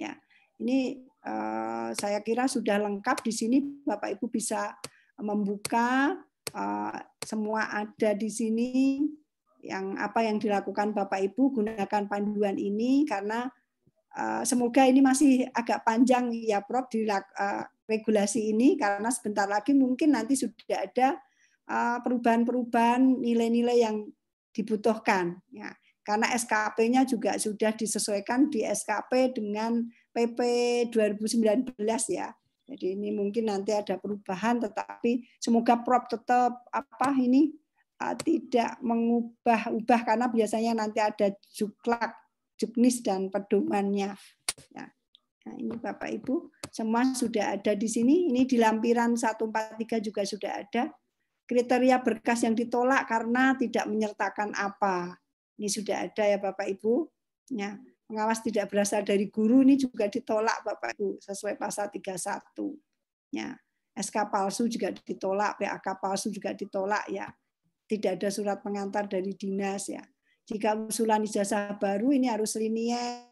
Ya. Ini eh, saya kira sudah lengkap di sini Bapak Ibu bisa membuka eh, semua ada di sini yang apa yang dilakukan Bapak Ibu gunakan panduan ini karena uh, semoga ini masih agak panjang ya Prof di uh, regulasi ini karena sebentar lagi mungkin nanti sudah ada eh, perubahan-perubahan nilai-nilai yang dibutuhkan ya. Karena SKP-nya juga sudah disesuaikan di SKP dengan PP 2019 ya. Jadi ini mungkin nanti ada perubahan tetapi semoga prop tetap apa ini Eh, tidak mengubah-ubah karena biasanya nanti ada juklak, juknis dan pedomannya. Ya. Nah, ini Bapak Ibu, semua sudah ada di sini. Ini di lampiran 143 juga sudah ada. Kriteria berkas yang ditolak karena tidak menyertakan apa. Ini sudah ada ya Bapak Ibu. Ya, pengawas tidak berasal dari guru ini juga ditolak Bapak Ibu sesuai pasal 31. Ya. SK palsu juga ditolak, PAK palsu juga ditolak ya tidak ada surat pengantar dari dinas ya. Jika usulan ijazah baru ini harus linier,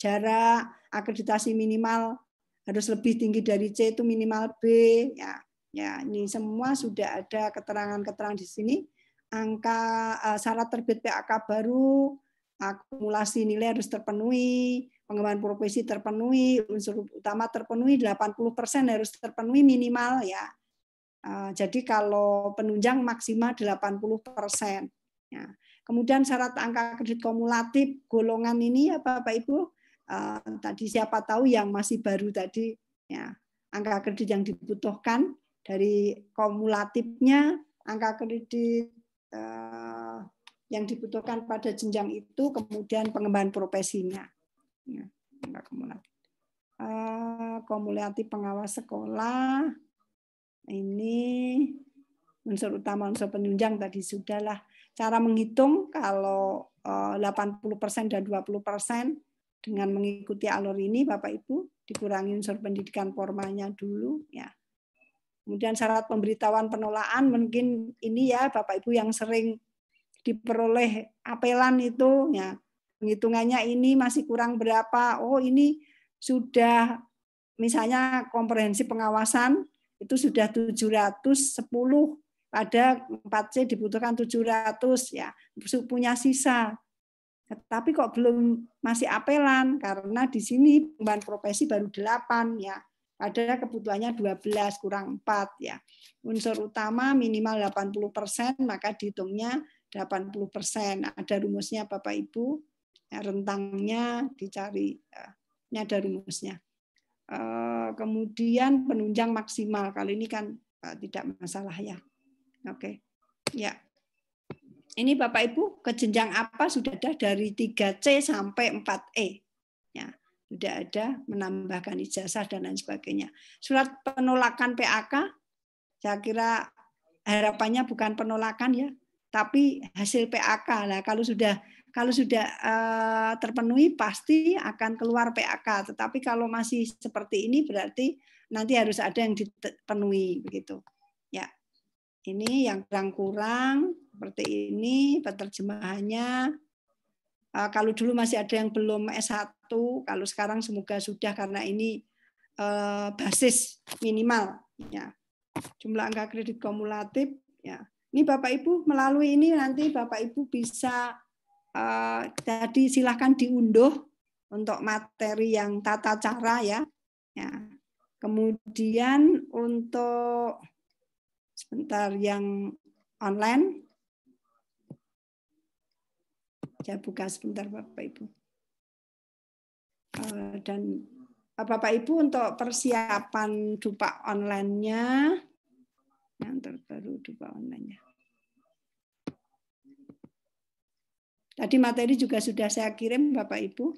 jarak, akreditasi minimal harus lebih tinggi dari C itu minimal B ya. Ya, ini semua sudah ada keterangan-keterangan di sini. Angka eh, syarat terbit PAK baru, akumulasi nilai harus terpenuhi, pengembangan profesi terpenuhi, unsur utama terpenuhi, 80% harus terpenuhi minimal ya. Eh, jadi kalau penunjang maksimal 80 persen. Ya. Kemudian syarat angka kredit kumulatif golongan ini ya Bapak Ibu, eh, tadi siapa tahu yang masih baru tadi ya angka kredit yang dibutuhkan dari kumulatifnya angka kredit eh, yang dibutuhkan pada jenjang itu kemudian pengembangan profesinya. Ya, kumulatif. Uh, kumulatif pengawas sekolah, ini unsur utama unsur penunjang tadi sudahlah. Cara menghitung kalau 80% eh, dan 20% dengan mengikuti alur ini Bapak Ibu dikurangi unsur pendidikan formalnya dulu ya. Kemudian syarat pemberitahuan penolakan mungkin ini ya Bapak Ibu yang sering diperoleh apelan itu ya penghitungannya ini masih kurang berapa oh ini sudah misalnya komprehensi pengawasan itu sudah 710 pada 4C dibutuhkan 700 ya punya sisa tetapi kok belum masih apelan karena di sini beban profesi baru 8 ya ada kebutuhannya 12 kurang 4 ya. Unsur utama minimal 80% maka dihitungnya 80%. Ada rumusnya Bapak Ibu. Ya, rentangnya dicari. Ini eh, ada rumusnya. Eh, kemudian penunjang maksimal. Kalau ini kan eh, tidak masalah ya. Oke. Ya. Ini Bapak Ibu ke jenjang apa sudah ada dari 3C sampai 4E. Ya, sudah ada menambahkan ijazah dan lain sebagainya. Surat penolakan PAK saya kira harapannya bukan penolakan ya, tapi hasil PAK. Lah kalau sudah kalau sudah uh, terpenuhi pasti akan keluar PAK. Tetapi kalau masih seperti ini berarti nanti harus ada yang dipenuhi begitu. Ya. Ini yang kurang-kurang seperti ini penerjemahannya. Uh, kalau dulu masih ada yang belum S1, kalau sekarang semoga sudah karena ini uh, basis minimal ya. Jumlah angka kredit kumulatif ya. Ini Bapak Ibu melalui ini nanti Bapak Ibu bisa jadi eh, tadi silahkan diunduh untuk materi yang tata cara ya. ya. Kemudian untuk sebentar yang online. Saya buka sebentar Bapak Ibu. Eh, dan Bapak Ibu untuk persiapan dupa online-nya yang terbaru dupa online-nya. Tadi materi juga sudah saya kirim Bapak Ibu.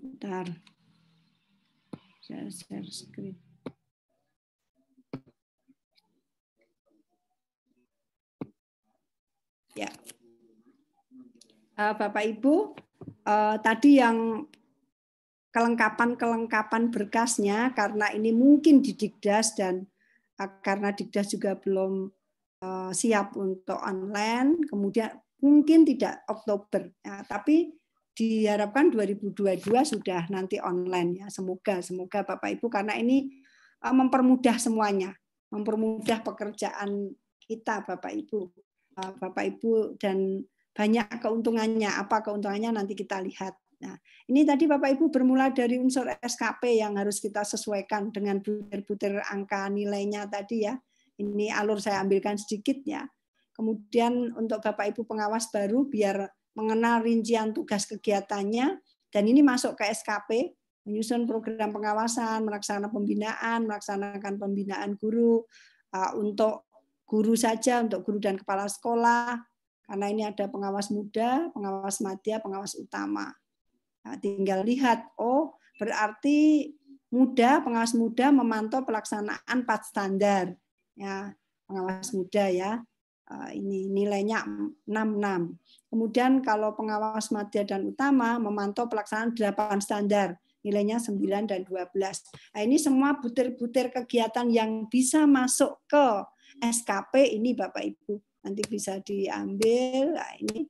Bentar. Saya share screen. Ya. Eh, Bapak Ibu, eh, tadi yang kelengkapan-kelengkapan berkasnya karena ini mungkin didikdas dan eh, karena Dikdas juga belum Eh, siap untuk online, kemudian mungkin tidak Oktober, ya, tapi diharapkan 2022 sudah nanti online ya. Semoga semoga Bapak Ibu karena ini eh, mempermudah semuanya, mempermudah pekerjaan kita Bapak Ibu. Eh, Bapak Ibu dan banyak keuntungannya. Apa keuntungannya nanti kita lihat. Nah, ini tadi Bapak Ibu bermula dari unsur SKP yang harus kita sesuaikan dengan butir-butir angka nilainya tadi ya. Ini alur saya ambilkan sedikit ya. Kemudian untuk Bapak Ibu pengawas baru biar mengenal rincian tugas kegiatannya dan ini masuk ke SKP menyusun program pengawasan, melaksanakan pembinaan, melaksanakan pembinaan guru uh, untuk guru saja, untuk guru dan kepala sekolah karena ini ada pengawas muda, pengawas madya, pengawas utama. Nah, tinggal lihat oh berarti muda pengawas muda memantau pelaksanaan empat standar ya pengawas muda ya eh, ini nilainya 66. Kemudian kalau pengawas madya dan utama memantau pelaksanaan 8 standar, nilainya 9 dan 12. Nah, ini semua butir-butir kegiatan yang bisa masuk ke SKP ini Bapak Ibu. Nanti bisa diambil, nah, ini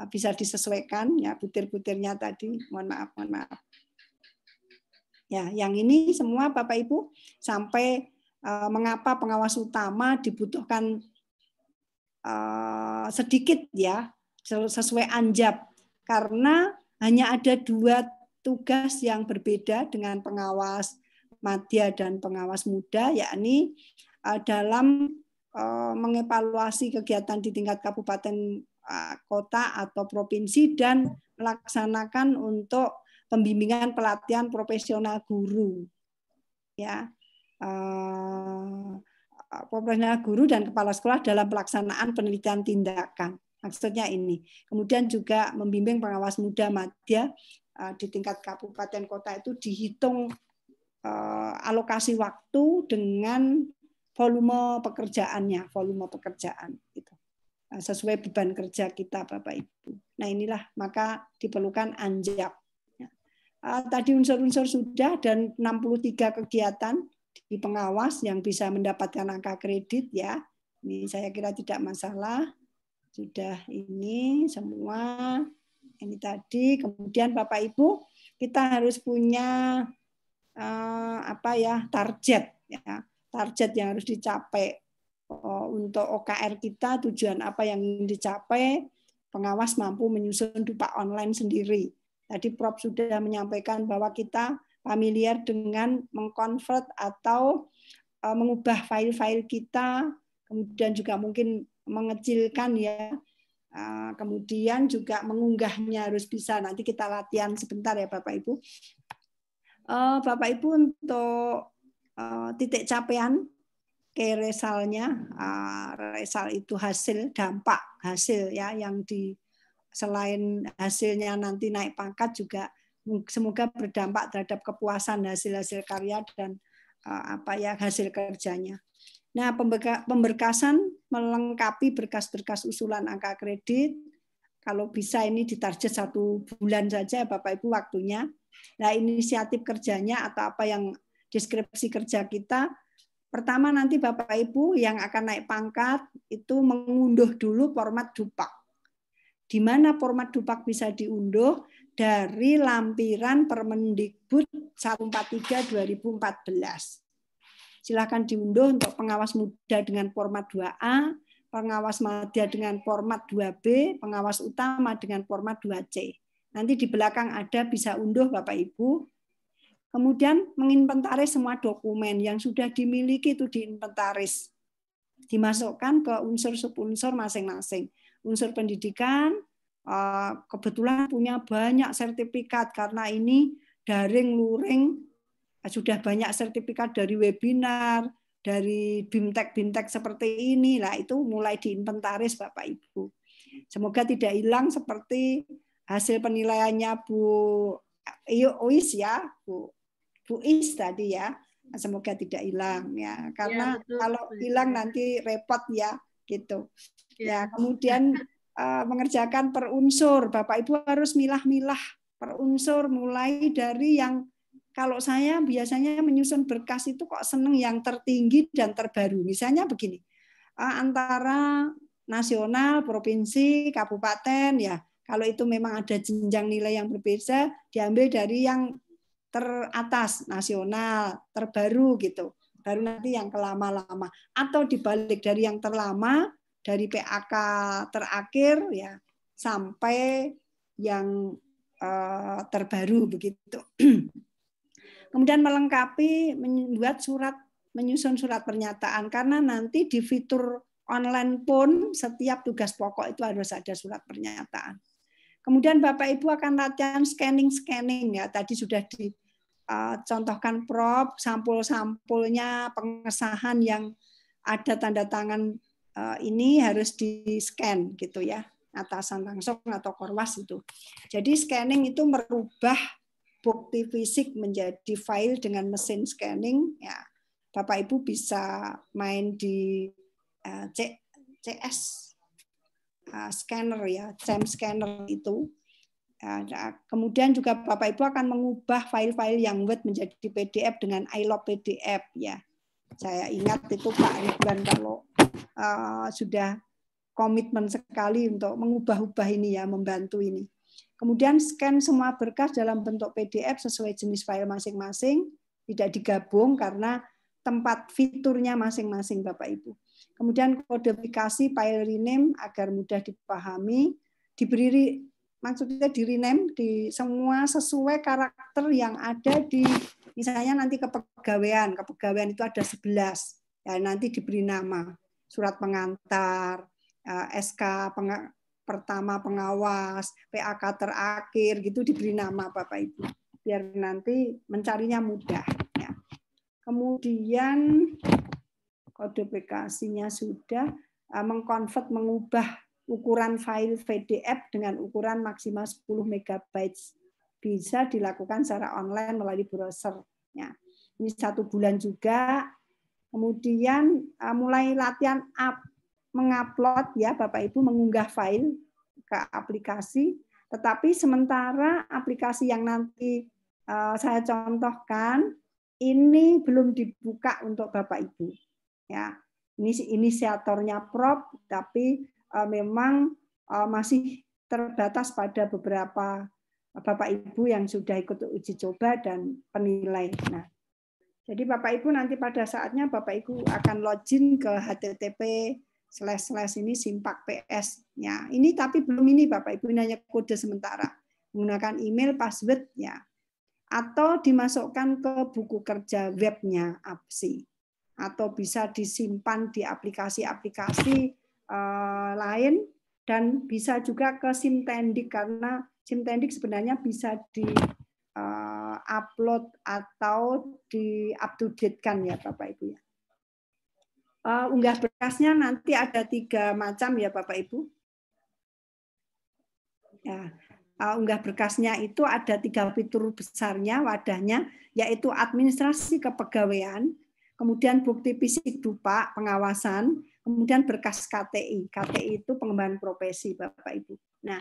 eh, bisa disesuaikan ya butir-butirnya tadi. Mohon maaf, mohon maaf. Ya, yang ini semua Bapak Ibu sampai Eh, mengapa pengawas utama dibutuhkan eh, sedikit ya sesuai anjab karena hanya ada dua tugas yang berbeda dengan pengawas madya dan pengawas muda yakni eh, dalam mengevaluasi kegiatan di tingkat kabupaten kota atau provinsi dan melaksanakan untuk pembimbingan pelatihan profesional guru ya uh, guru dan kepala sekolah dalam pelaksanaan penelitian tindakan. Maksudnya ini. Kemudian juga membimbing pengawas muda madya eh, di tingkat kabupaten kota itu dihitung eh, alokasi waktu dengan volume pekerjaannya, volume pekerjaan itu sesuai beban kerja kita Bapak Ibu. Nah inilah maka diperlukan anjak. Ya. Tadi unsur-unsur sudah dan 63 kegiatan di pengawas yang bisa mendapatkan angka kredit ya. Ini saya kira tidak masalah. Sudah ini semua ini tadi kemudian Bapak Ibu kita harus punya eh, apa ya target ya. Target yang harus dicapai oh, untuk OKR kita tujuan apa yang dicapai pengawas mampu menyusun dupa online sendiri. Tadi Prof sudah menyampaikan bahwa kita familiar dengan mengkonvert atau eh, mengubah file-file kita, kemudian juga mungkin mengecilkan ya, eh, kemudian juga mengunggahnya harus bisa. Nanti kita latihan sebentar ya Bapak Ibu. Eh, Bapak Ibu untuk titik capaian ke resalnya, resal itu hasil dampak hasil ya yang di selain hasilnya nanti naik pangkat juga semoga berdampak terhadap kepuasan hasil-hasil karya dan eh, apa ya hasil kerjanya. Nah, pemberkasan melengkapi berkas-berkas usulan angka kredit. Kalau bisa ini ditarget satu bulan saja Bapak Ibu waktunya. Nah, inisiatif kerjanya atau apa yang deskripsi kerja kita Pertama nanti Bapak Ibu yang akan naik pangkat itu mengunduh dulu format dupak. Di mana format dupak bisa diunduh? dari lampiran Permendikbud 143 2014. Silahkan diunduh untuk pengawas muda dengan format 2A, pengawas media dengan format 2B, pengawas utama dengan format 2C. Nanti di belakang ada bisa unduh Bapak Ibu. Kemudian menginventaris semua dokumen yang sudah dimiliki itu diinventaris. Dimasukkan ke unsur-unsur masing-masing. Unsur pendidikan, Eh, kebetulan punya banyak sertifikat karena ini daring luring eh, sudah banyak sertifikat dari webinar dari bimtek-bimtek seperti ini lah itu mulai diinventaris Bapak Ibu. Semoga tidak hilang seperti hasil penilaiannya Bu eh, Ois ya, Bu Bu Is tadi ya. Semoga tidak hilang ya, karena ya, kalau hilang nanti repot ya gitu. Ya, ya kemudian Eh, mengerjakan per unsur. Bapak Ibu harus milah-milah per unsur mulai dari yang kalau saya biasanya menyusun berkas itu kok seneng yang tertinggi dan terbaru. Misalnya begini, eh, antara nasional, provinsi, kabupaten ya. Kalau itu memang ada jenjang nilai yang berbeda, diambil dari yang teratas nasional, terbaru gitu. Baru nanti yang kelama-lama atau dibalik dari yang terlama dari PAK terakhir ya sampai yang uh, terbaru begitu. *clears throat* Kemudian melengkapi membuat surat menyusun surat pernyataan karena nanti di fitur online pun setiap tugas pokok itu harus ada surat pernyataan. Kemudian Bapak Ibu akan latihan scanning-scanning ya. Tadi sudah dicontohkan eh, prop, sampul-sampulnya, pengesahan yang ada tanda tangan Eh, ini harus di scan gitu ya atasan langsung atau korwas itu. Jadi scanning itu merubah bukti fisik menjadi file dengan mesin scanning. Ya, Bapak Ibu bisa main di uh, C, CS eh, scanner ya, CEM scanner itu. Nah, kemudian juga Bapak Ibu akan mengubah file-file yang Word menjadi PDF dengan iLog PDF ya. Saya ingat itu Pak Ridwan kalau uh, sudah komitmen sekali untuk mengubah-ubah ini ya, membantu ini. Kemudian scan semua berkas dalam bentuk PDF sesuai jenis file masing-masing, tidak digabung karena tempat fiturnya masing-masing Bapak Ibu. Kemudian kodifikasi file rename agar mudah dipahami, diberi maksudnya di rename di semua sesuai karakter yang ada di misalnya nanti kepegawaian, kepegawaian itu ada 11. Ya nanti diberi nama surat pengantar, eh, SK peng pertama pengawas, PAK terakhir gitu diberi nama Bapak Ibu biar nanti mencarinya mudah. Ya. Kemudian nya sudah eh, mengkonvert mengubah ukuran file PDF dengan ukuran maksimal 10 MB bisa dilakukan secara online melalui browser. Ya. Ini satu bulan juga Kemudian e, mulai latihan up, mengupload ya Bapak Ibu mengunggah file ke aplikasi. Tetapi sementara aplikasi yang nanti e, saya contohkan ini belum dibuka untuk Bapak Ibu. Ya, ini inisiatornya prop, tapi e, memang masih terbatas pada beberapa Bapak Ibu yang sudah ikut uji coba dan penilai. Nah, jadi Bapak Ibu nanti pada saatnya Bapak Ibu akan login ke http slash slash ini simpak ps-nya. Ini tapi belum ini Bapak Ibu ini hanya kode sementara menggunakan email password ya atau dimasukkan ke buku kerja webnya APSI atau bisa disimpan di aplikasi-aplikasi uh, lain dan bisa juga ke Simtendik karena Simtendik sebenarnya bisa di uh, upload atau di up kan ya Bapak Ibu ya. Uh, unggah berkasnya nanti ada tiga macam ya Bapak Ibu. Ya, uh, unggah berkasnya itu ada tiga fitur besarnya wadahnya yaitu administrasi kepegawaian, kemudian bukti fisik dupa pengawasan, kemudian berkas KTI. KTI itu pengembangan profesi Bapak Ibu. Nah,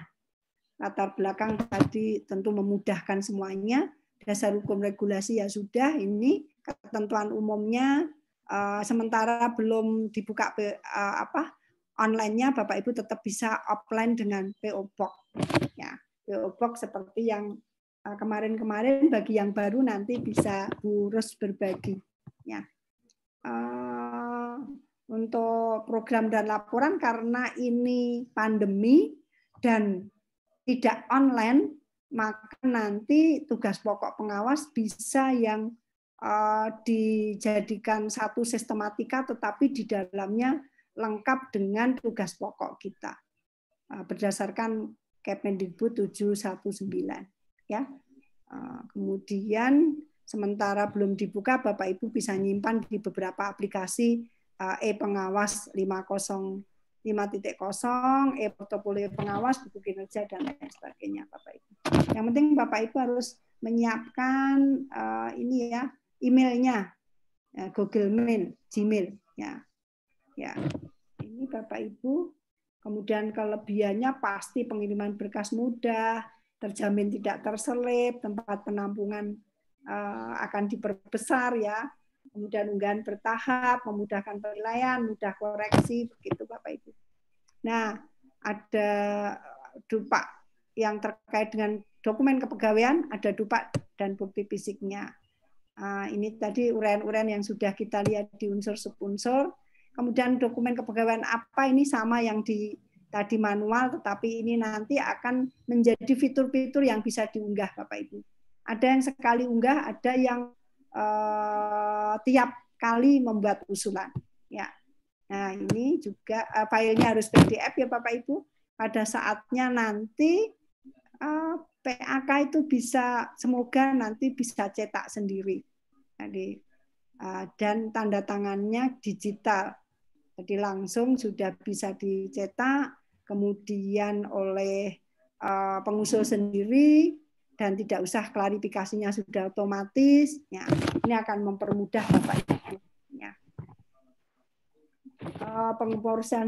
latar belakang tadi tentu memudahkan semuanya. Dasar hukum regulasi ya sudah ini ketentuan umumnya eh, sementara belum dibuka eh, apa online-nya Bapak Ibu tetap bisa offline dengan PO Box. Ya, PO Box seperti yang eh, kemarin-kemarin bagi yang baru nanti bisa burus berbagi. Ya. untuk program dan laporan karena ini pandemi dan tidak online, maka nanti tugas pokok pengawas bisa yang uh, dijadikan satu sistematika, tetapi di dalamnya lengkap dengan tugas pokok kita uh, berdasarkan Kemendikbud 719 ya. Uh, kemudian sementara belum dibuka Bapak Ibu bisa nyimpan di beberapa aplikasi e-pengawas 5.0, e-portofolio pengawas, buku kinerja, dan lain sebagainya, Bapak Ibu. Yang penting Bapak Ibu harus menyiapkan uh, ini ya emailnya, ya, Google Mail, Gmail, ya, ya. Ini Bapak Ibu. Kemudian kelebihannya pasti pengiriman berkas mudah, terjamin tidak terselip, tempat penampungan uh, akan diperbesar ya, kemudian unggahan bertahap, memudahkan penilaian, mudah koreksi, begitu Bapak Ibu. Nah, ada dupa yang terkait dengan dokumen kepegawaian, ada dupa dan bukti fisiknya. Ah, ini tadi uraian-uraian yang sudah kita lihat di unsur subunsur. Kemudian dokumen kepegawaian apa ini sama yang di tadi manual, tetapi ini nanti akan menjadi fitur-fitur yang bisa diunggah Bapak Ibu. Ada yang sekali unggah, ada yang uh, tiap kali membuat usulan. Ya, nah ini juga uh, filenya harus PDF ya Bapak Ibu. Pada saatnya nanti uh, eh, PAK itu bisa semoga nanti bisa cetak sendiri. Jadi uh, dan tanda tangannya digital. Jadi langsung sudah bisa dicetak, kemudian oleh pengusul sendiri dan tidak usah klarifikasinya sudah otomatis. Ya, ini akan mempermudah Bapak Ibu. Ya.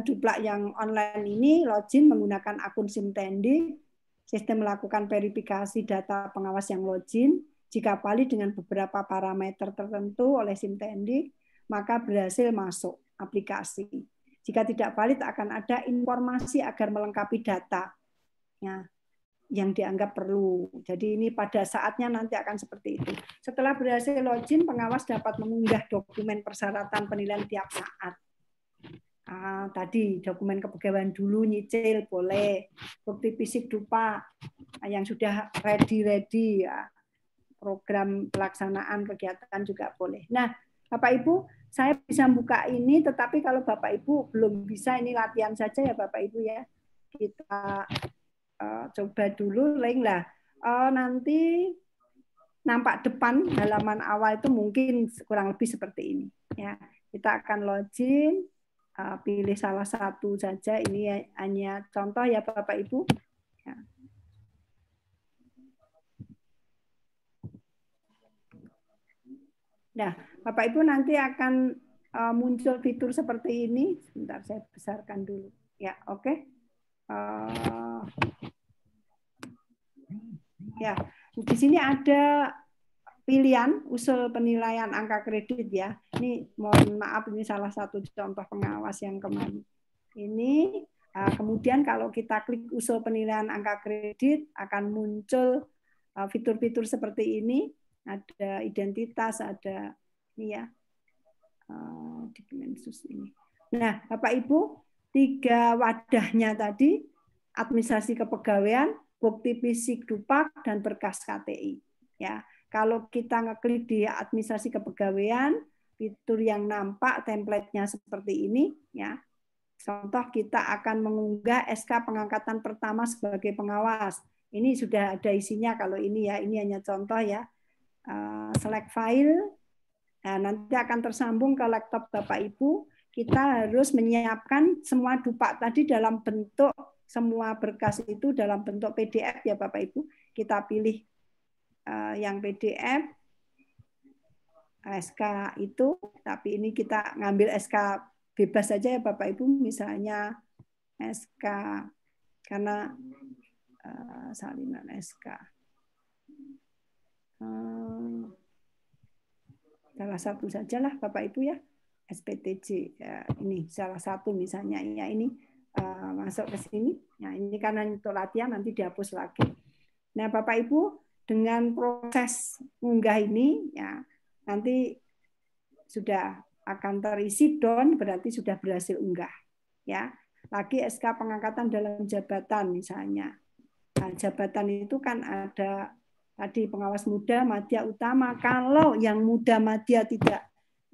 duplak yang online ini login menggunakan akun Simtendi. Sistem melakukan verifikasi data pengawas yang login. Jika valid dengan beberapa parameter tertentu oleh Simtendi, maka berhasil masuk aplikasi. Jika tidak valid, akan ada informasi agar melengkapi data. Ya yang dianggap perlu. Jadi ini pada saatnya nanti akan seperti itu. Setelah berhasil login, pengawas dapat mengunggah dokumen persyaratan penilaian tiap saat. Ah, tadi dokumen kepegawaian dulu nyicil boleh, bukti fisik dupa ah, yang sudah ready ready ah, ya. Program pelaksanaan kegiatan juga boleh. Nah, Bapak Ibu, saya bisa buka ini tetapi kalau Bapak Ibu belum bisa ini latihan saja ya Bapak Ibu ya. Kita Eh, coba dulu link lah uh, nanti nampak depan halaman awal itu mungkin kurang lebih seperti ini ya kita akan login uh, pilih salah satu saja ini ya, hanya contoh ya bapak ibu ya. nah bapak ibu nanti akan uh, muncul fitur seperti ini sebentar saya besarkan dulu ya oke okay uh, ya di sini ada pilihan usul penilaian angka kredit ya. Ini mohon maaf ini salah satu contoh pengawas yang kemarin. Ini eh, kemudian kalau kita klik usul penilaian angka kredit akan muncul eh, fitur-fitur seperti ini. Ada identitas, ada ini ya di sus ini. Nah, Bapak Ibu, tiga wadahnya tadi, administrasi kepegawaian, bukti fisik dupak, dan berkas KTI. Ya, kalau kita ngeklik di administrasi kepegawaian, fitur yang nampak templatenya seperti ini, ya. Contoh kita akan mengunggah SK pengangkatan pertama sebagai pengawas. Ini sudah ada isinya kalau ini ya, ini hanya contoh ya. Eh, select file, Nah, nanti akan tersambung ke laptop Bapak Ibu kita harus menyiapkan semua dupa tadi dalam bentuk semua berkas itu dalam bentuk PDF ya Bapak Ibu. Kita pilih uh, yang PDF SK itu, tapi ini kita ngambil SK bebas saja ya Bapak Ibu, misalnya SK karena uh, salinan SK. Uh, eh, salah satu sajalah Bapak Ibu ya. SPTC ya, ini salah satu misalnya ya ini eh, masuk ke sini. Nah ini karena untuk latihan nanti dihapus lagi. Nah Bapak Ibu dengan proses unggah ini ya nanti sudah akan terisi down berarti sudah berhasil unggah ya lagi SK pengangkatan dalam jabatan misalnya nah, jabatan itu kan ada tadi pengawas muda madya utama kalau yang muda madya tidak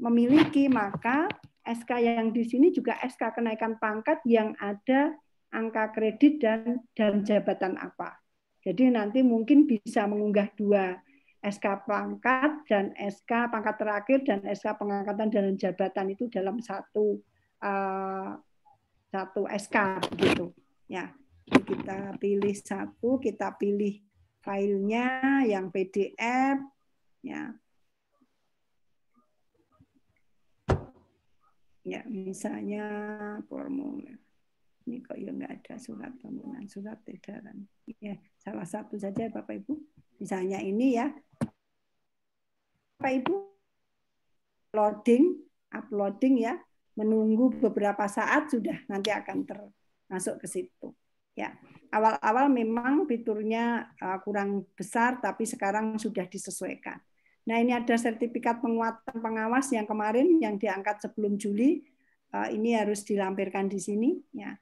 memiliki, maka SK yang di sini juga SK kenaikan pangkat yang ada angka kredit dan dan jabatan apa. Jadi nanti mungkin bisa mengunggah dua SK pangkat dan SK pangkat terakhir dan SK pengangkatan dan jabatan itu dalam satu uh, satu SK gitu Ya, kita pilih satu, kita pilih filenya yang PDF, ya Ya, misalnya formulir. Ini kok ya nggak ada surat bangunan, surat edaran. Ya, salah satu saja Bapak Ibu. Misalnya ini ya. Bapak Ibu loading, uploading ya, menunggu beberapa saat sudah nanti akan termasuk ke situ. Ya, awal-awal memang fiturnya uh, kurang besar, tapi sekarang sudah disesuaikan. Nah, ini ada sertifikat penguatan pengawas yang kemarin yang diangkat sebelum Juli. Eh, ini harus dilampirkan di sini. Ya.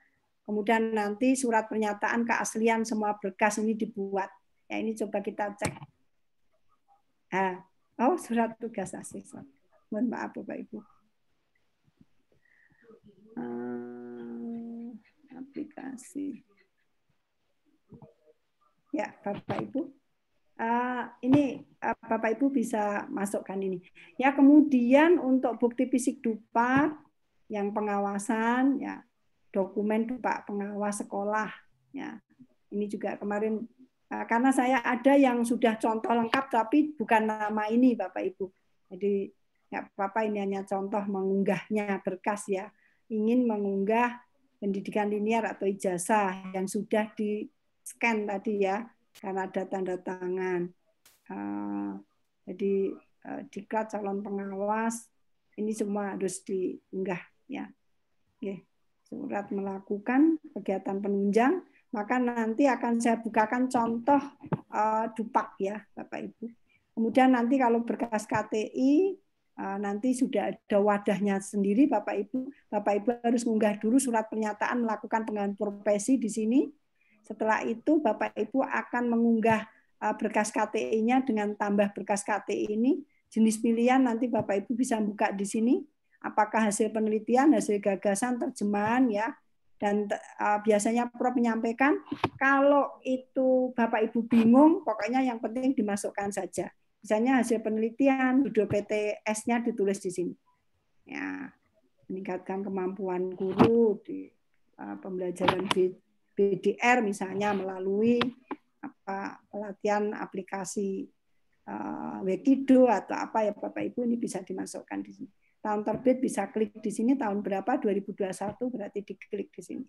Kemudian nanti surat pernyataan keaslian semua berkas ini dibuat. Ya, ini coba kita cek. Ah, oh, surat tugas asisten. Mohon maaf, Bapak Ibu. Ah, aplikasi. Ya, Bapak Ibu. Uh, ini uh, Bapak Ibu bisa masukkan ini. Ya, kemudian untuk bukti fisik dupa yang pengawasan ya dokumen dupa pengawas sekolah ya. Ini juga kemarin uh, karena saya ada yang sudah contoh lengkap tapi bukan nama ini Bapak Ibu. Jadi ya bapak ini hanya contoh mengunggahnya berkas ya. Ingin mengunggah pendidikan linear atau ijazah yang sudah di scan tadi ya karena ada tanda tangan. Uh, jadi uh, jika calon pengawas ini semua harus diunggah ya. Okay. Surat melakukan kegiatan penunjang, maka nanti akan saya bukakan contoh uh, dupak ya, Bapak Ibu. Kemudian nanti kalau berkas KTI uh, eh, nanti sudah ada wadahnya sendiri Bapak Ibu. Bapak Ibu harus mengunggah dulu surat pernyataan melakukan penggantian profesi di sini setelah itu Bapak Ibu akan mengunggah uh, berkas KTI-nya dengan tambah berkas KTI ini. Jenis pilihan nanti Bapak Ibu bisa buka di sini. Apakah hasil penelitian, hasil gagasan, terjemahan ya. Dan uh, biasanya Prof menyampaikan kalau itu Bapak Ibu bingung, pokoknya yang penting dimasukkan saja. Misalnya hasil penelitian, judul PTS-nya ditulis di sini. Ya, meningkatkan kemampuan guru di uh, pembelajaran di BDR misalnya melalui apa pelatihan aplikasi uh, eh, Wekido atau apa ya Bapak Ibu ini bisa dimasukkan di sini. Tahun terbit bisa klik di sini tahun berapa 2021 berarti diklik di sini.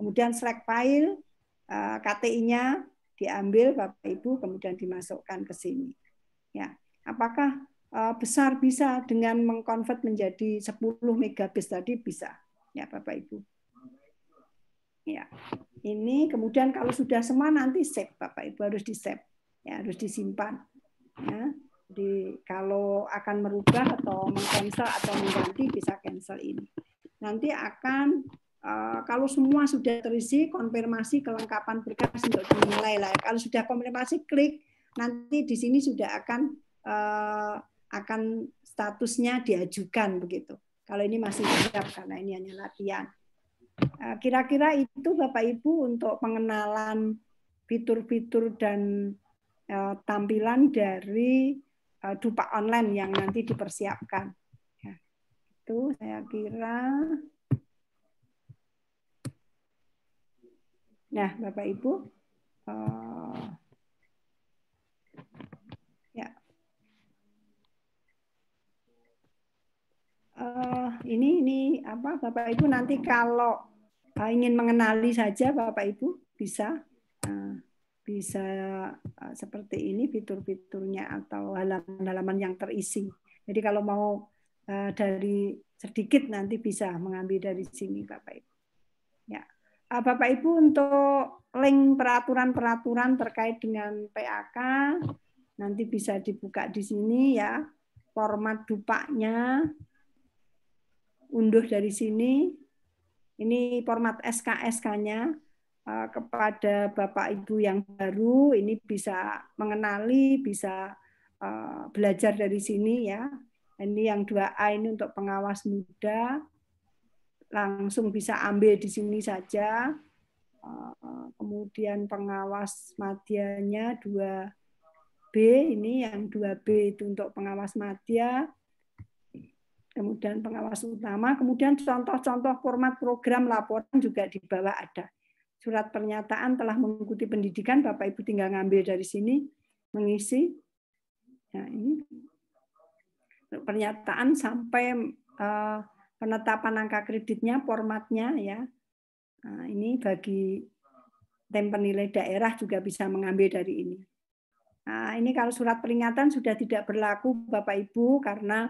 Kemudian select file uh, eh, KTI-nya diambil Bapak Ibu kemudian dimasukkan ke sini. Ya, apakah eh, besar bisa dengan mengkonvert menjadi 10 megabits tadi bisa ya Bapak Ibu. Ya ini kemudian kalau sudah semua nanti save Bapak Ibu harus di save ya harus disimpan ya di kalau akan merubah atau mengcancel atau mengganti bisa cancel ini nanti akan eh, kalau semua sudah terisi konfirmasi kelengkapan berkas untuk dinilai lah kalau sudah konfirmasi klik nanti di sini sudah akan eh, akan statusnya diajukan begitu kalau ini masih siap karena ini hanya latihan Eh, kira-kira itu Bapak Ibu untuk pengenalan fitur-fitur dan eh, tampilan dari eh, dupa online yang nanti dipersiapkan. Ya, itu saya kira. Nah, Bapak Ibu, ya, uh, ini ini apa, Bapak Ibu nanti kalau ingin mengenali saja Bapak Ibu bisa eh, bisa eh, seperti ini fitur-fiturnya atau halaman-halaman yang terisi. Jadi kalau mau eh, dari sedikit nanti bisa mengambil dari sini Bapak Ibu. Ya. Bapak Ibu untuk link peraturan-peraturan terkait dengan PAK nanti bisa dibuka di sini ya. Format dupaknya unduh dari sini ini format SKSK-nya eh, kepada Bapak Ibu yang baru ini bisa mengenali, bisa eh, belajar dari sini ya. Ini yang 2A ini untuk pengawas muda. Langsung bisa ambil di sini saja. Eh, kemudian pengawas madianya 2B ini yang 2B itu untuk pengawas madia kemudian pengawas utama, kemudian contoh-contoh format program laporan juga di bawah ada. Surat pernyataan telah mengikuti pendidikan, Bapak Ibu tinggal ngambil dari sini, mengisi. Nah, ini pernyataan sampai uh, penetapan angka kreditnya, formatnya ya. Nah, ini bagi tim penilai daerah juga bisa mengambil dari ini. Nah, ini kalau surat peringatan sudah tidak berlaku Bapak Ibu karena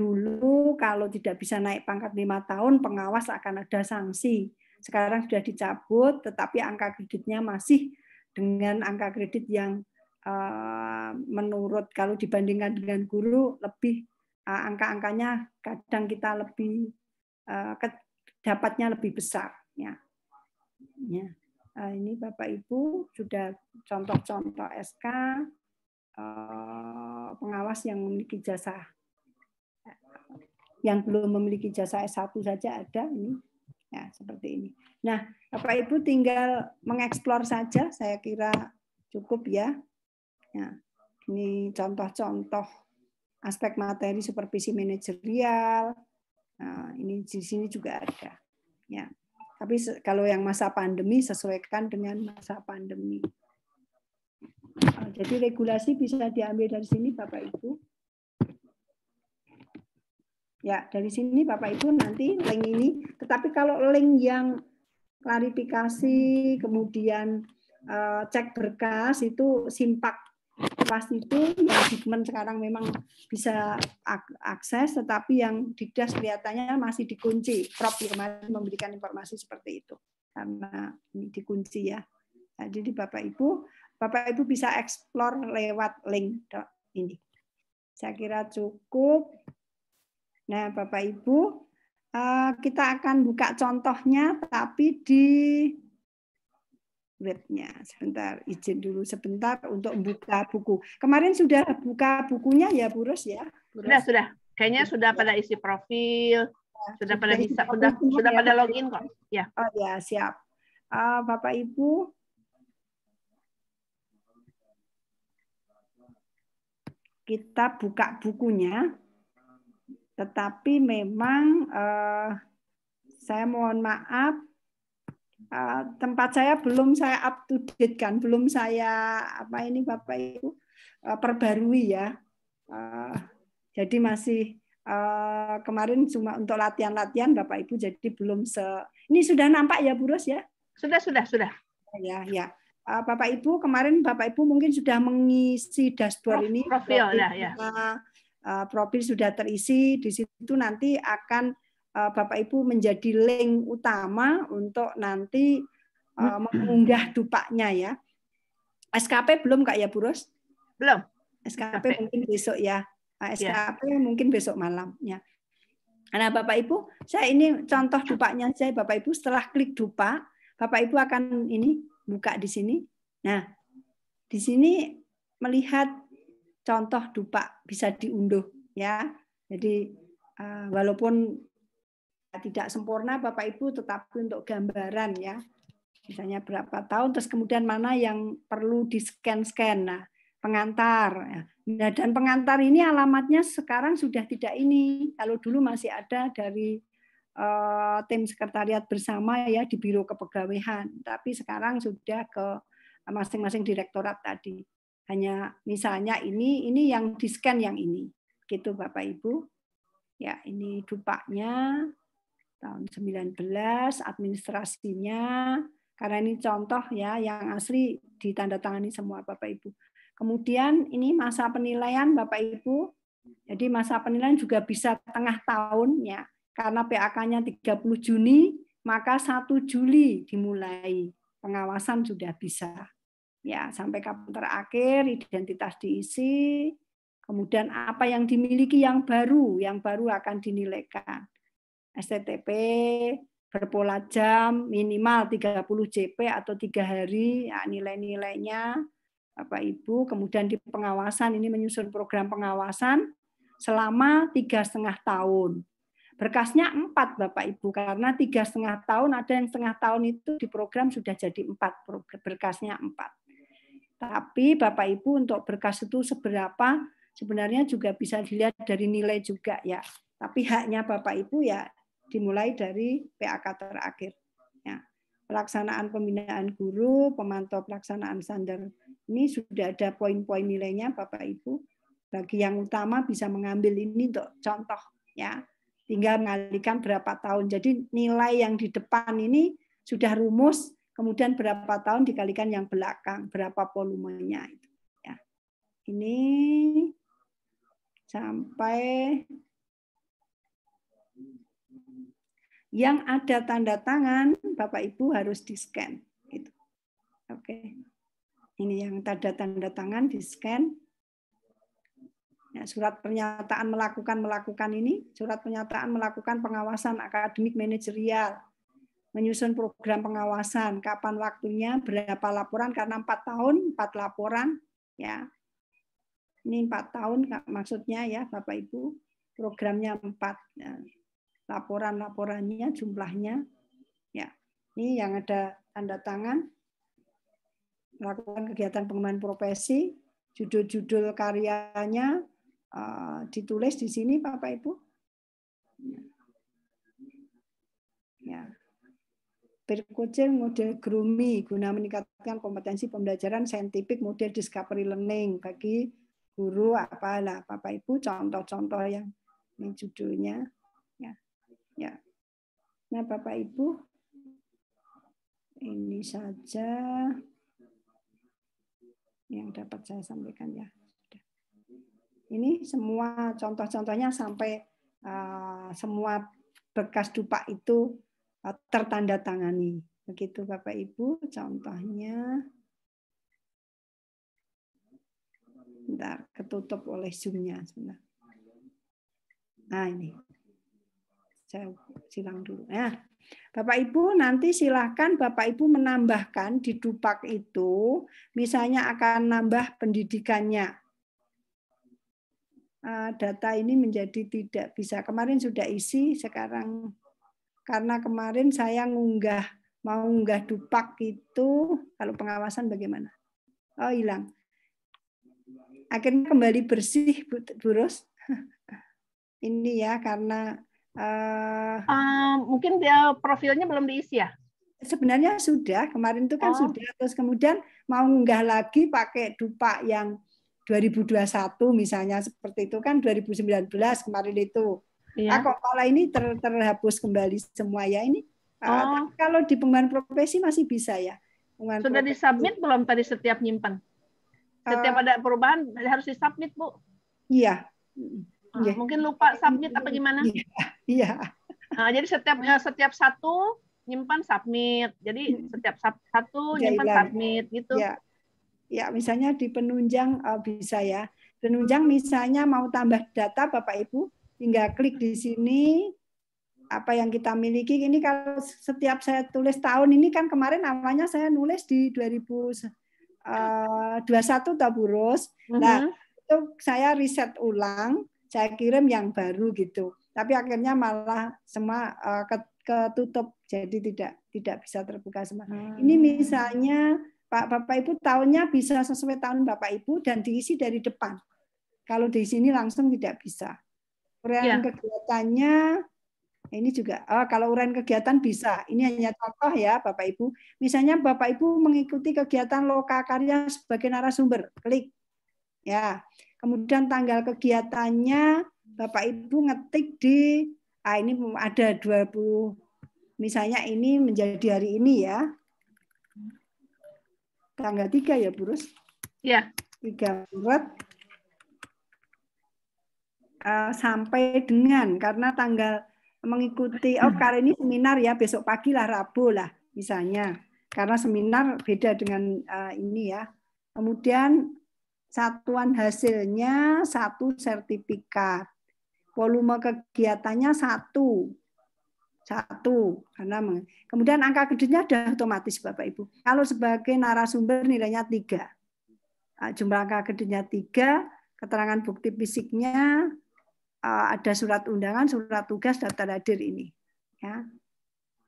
Dulu kalau tidak bisa naik pangkat lima tahun, pengawas akan ada sanksi. Sekarang sudah dicabut, tetapi angka kreditnya masih dengan angka kredit yang eh, menurut kalau dibandingkan dengan guru lebih eh, angka-angkanya kadang kita lebih eh, dapatnya lebih besar. Ya. ya. Uh, ini Bapak Ibu sudah contoh-contoh SK pengawas yang memiliki jasa yang belum memiliki jasa S1 saja ada ini. Ya, seperti ini. Nah, Bapak Ibu tinggal mengeksplor saja, saya kira cukup ya. ya. ini contoh-contoh aspek materi supervisi manajerial. Nah, ini di sini juga ada. Ya. Tapi kalau yang masa pandemi sesuaikan dengan masa pandemi. Nah, jadi regulasi bisa diambil dari sini Bapak Ibu. Ya, dari sini Bapak Ibu nanti link ini, tetapi kalau link yang klarifikasi, kemudian uh, cek berkas itu simpak pas itu yang Digmen sekarang memang bisa akses, tetapi yang didas kelihatannya masih dikunci. Prof kemarin memberikan informasi seperti itu karena ini dikunci ya. Nah, jadi Bapak Ibu, Bapak Ibu bisa explore lewat link ini. Saya kira cukup. Nah, Bapak Ibu, eh, kita akan buka contohnya tapi di webnya. Sebentar, izin dulu sebentar untuk buka buku. Kemarin sudah buka bukunya ya, Bu ya? Sudah, sudah. Kayaknya sudah pada isi profil, sudah pada bisa, sudah sudah ya, pada login kok. Ya. Oh ya, siap. Eh, Bapak Ibu, kita buka bukunya. Tetapi memang eh, saya mohon maaf eh, tempat saya belum saya up to date kan, belum saya apa ini Bapak Ibu eh, perbarui ya. Eh, jadi masih eh, kemarin cuma untuk latihan-latihan Bapak Ibu jadi belum se Ini sudah nampak ya Bu Ros ya? Sudah, sudah, sudah. Ya, ya. Eh, Bapak Ibu kemarin Bapak Ibu mungkin sudah mengisi dashboard Prof, oh, ini profil ya, ya. Eh, profil sudah terisi, di situ nanti akan eh, Bapak Ibu menjadi link utama untuk nanti eh, hmm. mengunggah dupaknya ya. SKP belum Kak ya Burus? Belum. SKP mungkin besok ya. SKP ah, ya. mungkin besok malam ya. Nah Bapak Ibu, saya ini contoh dupaknya saya Bapak Ibu setelah klik dupa Bapak Ibu akan ini buka di sini. Nah, di sini melihat contoh dupa bisa diunduh ya. Jadi eh, walaupun tidak sempurna Bapak Ibu tetapi untuk gambaran ya. Misalnya berapa tahun terus kemudian mana yang perlu di-scan-scan. Nah, pengantar. Ya. Nah, dan pengantar ini alamatnya sekarang sudah tidak ini. Kalau dulu masih ada dari uh, tim sekretariat bersama ya di Biro Kepegawaian, tapi sekarang sudah ke masing-masing direktorat tadi hanya misalnya ini ini yang di scan yang ini gitu Bapak Ibu ya ini dupaknya tahun 19 administrasinya karena ini contoh ya yang asli ditandatangani semua Bapak Ibu kemudian ini masa penilaian Bapak Ibu jadi masa penilaian juga bisa tengah tahun ya karena PAK-nya 30 Juni maka 1 Juli dimulai pengawasan sudah bisa ya sampai kapan terakhir identitas diisi kemudian apa yang dimiliki yang baru yang baru akan dinilaikan STTP berpola jam minimal 30 JP atau tiga hari ya, nilai-nilainya Bapak Ibu kemudian di pengawasan ini menyusun program pengawasan selama tiga setengah tahun berkasnya empat Bapak Ibu karena tiga setengah tahun ada yang setengah tahun itu di program sudah jadi empat berkasnya empat tapi Bapak Ibu untuk berkas itu seberapa sebenarnya juga bisa dilihat dari nilai juga ya. Tapi haknya Bapak Ibu ya dimulai dari PAK terakhir. Ya. Pelaksanaan pembinaan guru, pemantau pelaksanaan standar ini sudah ada poin-poin nilainya Bapak Ibu. Bagi yang utama bisa mengambil ini untuk contoh ya. Tinggal mengalihkan berapa tahun. Jadi nilai yang di depan ini sudah rumus kemudian berapa tahun dikalikan yang belakang, berapa volumenya itu. Ya. Ini sampai yang ada tanda tangan Bapak Ibu harus di scan. Itu. Oke, ini yang tanda tanda tangan di scan. Ya, surat pernyataan melakukan melakukan ini, surat pernyataan melakukan pengawasan akademik manajerial menyusun program pengawasan, kapan waktunya, berapa laporan karena empat tahun empat laporan ya. Ini empat tahun maksudnya ya Bapak Ibu programnya empat ya. laporan laporannya jumlahnya ya ini yang ada tanda tangan melakukan kegiatan pengembangan profesi judul-judul karyanya uh, ditulis di sini Bapak Ibu ya. ya berkucing model GRUMI guna meningkatkan kompetensi pembelajaran saintifik model discovery learning bagi guru apalah Bapak Ibu contoh-contoh yang ini judulnya ya ya nah Bapak Ibu ini saja yang dapat saya sampaikan ya ini semua contoh-contohnya sampai uh, semua bekas dupa itu tertanda tangani. Begitu Bapak Ibu contohnya. Bentar, ketutup oleh zoomnya sebentar. Nah ini, saya silang dulu. ya Bapak Ibu nanti silahkan Bapak Ibu menambahkan di dupak itu, misalnya akan nambah pendidikannya. Ah, data ini menjadi tidak bisa. Kemarin sudah isi, sekarang karena kemarin saya ngunggah mau ngunggah dupak itu kalau pengawasan bagaimana? Oh hilang. Akhirnya kembali bersih Burus. *laughs* Ini ya karena uh, uh, mungkin dia profilnya belum diisi ya. Sebenarnya sudah kemarin itu kan oh. sudah terus kemudian mau ngunggah lagi pakai dupak yang 2021 misalnya seperti itu kan 2019 kemarin itu Ah, iya. Nah, kalau ini ter, terhapus kembali semua ya ini. Ah, oh. Uh, kalau di pengembangan profesi masih bisa ya. Sudah profesi. disubmit belum tadi setiap nyimpan? Ah. Setiap uh, ada perubahan harus disubmit bu. Iya. Uh, yeah. Iya. Mungkin lupa submit apa gimana? Iya. Yeah. Iya. Yeah. Nah, jadi setiap eh, setiap satu nyimpan submit. Jadi hmm. setiap satu nyimpan yeah, submit gitu. Ya. yeah, misalnya di penunjang uh, bisa ya. Penunjang hmm. misalnya mau tambah data Bapak Ibu, tinggal klik di sini apa yang kita miliki ini kalau setiap saya tulis tahun ini kan kemarin awalnya saya nulis di 2021 taburus. Uh -huh. Nah, mhm. itu saya riset ulang, saya kirim yang baru gitu. Tapi akhirnya malah semua uh, ketutup jadi tidak tidak bisa terbuka semua. Hmm. Ini misalnya Pak Bapak Ibu tahunnya bisa sesuai tahun Bapak Ibu dan diisi dari depan. Kalau di sini langsung tidak bisa. Uraian ya. kegiatannya ini juga oh, kalau uraian kegiatan bisa. Ini hanya contoh ya Bapak Ibu. Misalnya Bapak Ibu mengikuti kegiatan karya sebagai narasumber. Klik. Ya. Kemudian tanggal kegiatannya Bapak Ibu ngetik di ah ini ada 20 misalnya ini menjadi hari ini ya. Tanggal tiga ya, Burus? Ya. 3 Maret uh, sampai dengan karena tanggal mengikuti oh hmm. karena ini seminar ya besok pagi lah Rabu lah misalnya karena seminar beda dengan uh, ini ya kemudian satuan hasilnya satu sertifikat volume kegiatannya satu satu karena kemudian angka gedenya sudah otomatis bapak ibu kalau sebagai narasumber nilainya tiga nah, jumlah angka gedenya tiga keterangan bukti fisiknya Eh, ada surat undangan, surat tugas, data hadir ini. Ya.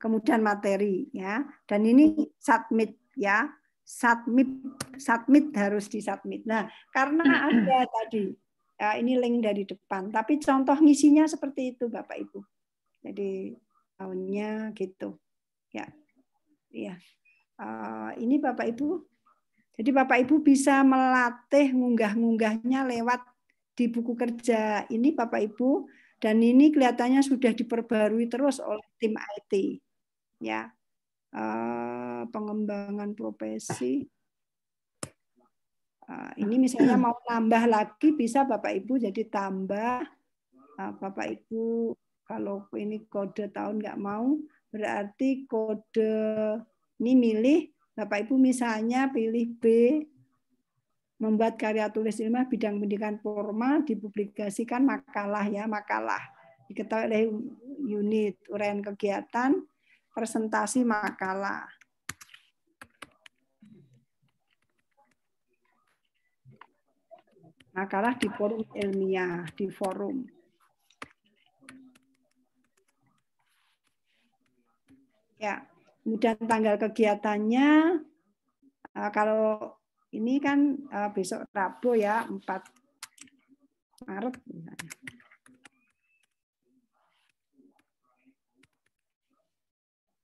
Kemudian materi ya. Dan ini submit ya. Submit submit harus di submit. Nah, karena hmm. ada tadi ya, ini link dari depan, tapi contoh ngisinya seperti itu Bapak Ibu. Jadi tahunnya gitu. Ya. Ya. Uh, ini Bapak Ibu. Jadi Bapak Ibu bisa melatih ngunggah-ngunggahnya lewat di buku kerja ini Bapak Ibu dan ini kelihatannya sudah diperbarui terus oleh tim IT ya uh, pengembangan profesi uh, ini misalnya mau tambah lagi bisa Bapak Ibu jadi tambah uh, Bapak Ibu kalau ini kode tahun nggak mau berarti kode ini milih Bapak Ibu misalnya pilih B membuat karya tulis ilmiah bidang pendidikan formal dipublikasikan makalah ya makalah diketahui oleh unit uraian kegiatan presentasi makalah makalah di forum ilmiah di forum ya kemudian tanggal kegiatannya eh, kalau ini kan eh, besok Rabu ya 4 Maret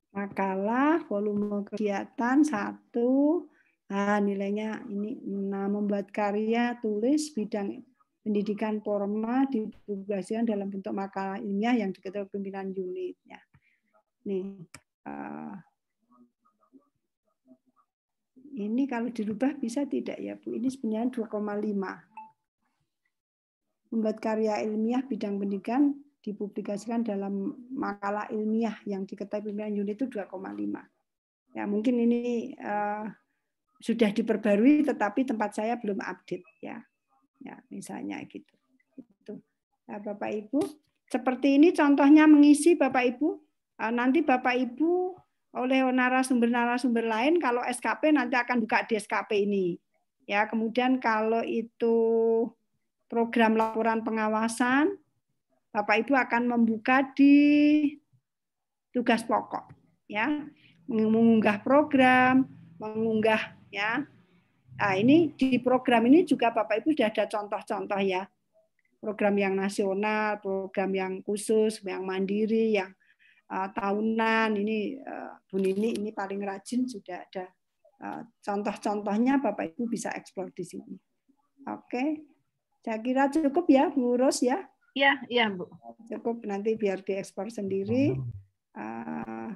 Makalah volume kegiatan satu nah, nilainya ini nah, membuat karya tulis bidang pendidikan forma dipublikasikan dalam bentuk makalah ilmiah yang diketahui pimpinan unitnya. Nih, uh, ini kalau dirubah bisa tidak ya Bu? Ini sebenarnya 2,5. Membuat karya ilmiah bidang pendidikan dipublikasikan dalam makalah ilmiah yang diketahui pimpinan unit itu 2,5. Ya mungkin ini uh, sudah diperbarui tetapi tempat saya belum update ya. Ya, misalnya gitu. Itu. Ya, Bapak Ibu, seperti ini contohnya mengisi Bapak Ibu. Eh, nanti Bapak Ibu oleh narasumber-narasumber lain kalau SKP nanti akan buka di SKP ini. Ya, kemudian kalau itu program laporan pengawasan, Bapak Ibu akan membuka di tugas pokok, ya, mengunggah program, mengunggah, ya. Nah, ini di program ini juga Bapak Ibu sudah ada contoh-contoh ya, program yang nasional, program yang khusus, yang mandiri, yang Eh, tahunan ini eh, Bu Nini ini paling rajin sudah ada eh, contoh-contohnya Bapak Ibu bisa eksplor di sini. Oke. Saya kira cukup ya Bu Ros ya. Iya, iya Bu. Cukup nanti biar diekspor sendiri. nah,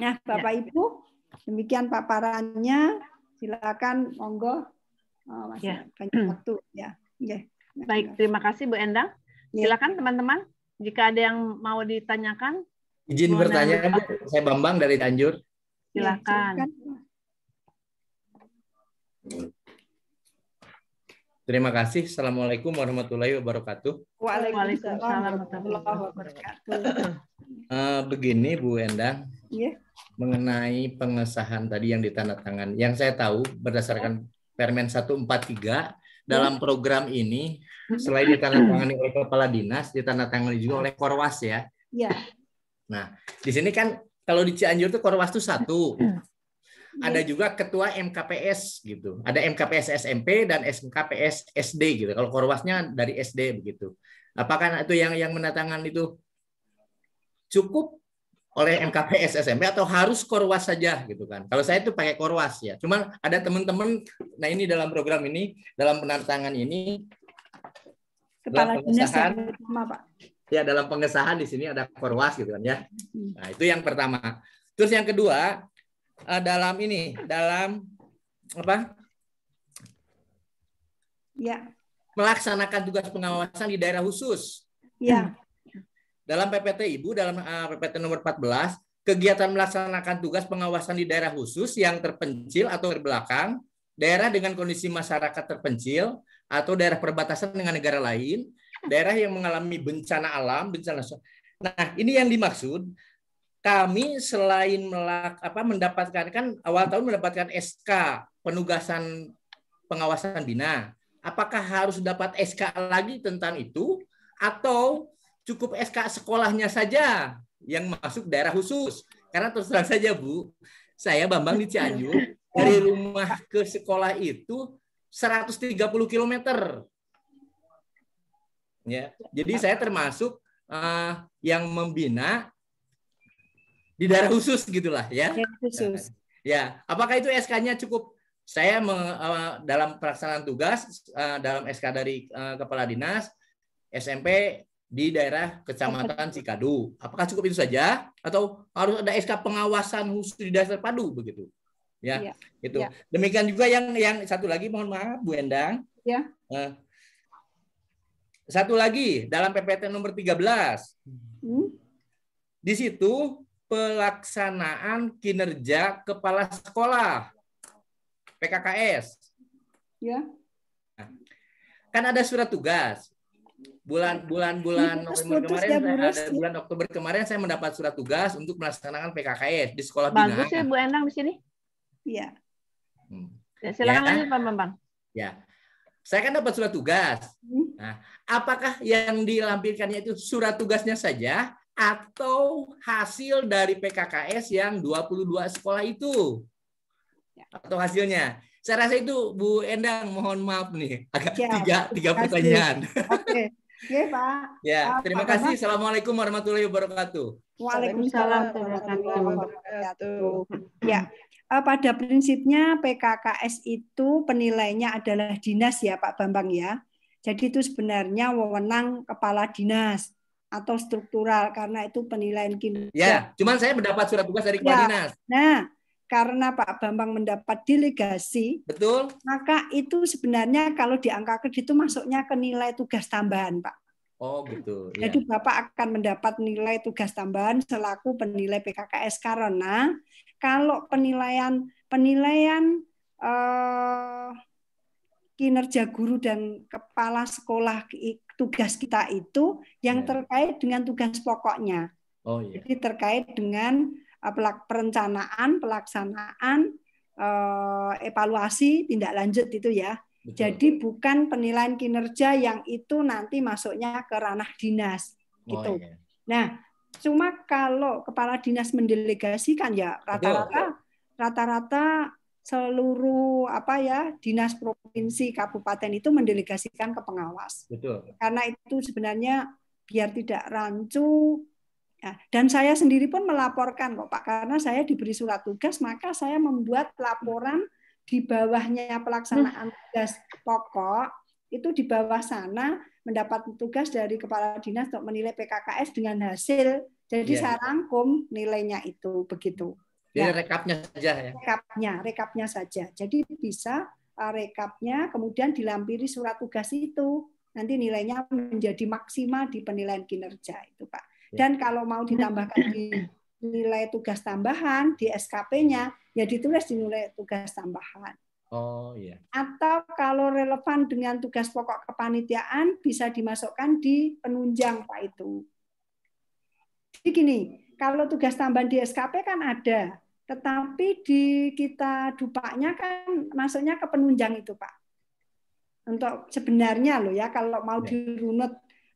ya. Bapak ya. Ibu, demikian paparannya. Silakan monggo oh, masih ya. banyak waktu ya. Yeah. Baik, terima kasih Bu Endang. Ya. Silakan teman-teman. Jika ada yang mau ditanyakan. Izin bertanya, Bu. Saya Bambang dari Tanjur. Iya, silakan. Terima kasih. Assalamualaikum warahmatullahi wabarakatuh. Waalaikumsalam warahmatullahi wabarakatuh. Uh, *clears throat* begini Bu Endang, yeah. mengenai pengesahan tadi yang ditandatangani. Yang saya tahu berdasarkan iya. Permen 143 dalam hmm. program ini hmm. selain ditandatangani oleh kepala dinas, ditandatangani juga oleh Korwas ya. Iya. Nah, di sini kan kalau di Cianjur tuh Korwas tuh satu. Hmm. Ada juga ketua MKPS gitu. Ada MKPS SMP dan MKPS SD gitu. Kalau Korwasnya dari SD begitu. Apakah itu yang yang mendatangkan itu cukup oleh MKPS SMP atau harus korwas saja gitu kan. Kalau saya itu pakai korwas ya. Cuman ada teman-teman nah ini dalam program ini dalam penantangan ini kepala dalam pengesahan sama, Pak. Ya dalam pengesahan di sini ada korwas gitu kan ya. Hmm. Nah, itu yang pertama. Terus yang kedua eh, dalam ini dalam apa? Ya. Melaksanakan tugas pengawasan di daerah khusus. Ya. Hmm. Dalam PPT Ibu, dalam ah, PPT nomor 14, kegiatan melaksanakan tugas pengawasan di daerah khusus yang terpencil atau terbelakang, daerah dengan kondisi masyarakat terpencil, atau daerah perbatasan dengan negara lain, daerah yang mengalami bencana alam, bencana Nah, ini yang dimaksud kami selain melak, apa, mendapatkan kan awal tahun mendapatkan SK penugasan pengawasan bina. Apakah harus dapat SK lagi tentang itu atau cukup SK sekolahnya saja yang masuk daerah khusus. Karena terus terang saja Bu, saya Bambang di Cianjur dari rumah ke sekolah itu 130 km. Ya, jadi saya termasuk uh, yang membina di daerah khusus gitulah ya. Khusus. Ya, apakah itu SK-nya cukup saya me, uh, dalam pelaksanaan tugas uh, dalam SK dari uh, kepala dinas SMP di daerah Kecamatan Cikadu. Apakah cukup itu saja atau harus ada SK pengawasan khusus di dasar padu begitu? Ya, ya. itu. Ya. Demikian juga yang yang satu lagi mohon maaf Bu Endang. Ya. satu lagi dalam PPT nomor 13. Hmm. Di situ pelaksanaan kinerja kepala sekolah PKKS. Ya. Nah, kan ada surat tugas bulan iya. bulan iya, bulan putus, putus, kemarin ya, saya ada ya? bulan Oktober kemarin saya mendapat surat tugas untuk melaksanakan PKKS di sekolah Bagus binaan. Bagus ya Bu Endang di sini. Iya. Hmm. Ya, silakan ya. lanjut eh, Pak Bambang. Ya. Saya kan dapat surat tugas. Hmm. Nah, apakah yang dilampirkannya itu surat tugasnya saja atau hasil dari PKKS yang 22 sekolah itu? Ya. Atau hasilnya? Saya rasa itu Bu Endang mohon maaf nih agak ya. tiga tiga pertanyaan. Oke. Okay. Oke, Pak. Ya, eh, terima Pak kasih. Pak. Assalamualaikum warahmatullahi wabarakatuh. Waalaikumsalam warahmatullahi wabarakatuh. Ya, eh, pada prinsipnya PKKS itu penilainya adalah dinas ya, Pak Bambang ya. Jadi itu sebenarnya wewenang kepala dinas atau struktural karena itu penilaian kinerja. Ya, cuman saya mendapat surat tugas dari kepala ya. dinas. Nah, karena Pak Bambang mendapat delegasi, betul. Maka itu sebenarnya kalau di angka kredit itu masuknya ke nilai tugas tambahan, Pak. Oh, betul. Ya. Jadi Bapak akan mendapat nilai tugas tambahan selaku penilai PKKS karena kalau penilaian penilaian eh, kinerja guru dan kepala sekolah tugas kita itu yang ya. terkait dengan tugas pokoknya. Oh, iya. Jadi terkait dengan Eh, perencanaan, pelaksanaan, eh, evaluasi, tindak lanjut itu ya. Betul. Jadi bukan penilaian kinerja yang itu nanti masuknya ke ranah dinas oh, gitu. iya. Nah, cuma kalau kepala dinas mendelegasikan ya rata-rata rata-rata seluruh apa ya dinas provinsi kabupaten itu mendelegasikan ke pengawas. Betul. Karena itu sebenarnya biar tidak rancu Ya, dan saya sendiri pun melaporkan kok Pak, karena saya diberi surat tugas, maka saya membuat laporan di bawahnya pelaksanaan nah. tugas pokok itu di bawah sana mendapat tugas dari kepala dinas untuk menilai PKKS dengan hasil. Jadi yeah. saya rangkum nilainya itu begitu. Jadi nah, rekapnya saja ya. Rekapnya, rekapnya saja. Jadi bisa eh, rekapnya kemudian dilampiri surat tugas itu. Nanti nilainya menjadi maksimal di penilaian kinerja itu, Pak. Iya. Dan kalau mau ditambahkan *clears throat* di nilai tugas tambahan di SKP-nya, ya ditulis di nilai tugas tambahan. Oh iya. Atau kalau relevan dengan tugas pokok kepanitiaan bisa dimasukkan di penunjang Pak itu. Jadi gini, kalau tugas tambahan di SKP kan ada, tetapi di kita dupaknya kan masuknya ke penunjang itu Pak. Untuk sebenarnya loh ya kalau mau iya. dirunut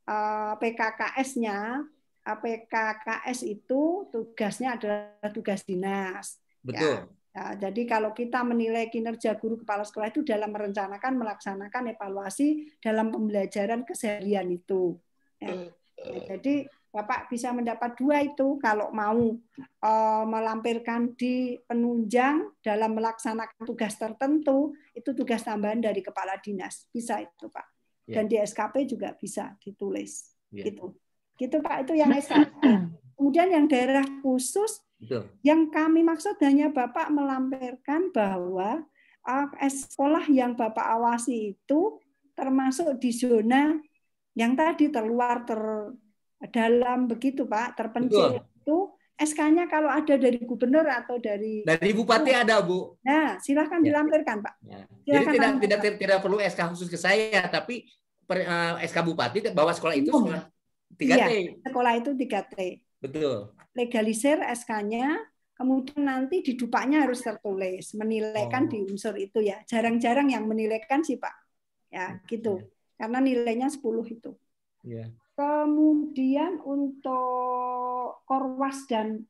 eh, PKKS-nya APKKS itu tugasnya adalah tugas dinas. Betul. Ya. Ya, jadi kalau kita menilai kinerja guru kepala sekolah itu dalam merencanakan, melaksanakan evaluasi dalam pembelajaran keseharian itu. Ya. ya jadi Bapak bisa mendapat dua itu kalau mau e, melampirkan di penunjang dalam melaksanakan tugas tertentu itu tugas tambahan dari kepala dinas bisa itu Pak. Ya. Dan di SKP juga bisa ditulis. Ya. Gitu. Gitu Pak, itu yang sk. *clears throat* Kemudian yang daerah khusus Betul. yang kami maksud hanya Bapak melampirkan bahwa sekolah yang Bapak awasi itu termasuk di zona yang tadi terluar terdalam begitu Pak, terpencil Betul. itu SK-nya kalau ada dari gubernur atau dari dari bupati ada bu. Nah silahkan ya. dilampirkan pak. Ya. Silahkan Jadi tidak, tidak tidak perlu SK khusus ke saya tapi per, uh, eh, SK bupati bahwa sekolah itu iya. sekolah 3T. Iya, sekolah itu 3T. Betul. Legalisir SK-nya, kemudian nanti di dupaknya harus tertulis, menilaikan oh. di unsur itu ya. Jarang-jarang yang menilaikan sih, Pak. Ya, hmm, gitu. Iya. Karena nilainya 10 itu. Iya. Kemudian untuk Korwas dan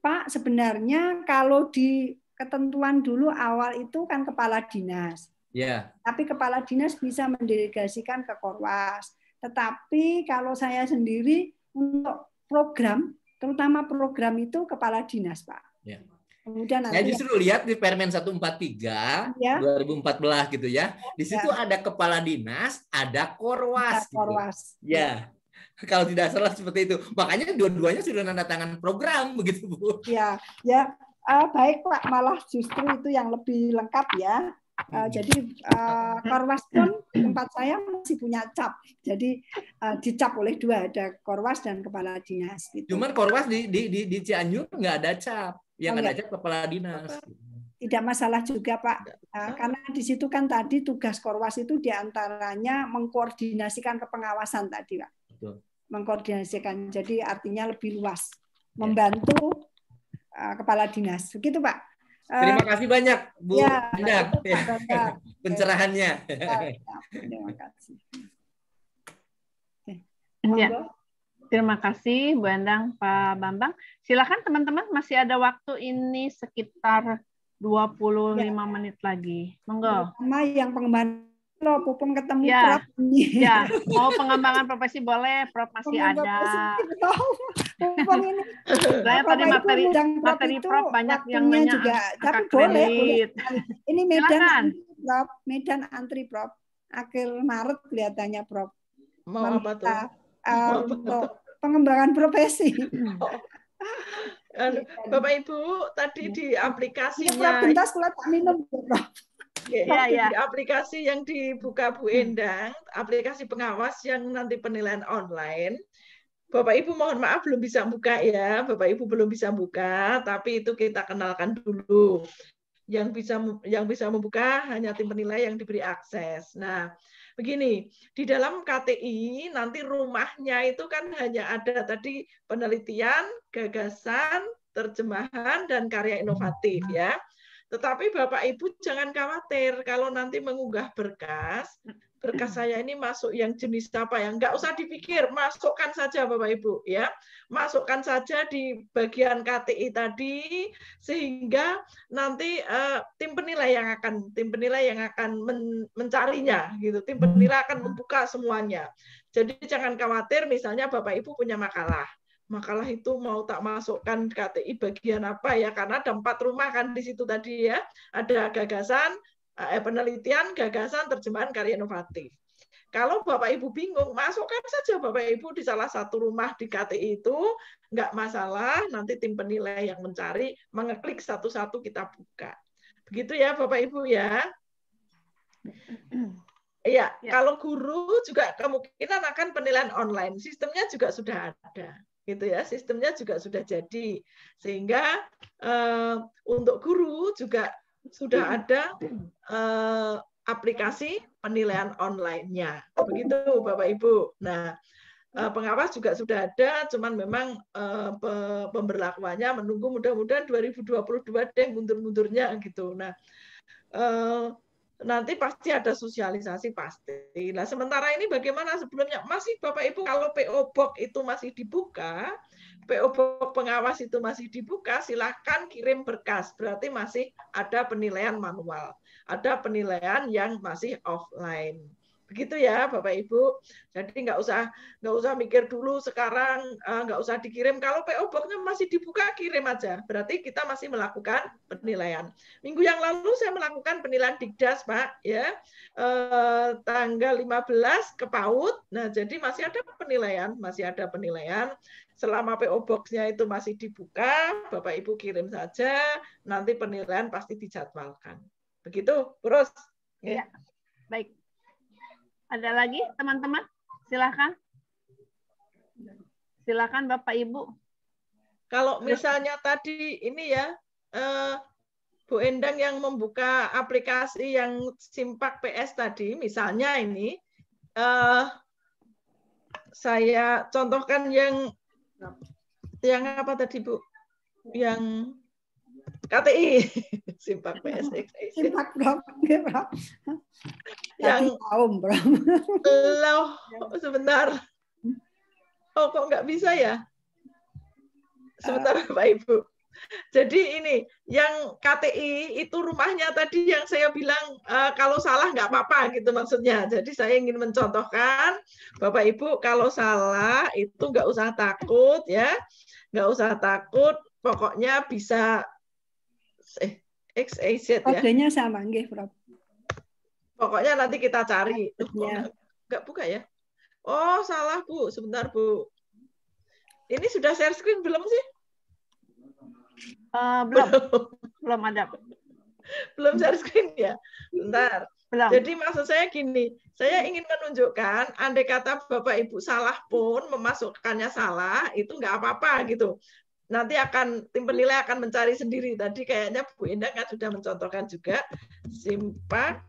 Pak sebenarnya kalau di ketentuan dulu awal itu kan kepala dinas. Yeah. Tapi kepala dinas bisa mendelegasikan ke Korwas. Tetapi kalau saya sendiri untuk program, terutama program itu kepala dinas, Pak. Ya. Kemudian saya justru lihat di Permen 143 ya. 2014 gitu ya. Di situ ya. ada kepala dinas, ada korwas. Ada gitu. korwas. Gitu. Ya. *laughs* Kalau tidak salah seperti itu. Makanya dua-duanya sudah nanda tangan program *laughs* begitu Bu. Ya, ya. Uh, baik Pak, malah justru itu yang lebih lengkap ya. Uh, jadi uh, Korwas pun tempat saya masih punya cap. Jadi uh, dicap oleh dua ada Korwas dan kepala dinas. Gitu. Cuman Korwas di di di, di Cianjur nggak ada cap, yang oh, ada iya. cap kepala dinas. Tidak masalah juga Pak, uh, karena di situ kan tadi tugas Korwas itu diantaranya mengkoordinasikan kepengawasan tadi Pak. Betul. Mengkoordinasikan, jadi artinya lebih luas, iya. membantu uh, kepala dinas, begitu Pak. Terima eh, kasih banyak Bu ya, Anda ya, *laughs* pencerahannya. terima kasih. Ya, terima kasih Bu Endang, Pak Bambang. Silakan teman-teman masih ada waktu ini sekitar 25 ya. menit lagi. Monggo. Sama yang pengembangan loh Popong ketemu ya. Prof ini. Ya, *laughs* mau pengembangan profesi boleh, Prof masih ada. ini. Saya tadi materi materi Prof banyak yang nanya juga, tapi boleh, boleh. Ini Medan antri, Prof, Medan antri Prof. Akhir Maret kelihatannya Prof. Mau apa tuh? Eh, untuk pengembangan profesi. Oh. *laughs* Bapak Ibu, tadi iya. di aplikasinya. Ya, Prof, bentar tak minum, Prof okay, ya, ya. Di aplikasi yang dibuka Bu hmm. Endang, hmm. aplikasi pengawas yang nanti penilaian online. Bapak Ibu mohon maaf belum bisa buka ya, Bapak Ibu belum bisa buka, tapi itu kita kenalkan dulu. Yang bisa yang bisa membuka hanya tim penilai yang diberi akses. Nah, begini, di dalam KTI nanti rumahnya itu kan hanya ada tadi penelitian, gagasan, terjemahan dan karya inovatif ya. Tetapi Bapak Ibu jangan khawatir kalau nanti mengunggah berkas, berkas saya ini masuk yang jenis apa ya. Enggak usah dipikir, masukkan saja Bapak Ibu ya. Masukkan saja di bagian KTI tadi sehingga nanti uh, tim penilai yang akan tim penilai yang akan men mencarinya gitu. Tim penilai akan membuka semuanya. Jadi jangan khawatir misalnya Bapak Ibu punya makalah makalah itu mau tak masukkan KTI bagian apa ya karena ada empat rumah kan di situ tadi ya ada gagasan eh, penelitian gagasan terjemahan karya inovatif kalau Bapak Ibu bingung, masukkan saja Bapak Ibu di salah satu rumah di KTI itu, nggak masalah, nanti tim penilai yang mencari, mengeklik satu-satu kita buka. Begitu ya Bapak Ibu ya. Iya, ya. kalau guru juga kemungkinan akan penilaian online. Sistemnya juga sudah ada gitu ya sistemnya juga sudah jadi sehingga uh, untuk guru juga sudah hmm. ada uh, aplikasi penilaian online onlinenya begitu bapak ibu nah eh, pengawas juga sudah ada cuman memang eh, pemberlakuannya menunggu mudah-mudahan 2022 deh mundur-mundurnya gitu nah eh, nanti pasti ada sosialisasi pasti. Nah, sementara ini bagaimana sebelumnya masih Bapak Ibu kalau PO Box itu masih dibuka, PO Box pengawas itu masih dibuka, silahkan kirim berkas. Berarti masih ada penilaian manual, ada penilaian yang masih offline begitu ya bapak ibu jadi nggak usah nggak usah mikir dulu sekarang eh, nggak usah dikirim kalau PO boxnya masih dibuka kirim aja berarti kita masih melakukan penilaian minggu yang lalu saya melakukan penilaian dikdas pak ya eh, tanggal 15 ke PAUD nah jadi masih ada penilaian masih ada penilaian selama PO boxnya itu masih dibuka bapak ibu kirim saja nanti penilaian pasti dijadwalkan begitu terus ya. ya. baik ada lagi teman-teman? Silahkan. Silahkan Bapak Ibu. Kalau misalnya tadi ini ya, eh, Bu Endang yang membuka aplikasi yang Simpak PS tadi, misalnya ini, eh, saya contohkan yang yang apa tadi Bu? Yang KTI, *laughs* Simpak PSX Simpak Bram yang kaum Bram loh *laughs* sebentar oh kok nggak bisa ya sebentar Pak Ibu jadi ini yang KTI itu rumahnya tadi yang saya bilang uh, kalau salah nggak apa-apa gitu maksudnya. Jadi saya ingin mencontohkan Bapak Ibu kalau salah itu nggak usah takut ya, nggak usah takut. Pokoknya bisa eh X A Z ya. Kodenya sama nggih, Prof. Pokoknya nanti kita cari. Ya. enggak buka ya? Oh, salah, Bu. Sebentar, Bu. Ini sudah share screen belum sih? Uh, belum. belum. ada. belum share screen ya? Bentar. Belum. Jadi maksud saya gini, saya ingin menunjukkan andai kata Bapak Ibu salah pun memasukkannya salah itu enggak apa-apa gitu nanti akan tim penilai akan mencari sendiri. Tadi kayaknya Bu Indah kan sudah mencontohkan juga simpak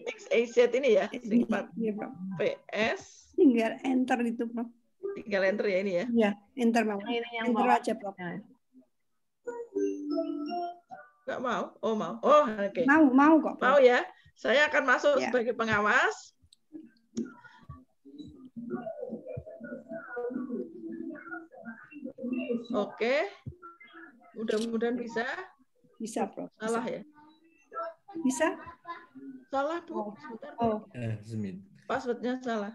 XAZ ini ya, iya, Simpan. Iya, PS. Tinggal enter itu, prof. Tinggal enter ya ini ya. Ya, enter Pak. Enter aja, prof. Nah. nggak mau. Oh, mau. Oh, oke. Okay. Mau, mau kok. Pak. Mau ya. Saya akan masuk ya. sebagai pengawas Oke. Mudah-mudahan bisa. Bisa, Prof. Salah ya? Bisa? Salah, Bu. Oh. Sebentar. Oh. Eh, Passwordnya salah.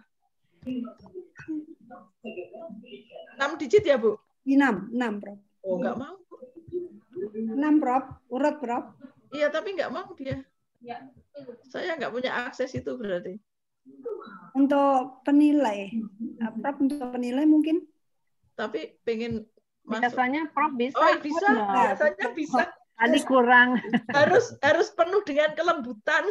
6 digit ya, Bu? 6, 6, Prof. Oh, enggak mau. 6, Prof. Urut, Prof. Iya, tapi enggak mau dia. Saya enggak punya akses itu berarti. Untuk penilai, nah, Prof, untuk penilai mungkin tapi pengen masuk. Biasanya Prof bisa. Oh, bisa. Ya. Biasanya bisa. Tadi kurang. Harus harus penuh dengan kelembutan.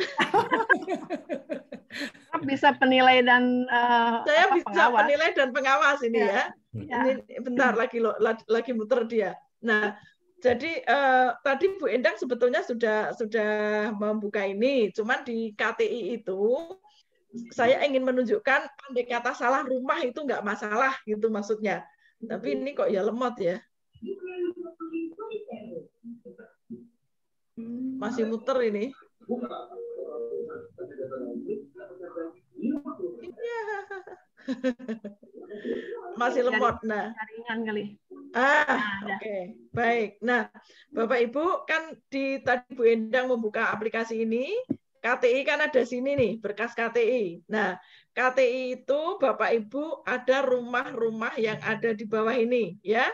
Prof bisa penilai dan uh, Saya apa, bisa pengawas. penilai dan pengawas ini iya. ya. ya. ya. Ini bentar *clears throat* lagi lo, lagi muter dia. Nah, jadi uh, tadi Bu Endang sebetulnya sudah sudah membuka ini, cuman di KTI itu saya ingin menunjukkan pandai kata salah rumah itu nggak masalah gitu maksudnya. Tapi ini kok ya lemot ya. Masih muter ini. *laughs* Masih lemot. Nah. Ah, nah, oke. Okay. Baik. Nah, Bapak Ibu kan di tadi Bu Endang membuka aplikasi ini, KTI kan ada sini nih, berkas KTI. Nah, KTI itu Bapak Ibu ada rumah-rumah yang ada di bawah ini ya.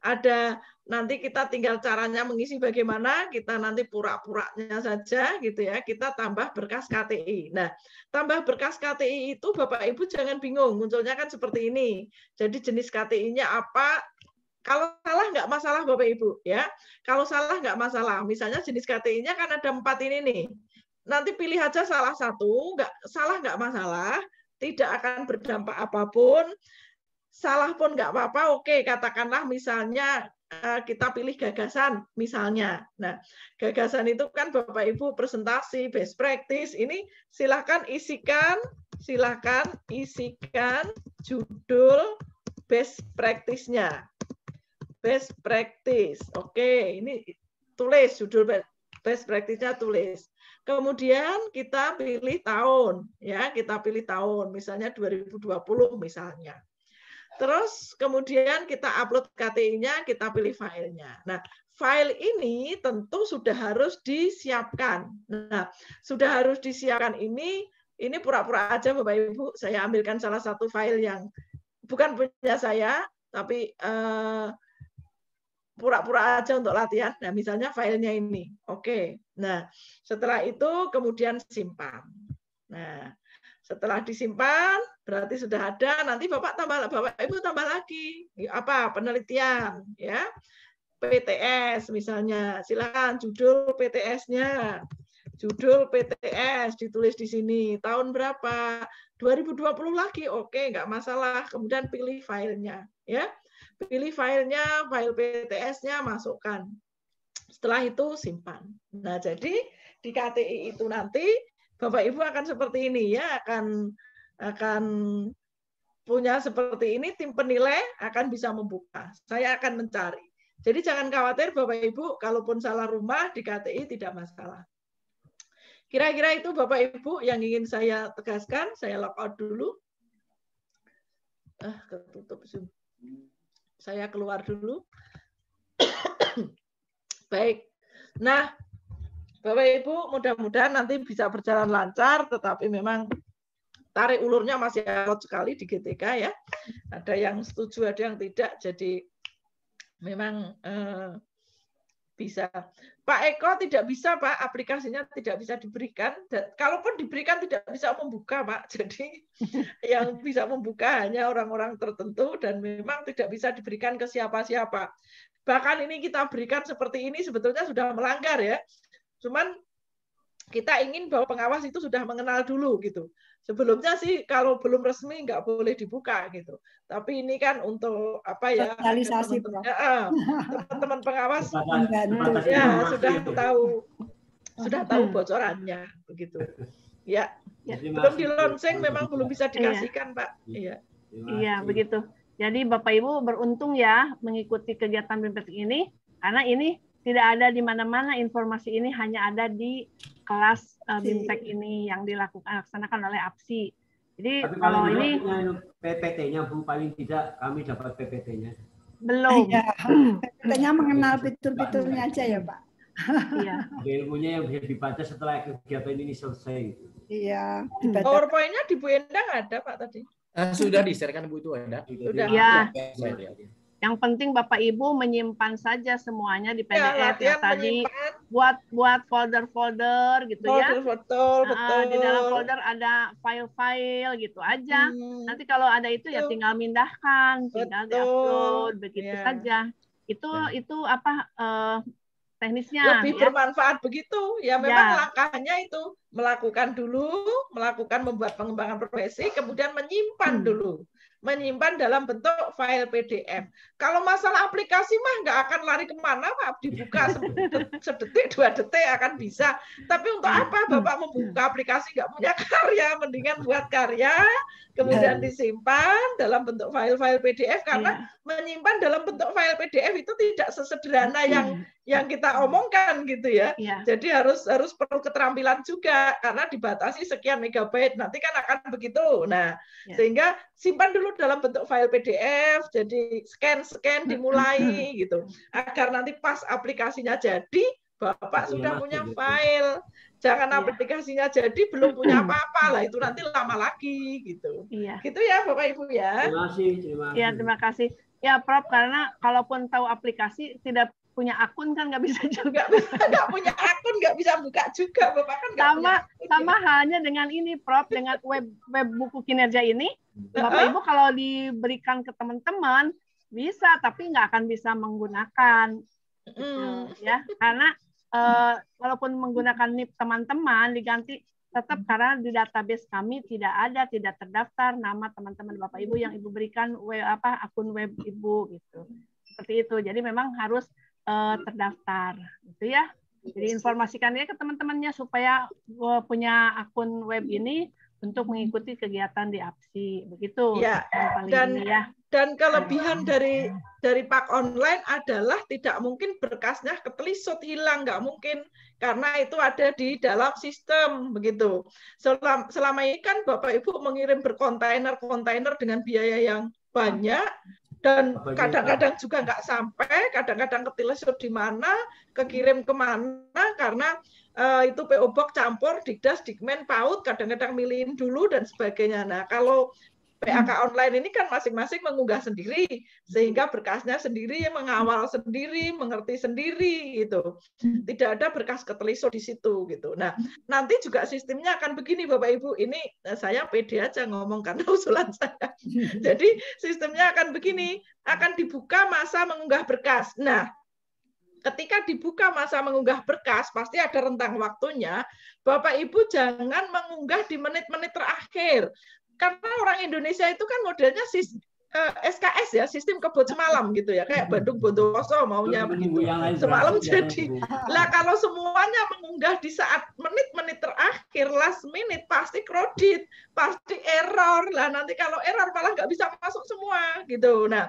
Ada nanti kita tinggal caranya mengisi bagaimana, kita nanti pura-puranya saja gitu ya. Kita tambah berkas KTI. Nah, tambah berkas KTI itu Bapak Ibu jangan bingung, munculnya kan seperti ini. Jadi jenis KTI-nya apa, kalau salah nggak masalah Bapak Ibu ya. Kalau salah nggak masalah. Misalnya jenis KTI-nya kan ada empat ini nih. Nanti pilih aja salah satu, nggak salah nggak masalah, tidak akan berdampak apapun. Salah pun nggak apa-apa. Oke, katakanlah misalnya eh, kita pilih gagasan misalnya. Nah, gagasan itu kan Bapak Ibu presentasi best practice ini silahkan isikan, silahkan isikan judul best practice-nya. Best practice. Oke, ini tulis judul best practice-nya tulis. Kemudian kita pilih tahun, ya, kita pilih tahun, misalnya 2020 misalnya. Terus kemudian kita upload KTI-nya, kita pilih filenya. Nah, file ini tentu sudah harus disiapkan. Nah, sudah harus disiapkan ini, ini pura-pura aja Bapak Ibu, saya ambilkan salah satu file yang bukan punya saya, tapi eh, pura-pura aja untuk latihan. Nah, misalnya filenya ini. Oke. Nah, setelah itu kemudian simpan. Nah, setelah disimpan berarti sudah ada. Nanti Bapak tambah Bapak Ibu tambah lagi. Apa? Penelitian, ya. PTS misalnya. Silakan judul PTS-nya. Judul PTS ditulis di sini. Tahun berapa? 2020 lagi. Oke, enggak masalah. Kemudian pilih filenya, ya pilih filenya, file PTS-nya, masukkan. Setelah itu simpan. Nah, jadi di KTI itu nanti Bapak Ibu akan seperti ini ya, akan akan punya seperti ini tim penilai akan bisa membuka. Saya akan mencari. Jadi jangan khawatir Bapak Ibu kalaupun salah rumah di KTI tidak masalah. Kira-kira itu Bapak Ibu yang ingin saya tegaskan, saya lock out dulu. Ah, ketutup Zoom. Saya keluar dulu. *coughs* Baik. Nah, Bapak Ibu, mudah-mudahan nanti bisa berjalan lancar, tetapi memang tarik ulurnya masih alot sekali di GTK ya. Ada yang setuju, ada yang tidak. Jadi memang eh, bisa. Pak Eko tidak bisa, Pak. Aplikasinya tidak bisa diberikan. Dan, kalaupun diberikan tidak bisa membuka, Pak. *laughs* Jadi yang bisa membuka hanya orang-orang tertentu dan memang tidak bisa diberikan ke siapa-siapa. Bahkan ini kita berikan seperti ini sebetulnya sudah melanggar ya. Cuman kita ingin bahwa pengawas itu sudah mengenal dulu gitu sebelumnya sih kalau belum resmi nggak boleh dibuka gitu. Tapi ini kan untuk apa ya? Sosialisasi teman-teman pengawas ya sudah itu. tahu oh, sudah gitu. tahu bocorannya begitu. Ya, ya. belum di launching memang belum bisa iya. dikasihkan ya. Pak. Iya. Iya, iya begitu. Jadi Bapak Ibu beruntung ya mengikuti kegiatan BIMPET ini karena ini tidak ada di mana-mana informasi ini hanya ada di kelas uh, BIMTEK ini yang dilakukan laksanakan oleh APSI. Jadi Tapi kalau ini PPT-nya Bu paling tidak kami dapat PPT-nya. Belum. Ya, PPT-nya mengenal fitur-fiturnya aja ya, Pak. Iya. Ilmunya yang bisa dibaca setelah kegiatan ini selesai. Iya. PowerPoint-nya di Bu Endang ada Pak tadi. Uh, sudah di-share kan Bu itu ada. Sudah. Iya. Ya. Yang penting Bapak Ibu menyimpan saja semuanya di PDF ya, ya tadi menyimpan. buat buat folder-folder gitu ya. folder, ya. Betul, betul. Uh, di dalam folder ada file-file gitu aja. Hmm. Nanti kalau ada itu ya tinggal mindahkan, tinggal diupload begitu ya. saja. Itu ya. itu apa uh, teknisnya lebih ya. bermanfaat begitu. Ya, ya. memang ya. langkahnya itu melakukan dulu, melakukan membuat pengembangan profesi, kemudian menyimpan hmm. dulu menyimpan dalam bentuk file PDF. Kalau masalah aplikasi mah nggak akan lari kemana, Pak. Dibuka *laughs* sedetik, dua detik akan bisa. Tapi untuk hmm. apa Bapak membuka aplikasi nggak punya *laughs* karya? Mendingan buat karya, kemudian ya. disimpan dalam bentuk file-file PDF karena ya. menyimpan dalam bentuk file PDF itu tidak sesederhana hmm. yang yang kita omongkan gitu ya. ya. Jadi harus harus perlu keterampilan juga karena dibatasi sekian megabyte. Nanti kan akan begitu. Hmm. Nah, sehingga simpan dulu dulu dalam bentuk file PDF, jadi scan-scan hmm. dimulai hmm. gitu. Agar nanti pas aplikasinya jadi, Bapak sudah punya gitu. file. Jangan iya. aplikasinya jadi belum punya hmm. apa-apa lah itu nanti lama lagi gitu. Iya. Gitu ya Bapak Ibu ya. Terima kasih, terima iya, kasih. Ya, terima kasih. Ya, Prof, karena kalaupun tahu aplikasi, tidak punya akun kan nggak bisa juga. Nggak punya akun nggak bisa buka juga, bapak kan sama punya ya. sama halnya dengan ini, Prof, dengan web web buku kinerja ini, bapak ibu kalau diberikan ke teman-teman bisa, tapi nggak akan bisa menggunakan, gitu, hmm. ya, karena e, walaupun menggunakan NIP teman-teman diganti tetap karena di database kami tidak ada tidak terdaftar nama teman-teman bapak ibu yang ibu berikan web apa akun web ibu gitu seperti itu jadi memang harus uh, terdaftar, gitu ya. Jadi informasikannya ke teman-temannya supaya punya akun web ini untuk mengikuti kegiatan di APSI begitu ya, dan ya. dan kelebihan dari dari pak online adalah tidak mungkin berkasnya ketelisut hilang nggak mungkin karena itu ada di dalam sistem begitu selama, selama ini kan bapak ibu mengirim berkontainer kontainer dengan biaya yang banyak dan kadang-kadang juga nggak sampai, kadang-kadang ketilas di mana, kekirim kemana, karena uh, itu PO Box campur, dikdas, dikmen, paut, kadang-kadang milihin dulu dan sebagainya. Nah, kalau PAK hmm. online ini kan masing-masing mengunggah sendiri sehingga berkasnya sendiri mengawal sendiri mengerti sendiri gitu hmm. tidak ada berkas keteliso di situ gitu nah hmm. nanti juga sistemnya akan begini bapak ibu ini eh, saya pede aja ngomong karena *laughs* usulan saya *laughs* jadi sistemnya akan begini akan dibuka masa mengunggah berkas nah ketika dibuka masa mengunggah berkas pasti ada rentang waktunya. Bapak Ibu jangan mengunggah di menit-menit terakhir karena orang Indonesia itu kan modelnya sis, uh, eh, SKS ya sistem kebut semalam gitu ya kayak Bandung Bondowoso maunya begitu semalam ya, jadi lah kalau semuanya mengunggah di saat menit-menit terakhir last minute pasti kredit pasti error lah nanti kalau error malah nggak bisa masuk semua gitu nah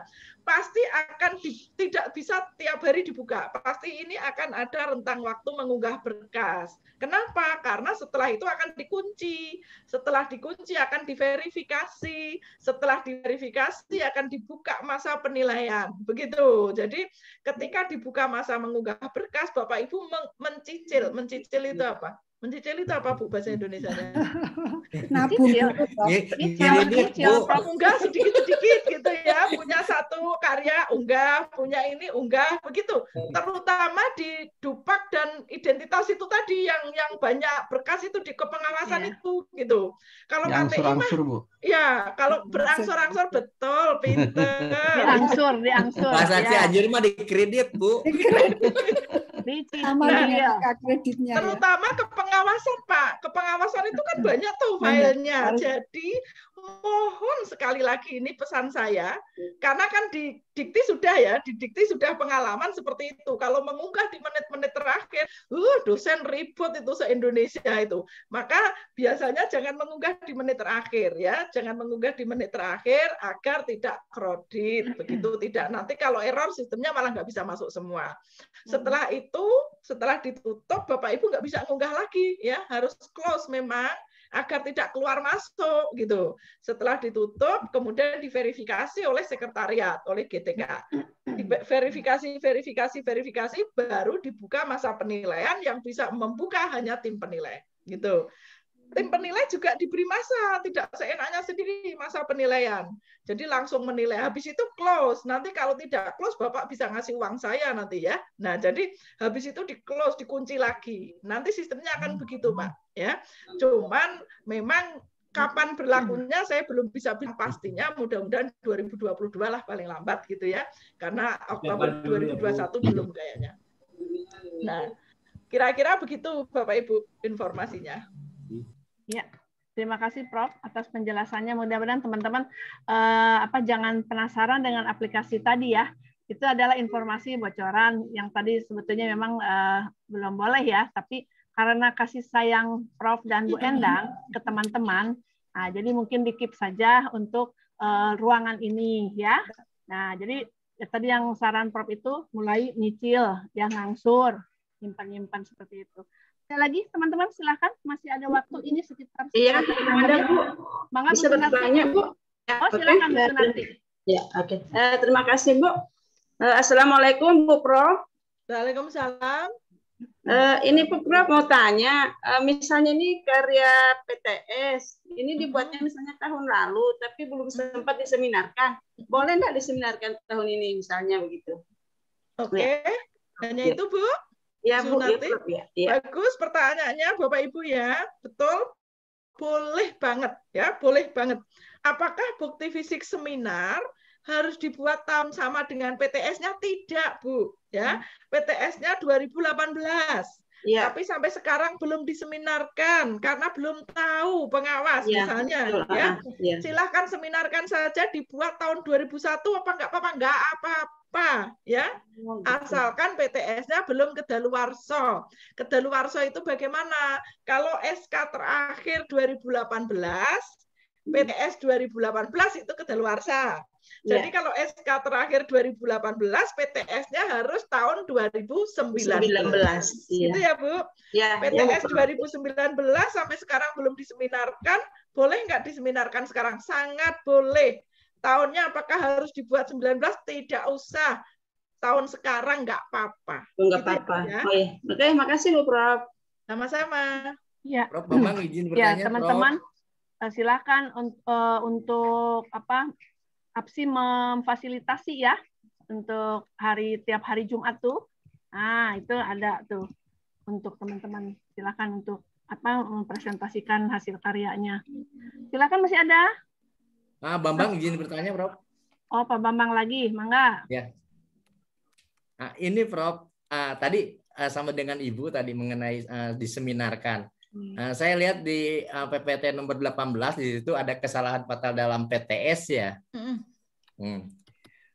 pasti akan di, tidak bisa tiap hari dibuka. Pasti ini akan ada rentang waktu mengunggah berkas. Kenapa? Karena setelah itu akan dikunci. Setelah dikunci akan diverifikasi. Setelah diverifikasi akan dibuka masa penilaian. Begitu. Jadi ketika dibuka masa mengunggah berkas, Bapak Ibu mencicil. Mencicil itu apa? Mencicil itu apa Bu bahasa Indonesia? *laughs* Nabung. Cicil, unggah sedikit-sedikit gitu ya. Punya satu karya unggah, punya ini unggah, begitu. Hmm. Terutama di dupak dan identitas itu tadi yang yang banyak berkas itu di kepengawasan yeah. itu gitu. Kalau KTI mah ya kalau iya. berangsur-angsur betul pinter. *laughs* Berangsur, diangsur. Masa ya. si anjir mah dikredit Bu. Dikredit. Nah, iya. ya. kreditnya. Terutama ya. ke pengawasan Pak. Ke pengawasan itu kan banyak tuh filenya. Jadi mohon sekali lagi ini pesan saya karena kan di dikti sudah ya di dikti sudah pengalaman seperti itu kalau mengunggah di menit-menit terakhir uh dosen ribut itu se Indonesia itu maka biasanya jangan mengunggah di menit terakhir ya jangan mengunggah di menit terakhir agar tidak kredit begitu tidak nanti kalau error sistemnya malah nggak bisa masuk semua setelah itu setelah ditutup bapak ibu nggak bisa ngunggah lagi ya harus close memang agar tidak keluar masuk gitu. Setelah ditutup, kemudian diverifikasi oleh sekretariat, oleh GTK. Verifikasi, verifikasi, verifikasi baru dibuka masa penilaian yang bisa membuka hanya tim penilai gitu tim penilai juga diberi masa, tidak seenaknya sendiri masa penilaian. Jadi langsung menilai. Habis itu close. Nanti kalau tidak close, Bapak bisa ngasih uang saya nanti ya. Nah, jadi habis itu di close, dikunci lagi. Nanti sistemnya akan begitu, Pak. Ya, cuman memang kapan berlakunya saya belum bisa bilang pastinya mudah-mudahan 2022 lah paling lambat gitu ya karena Oktober 2021 iya, belum kayaknya nah kira-kira begitu Bapak Ibu informasinya Ya, terima kasih Prof atas penjelasannya. Mudah-mudahan teman-teman eh, apa jangan penasaran dengan aplikasi tadi ya. Itu adalah informasi bocoran yang tadi sebetulnya memang eh, belum boleh ya, tapi karena kasih sayang Prof dan Bu iya. Endang ke teman-teman, nah, jadi mungkin dikip saja untuk eh, ruangan ini ya. Nah, jadi ya, tadi yang saran Prof itu mulai nyicil, yang ngangsur, nyimpan-nyimpan seperti itu. Ada lagi teman-teman silahkan masih ada waktu ini sekitar iya ada bu Bangga bisa bertanya bu ya, oh ya, silahkan okay. nanti ya oke okay. uh, eh, terima kasih bu uh, assalamualaikum bu pro Waalaikumsalam uh, ini bu pro mau tanya uh, misalnya ini karya PTS ini mm-hmm. dibuatnya misalnya tahun lalu tapi belum mm-hmm. sempat diseminarkan boleh nggak diseminarkan tahun ini misalnya begitu oke okay. Ya. hanya ya. itu bu Ya, Bu, ya, ya, ya. Bagus pertanyaannya Bapak Ibu ya. Betul? Boleh banget ya, boleh banget. Apakah bukti fisik seminar harus dibuat tam sama dengan PTS-nya? Tidak, Bu, ya. Hmm. PTS-nya 2018. Ya. Tapi sampai sekarang belum diseminarkan karena belum tahu pengawas ya, misalnya ya. ya. Silahkan seminarkan saja dibuat tahun 2001 apa enggak apa-apa enggak apa-apa apa ya oh, gitu. asalkan PTS-nya belum kedaluwarsa. Kedaluwarsa itu bagaimana? Kalau SK terakhir 2018 PTS 2018 itu kedaluwarsa. Iya. Jadi ya. kalau SK terakhir 2018 PTS-nya harus tahun 2019. 19, Itu ya, Bu. Ya, PTS yeah, 2019 sampai sekarang belum diseminarkan. Boleh nggak diseminarkan sekarang? Sangat boleh Tahunnya apakah harus dibuat 19? Tidak usah. Tahun sekarang nggak apa-apa. Oh, nggak gitu apa-apa. Ya. ya. Oke, makasih Bu Prof. Sama-sama. Ya. Prof, Bambang izin ya, bertanya, Ya, teman-teman eh, silakan uh, untuk apa APSI memfasilitasi ya untuk hari tiap hari Jumat tuh. Ah, itu ada tuh untuk teman-teman. Silakan untuk apa mempresentasikan hasil karyanya. Silakan masih ada? Ah, Bambang izin bertanya, Prof. Oh, Pak Bambang lagi, mangga. Ya. Nah, ini Prof, uh, tadi uh, sama dengan Ibu tadi mengenai uh, diseminarkan. Hmm. Uh, saya lihat di uh, PPT nomor 18 di situ ada kesalahan fatal dalam PTS ya. Hmm. Hmm.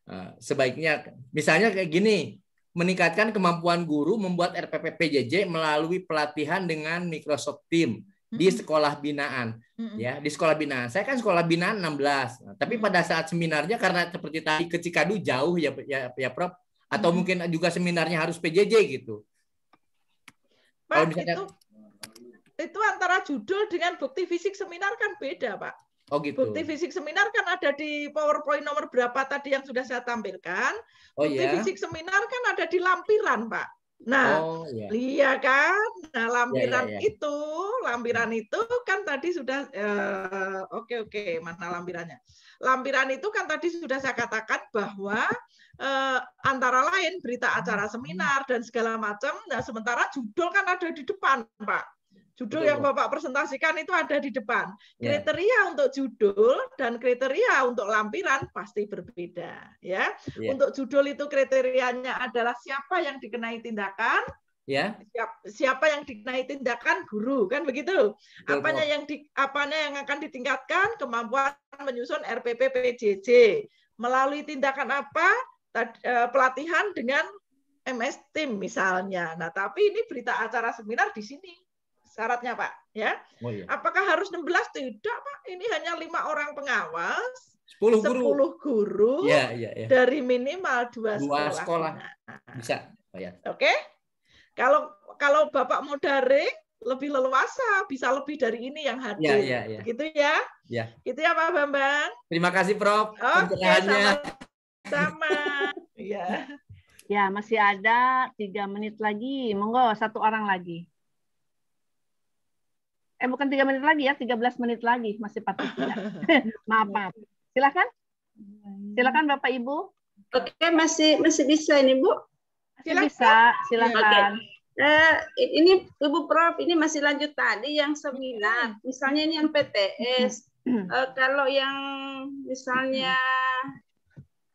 Uh, sebaiknya misalnya kayak gini, meningkatkan kemampuan guru membuat RPP PJJ melalui pelatihan dengan Microsoft Team di sekolah binaan mm-hmm. ya di sekolah binaan saya kan sekolah binaan 16 nah, tapi pada saat seminarnya karena seperti tadi ke Cikadu jauh ya ya, ya Prof atau mm-hmm. mungkin juga seminarnya harus PJJ gitu Pak Kalau misalnya, itu itu antara judul dengan bukti fisik seminar kan beda Pak Oh gitu. Bukti fisik seminar kan ada di PowerPoint nomor berapa tadi yang sudah saya tampilkan. Oh, bukti oh, fisik seminar kan ada di lampiran, Pak. Nah, oh, iya. iya kan? Nah, lampiran iya, iya, iya. itu, lampiran itu kan tadi sudah oke eh, oke, okay, okay, mana lampirannya? Lampiran itu kan tadi sudah saya katakan bahwa eh, antara lain berita acara hmm. seminar dan segala macam. Nah, sementara judul kan ada di depan, Pak. Judul Betul. yang Bapak presentasikan itu ada di depan. Ya. Kriteria yeah. untuk judul dan kriteria untuk lampiran pasti berbeda, ya. Yeah. Untuk judul itu kriterianya adalah siapa yang dikenai tindakan, ya siapa, siapa yang dikenai tindakan guru kan begitu Betul, apanya yang di, apanya yang akan ditingkatkan kemampuan menyusun RPP PJJ melalui tindakan apa eh, pelatihan dengan MS Team misalnya nah tapi ini berita acara seminar di sini syaratnya Pak. Ya. Oh, iya. Apakah harus 16? Tidak Pak. Ini hanya lima orang pengawas. 10 guru. 10 guru ya, ya, ya. dari minimal dua, sekolah. sekolah. Nah. Bisa. Oh, ya. Oke. Okay? Kalau kalau Bapak mau daring lebih leluasa, bisa lebih dari ini yang hadir. Iya, iya, iya. Ya, ya, ya. Gitu ya. ya. Itu ya Pak Bambang. Terima kasih Prof. Oke, okay, sama. sama. ya. Ya, masih ada tiga menit lagi. Monggo satu orang lagi eh bukan tiga menit lagi ya, 13 menit lagi masih patut. *laughs* *laughs* maaf, maaf. Silakan. Silakan Bapak Ibu. Oke, masih masih bisa ini, Bu. Masih silakan. bisa, silakan. Okay. Uh, eh, ini Ibu Prof, ini masih lanjut tadi yang seminar. Misalnya ini yang PTS. Uh, hmm. eh, kalau yang misalnya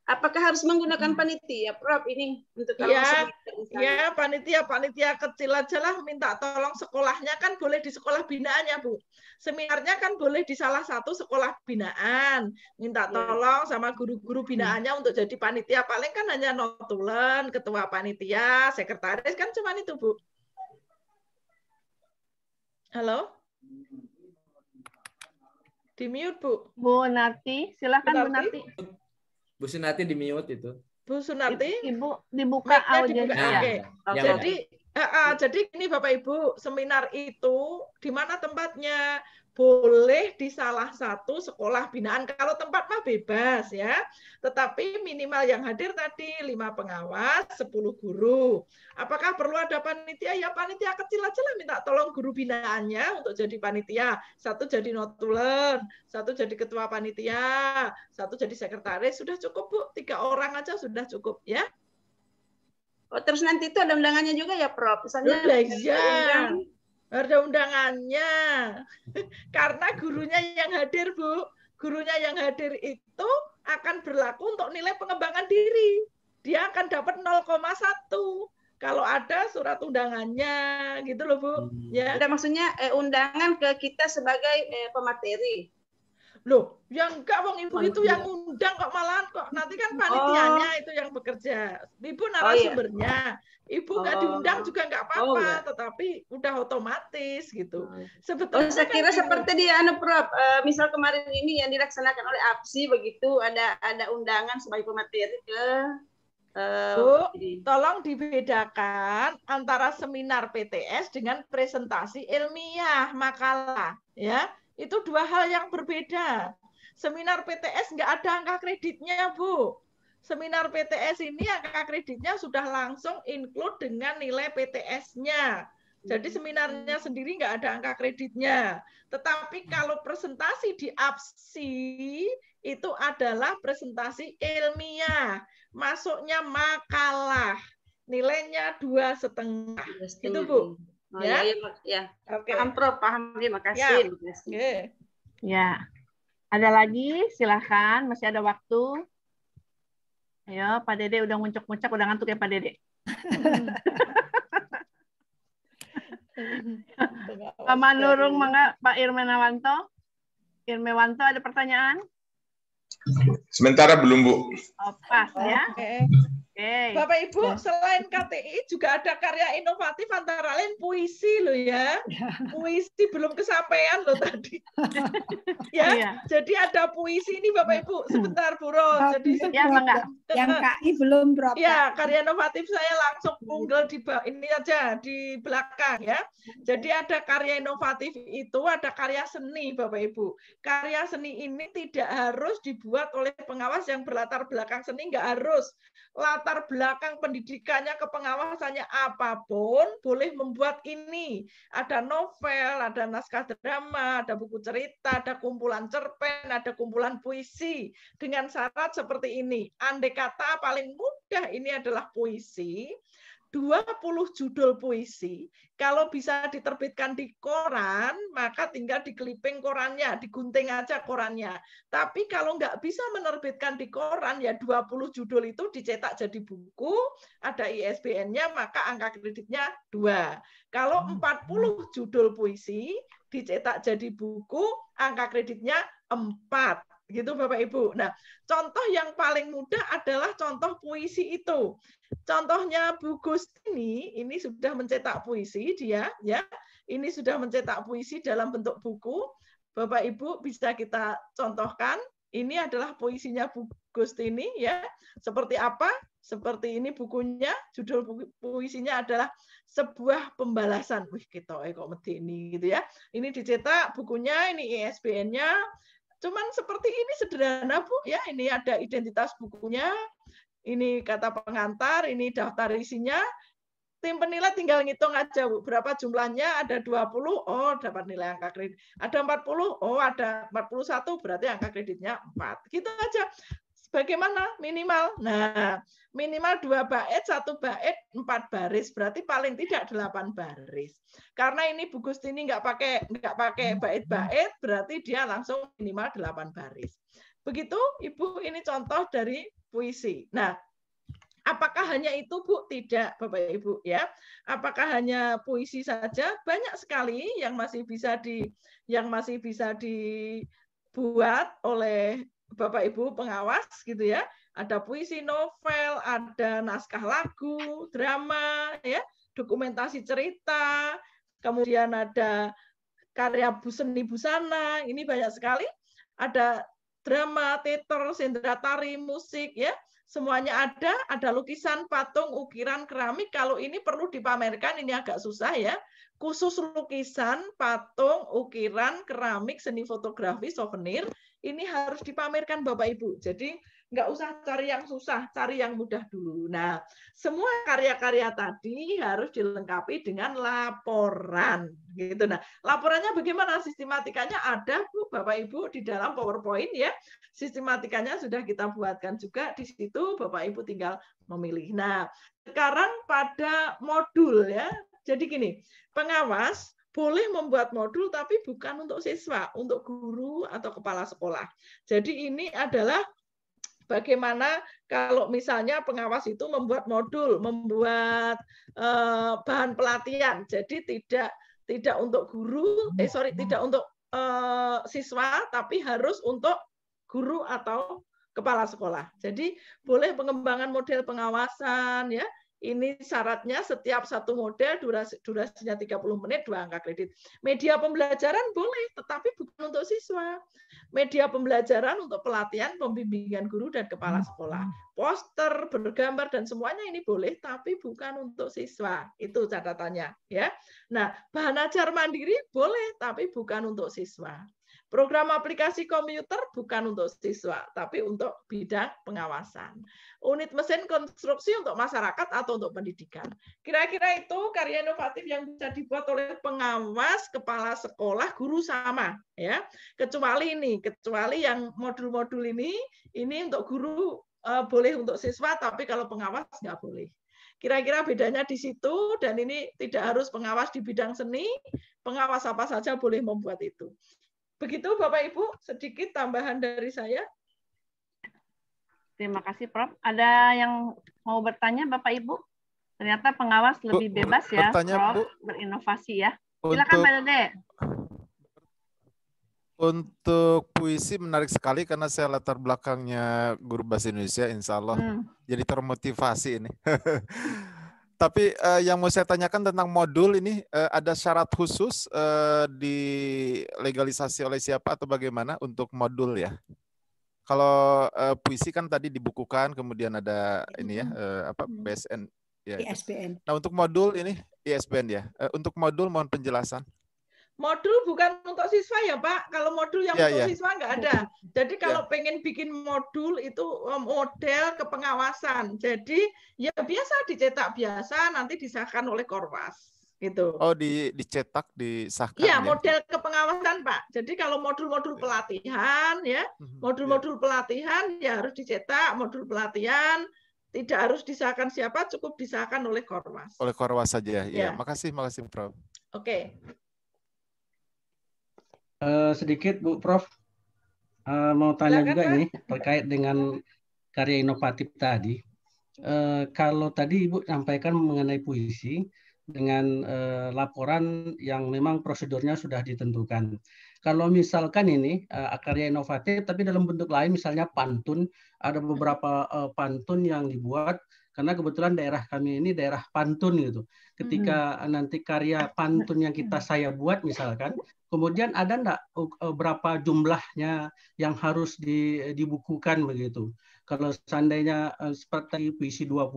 Apakah harus menggunakan panitia, Prof? Ini untuk kalau ya, ya panitia, panitia kecil aja lah minta tolong sekolahnya kan boleh di sekolah binaannya, Bu. Seminarnya kan boleh di salah satu sekolah binaan. Minta iya. tolong sama guru-guru mm. binaannya hmm. untuk jadi panitia. Paling kan hanya notulen, ketua panitia, sekretaris kan cuma itu, Bu. Halo? Di mute, Bu. Bu Nati, silakan Bu Nati. Bu Nati. Bu Sunarti di mute itu. Bu Sunarti. Ibu dibuka audionya. Nah, Oke. Okay. Iya. Iya, jadi Uh, uh, jadi ini Bapak Ibu, seminar itu di mana tempatnya? boleh di salah satu sekolah binaan kalau tempat mah bebas ya. Tetapi minimal yang hadir tadi lima pengawas, 10 guru. Apakah perlu ada panitia? Ya panitia kecil aja lah minta tolong guru binaannya untuk jadi panitia. Satu jadi notulen, satu jadi ketua panitia, satu jadi sekretaris sudah cukup Bu. Tiga orang aja sudah cukup ya. Oh, terus nanti itu ada undangannya juga ya, Prof? Misalnya, Udah, ya. Ada undangannya. *laughs* Karena gurunya yang hadir, Bu. Gurunya yang hadir itu akan berlaku untuk nilai pengembangan diri. Dia akan dapat 0,1 kalau ada surat undangannya gitu loh Bu. Hmm. Ya. Ada maksudnya eh, undangan ke kita sebagai eh, pemateri loh yang enggak wong ibu itu yang undang kok malahan kok nanti kan panitianya oh. itu yang bekerja ibu oh, iya. narasumbernya ibu gak oh. diundang juga nggak oh, apa-apa oh, tetapi udah otomatis gitu oh. sebetulnya oh, saya kan kira kan seperti di anu prof uh, misal kemarin ini yang dilaksanakan oleh APSI begitu ada ada undangan sebagai pemateri ke eh, Bu, tolong dibedakan antara seminar PTS dengan presentasi ilmiah makalah, ya. Itu dua hal yang berbeda. Seminar PTS nggak ada angka kreditnya, Bu. Seminar PTS ini angka kreditnya sudah langsung include dengan nilai PTS-nya. Jadi hmm. seminarnya sendiri nggak ada angka kreditnya. Tetapi hmm. kalau presentasi di APSI itu adalah presentasi ilmiah, masuknya makalah, nilainya dua setengah. Itu bu. Oh, ya? ya, ya. Oke. Okay. Paham Terima ya, kasih. Ya. Yeah. Ya. Ada lagi? Silahkan. Masih ada waktu. Ayo, Pak Dede udah muncak-muncak, udah ngantuk ya Pak Dede. *laughs* Pak Manurung, Mangga Pak Irmanawanto. Irmanawanto ada pertanyaan? Sementara belum, Bu. Oh, pas ya. okay. Okay. Bapak Ibu, selain KTI juga ada karya inovatif antara lain puisi lo ya. *laughs* Puisi belum kesampaian lo tadi. *laughs* ya, iya. Jadi ada puisi ini Bapak Ibu. Hmm. Sebentar Bu Ro. Jadi yang enggak. yang KI belum berapa. Ya, karya inovatif saya langsung hmm. unggul di ini aja di belakang ya. Hmm. Jadi ada karya inovatif itu ada karya seni Bapak Ibu. Karya seni ini tidak harus dibuat oleh pengawas yang berlatar belakang seni enggak harus latar belakang pendidikannya, kepengawasannya apapun boleh membuat ini. Ada novel, ada naskah drama, ada buku cerita, ada kumpulan cerpen, ada kumpulan puisi dengan syarat seperti ini. Andai kata paling mudah ini adalah puisi, 20 judul puisi, kalau bisa diterbitkan di koran, maka tinggal dikeliping korannya, digunting aja korannya. Tapi kalau nggak bisa menerbitkan di koran, ya 20 judul itu dicetak jadi buku, ada ISBN-nya, maka angka kreditnya dua. Kalau 40 hmm. judul puisi, dicetak jadi buku, angka kreditnya 4 gitu Bapak Ibu. Nah, contoh yang paling mudah adalah contoh puisi itu. Contohnya Bu Gustini ini sudah mencetak puisi dia ya. Ini sudah mencetak puisi dalam bentuk buku. Bapak Ibu bisa kita contohkan. Ini adalah puisinya Bu Gustini ya. Seperti apa? Seperti ini bukunya, judul puisinya adalah sebuah pembalasan. Wih, kita gitu, eh kok medeni gitu ya. Ini dicetak bukunya, ini ISBN-nya, Cuman seperti ini sederhana Bu ya, ini ada identitas bukunya, ini kata pengantar, ini daftar isinya. Tim penilai tinggal ngitung aja Bu, berapa jumlahnya? Ada 20, oh dapat nilai angka kredit. Ada 40, oh ada 41, berarti angka kreditnya 4. Gitu aja. Bagaimana minimal? Nah, minimal dua bait, satu bait, empat baris. Berarti paling tidak delapan baris. Karena ini Bu ini nggak pakai nggak pakai bait-bait, berarti dia langsung minimal delapan baris. Begitu, Ibu, ini contoh dari puisi. Nah, apakah hanya itu, Bu? Tidak, Bapak Ibu ya. Apakah hanya puisi saja? Banyak sekali yang masih bisa di yang masih bisa dibuat oleh Bapak Ibu pengawas gitu ya. Ada puisi, novel, ada naskah lagu, drama ya, dokumentasi cerita, kemudian ada karya seni busana, ini banyak sekali. Ada drama, teater, sendera tari, musik ya semuanya ada, ada lukisan, patung, ukiran, keramik. Kalau ini perlu dipamerkan, ini agak susah ya. Khusus lukisan, patung, ukiran, keramik, seni fotografi, souvenir, ini harus dipamerkan Bapak Ibu. Jadi nggak usah cari yang susah, cari yang mudah dulu. Nah, semua karya-karya tadi harus dilengkapi dengan laporan, gitu. Nah, laporannya bagaimana? Sistematikanya ada, Bu, Bapak Ibu di dalam PowerPoint ya. Sistematikanya sudah kita buatkan juga di situ, Bapak Ibu tinggal memilih. Nah, sekarang pada modul ya. Jadi gini, pengawas boleh membuat modul tapi bukan untuk siswa, untuk guru atau kepala sekolah. Jadi ini adalah Bagaimana kalau misalnya pengawas itu membuat modul, membuat uh, bahan pelatihan. Jadi tidak tidak untuk guru, eh hmm. sorry, tidak untuk uh, siswa, tapi harus untuk guru atau kepala sekolah. Jadi boleh pengembangan model pengawasan ya, ini syaratnya setiap satu model durasi, durasinya 30 menit, dua angka kredit. Media pembelajaran boleh, tetapi bukan untuk siswa. Media pembelajaran untuk pelatihan, pembimbingan guru, dan kepala sekolah. Poster, bergambar, dan semuanya ini boleh, tapi bukan untuk siswa. Itu catatannya. ya. Nah, bahan ajar mandiri boleh, tapi bukan untuk siswa. Program aplikasi komputer bukan untuk siswa, tapi untuk bidang pengawasan. Unit mesin konstruksi untuk masyarakat atau untuk pendidikan. Kira-kira itu karya inovatif yang bisa dibuat oleh pengawas, kepala sekolah, guru sama, ya. Kecuali ini, kecuali yang modul-modul ini, ini untuk guru eh, boleh untuk siswa, tapi kalau pengawas nggak boleh. Kira-kira bedanya di situ, dan ini tidak harus pengawas di bidang seni, pengawas apa saja boleh membuat itu. Begitu Bapak Ibu, sedikit tambahan dari saya. Terima kasih Prof. Ada yang mau bertanya Bapak Ibu? Ternyata pengawas lebih bebas ya, bertanya, Prof, Bu, berinovasi ya. Silakan Pak Dede. Untuk puisi menarik sekali karena saya latar belakangnya guru bahasa Indonesia, insya Allah. Hmm. Jadi termotivasi ini. *laughs* Tapi uh, yang mau saya tanyakan tentang modul ini uh, ada syarat khusus uh, eh, legalisasi oleh siapa atau bagaimana untuk modul ya? Kalau uh, puisi kan tadi dibukukan, kemudian ada ini ya uh, apa BSN ya. ISBN. Nah untuk modul ini ISBN ya. Uh, untuk modul mohon penjelasan. Modul bukan untuk siswa ya Pak. Kalau modul yang yeah, untuk yeah. siswa nggak ada. Jadi iya. kalau yeah. pengen bikin modul itu um, model kepengawasan. Jadi ya biasa dicetak biasa, nanti disahkan oleh Korwas gitu. Oh di dicetak disahkan. Iya ya? model kepengawasan Pak. Jadi kalau modul-modul iya. pelatihan ya, mhm. iya. modul-modul pelatihan ya harus dicetak modul pelatihan tidak harus disahkan siapa, cukup disahkan oleh Korwas. Oleh Korwas saja. Ya, ya. makasih, makasih Prof. Oke. Okay. Eh, sedikit Bu Prof uh, mau tanya Silakan, juga ini terkait dengan karya inovatif tadi. Uh, kalau tadi Ibu sampaikan mengenai puisi dengan uh, laporan yang memang prosedurnya sudah ditentukan. Kalau misalkan ini uh, karya inovatif tapi dalam bentuk lain misalnya pantun, ada beberapa uh, pantun yang dibuat karena kebetulan daerah kami ini daerah pantun gitu ketika hmm. nanti karya pantun yang kita saya buat misalkan kemudian ada enggak e, e, berapa jumlahnya yang harus di, dibukukan begitu kalau seandainya e, seperti puisi 20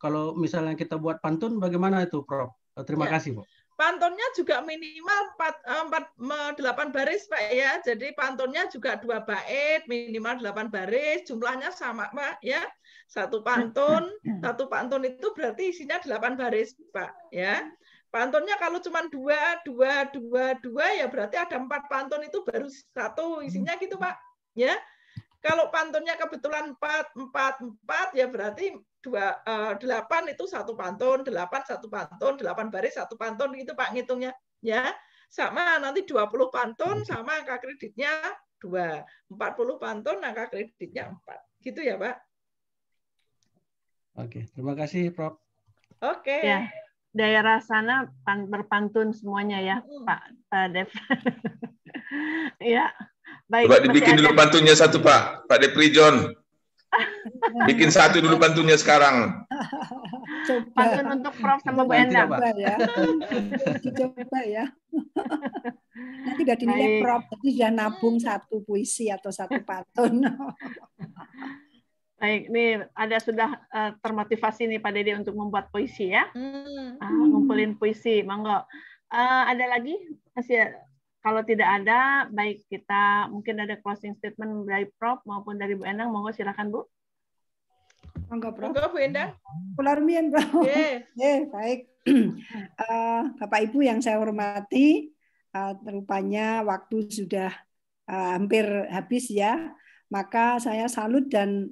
kalau misalnya kita buat pantun bagaimana itu Prof terima ya. kasih Prof Pantunnya juga minimal 4, 4, 8 baris, Pak ya. Jadi pantunnya juga dua bait, minimal 8 baris, jumlahnya sama, Pak ya. Satu pantun, satu pantun itu berarti isinya 8 baris, Pak ya. Pantunnya kalau cuma dua, dua, dua, dua, ya berarti ada empat pantun itu baru satu isinya gitu, Pak. Ya, kalau pantunnya kebetulan 4, 4, 4, ya berarti 2 8 eh, itu satu pantun, 8 satu pantun, 8 baris satu pantun gitu Pak ngitungnya ya. Sama nanti 20 pantun hmm. sama angka kreditnya 2. 40 pantun angka kreditnya 4. Gitu ya, Pak. Oke, terima kasih Prof. Oke. Ya. Daerah sana berpantun semuanya ya, hmm. Pak, Pak Dev. *laughs* ya. Baik, Coba dibikin dulu pantunnya satu Pak, Pak Depri John. *laughs* Bikin satu dulu pantunnya sekarang. Coba. Pantun untuk Prof sama Bu Endang. Coba ya. Coba ya. Nanti udah dinilai Baik. Prof, jadi sudah nabung satu puisi atau satu pantun. *laughs* Baik, nih ada sudah uh, termotivasi nih Pak Dede untuk membuat puisi ya. Hmm. Uh, ngumpulin puisi, mangga Uh, eh, ada lagi? Masih kalau tidak ada, baik kita mungkin ada closing statement dari Prof maupun dari Bu Endang. Monggo silakan Bu. Monggo Prof. Monggo Bu Endang. Kularmian Prof. Yeah. yeah, baik. uh, *clears throat* Bapak Ibu yang saya hormati, uh, rupanya waktu sudah uh, hampir habis ya. Maka saya salut dan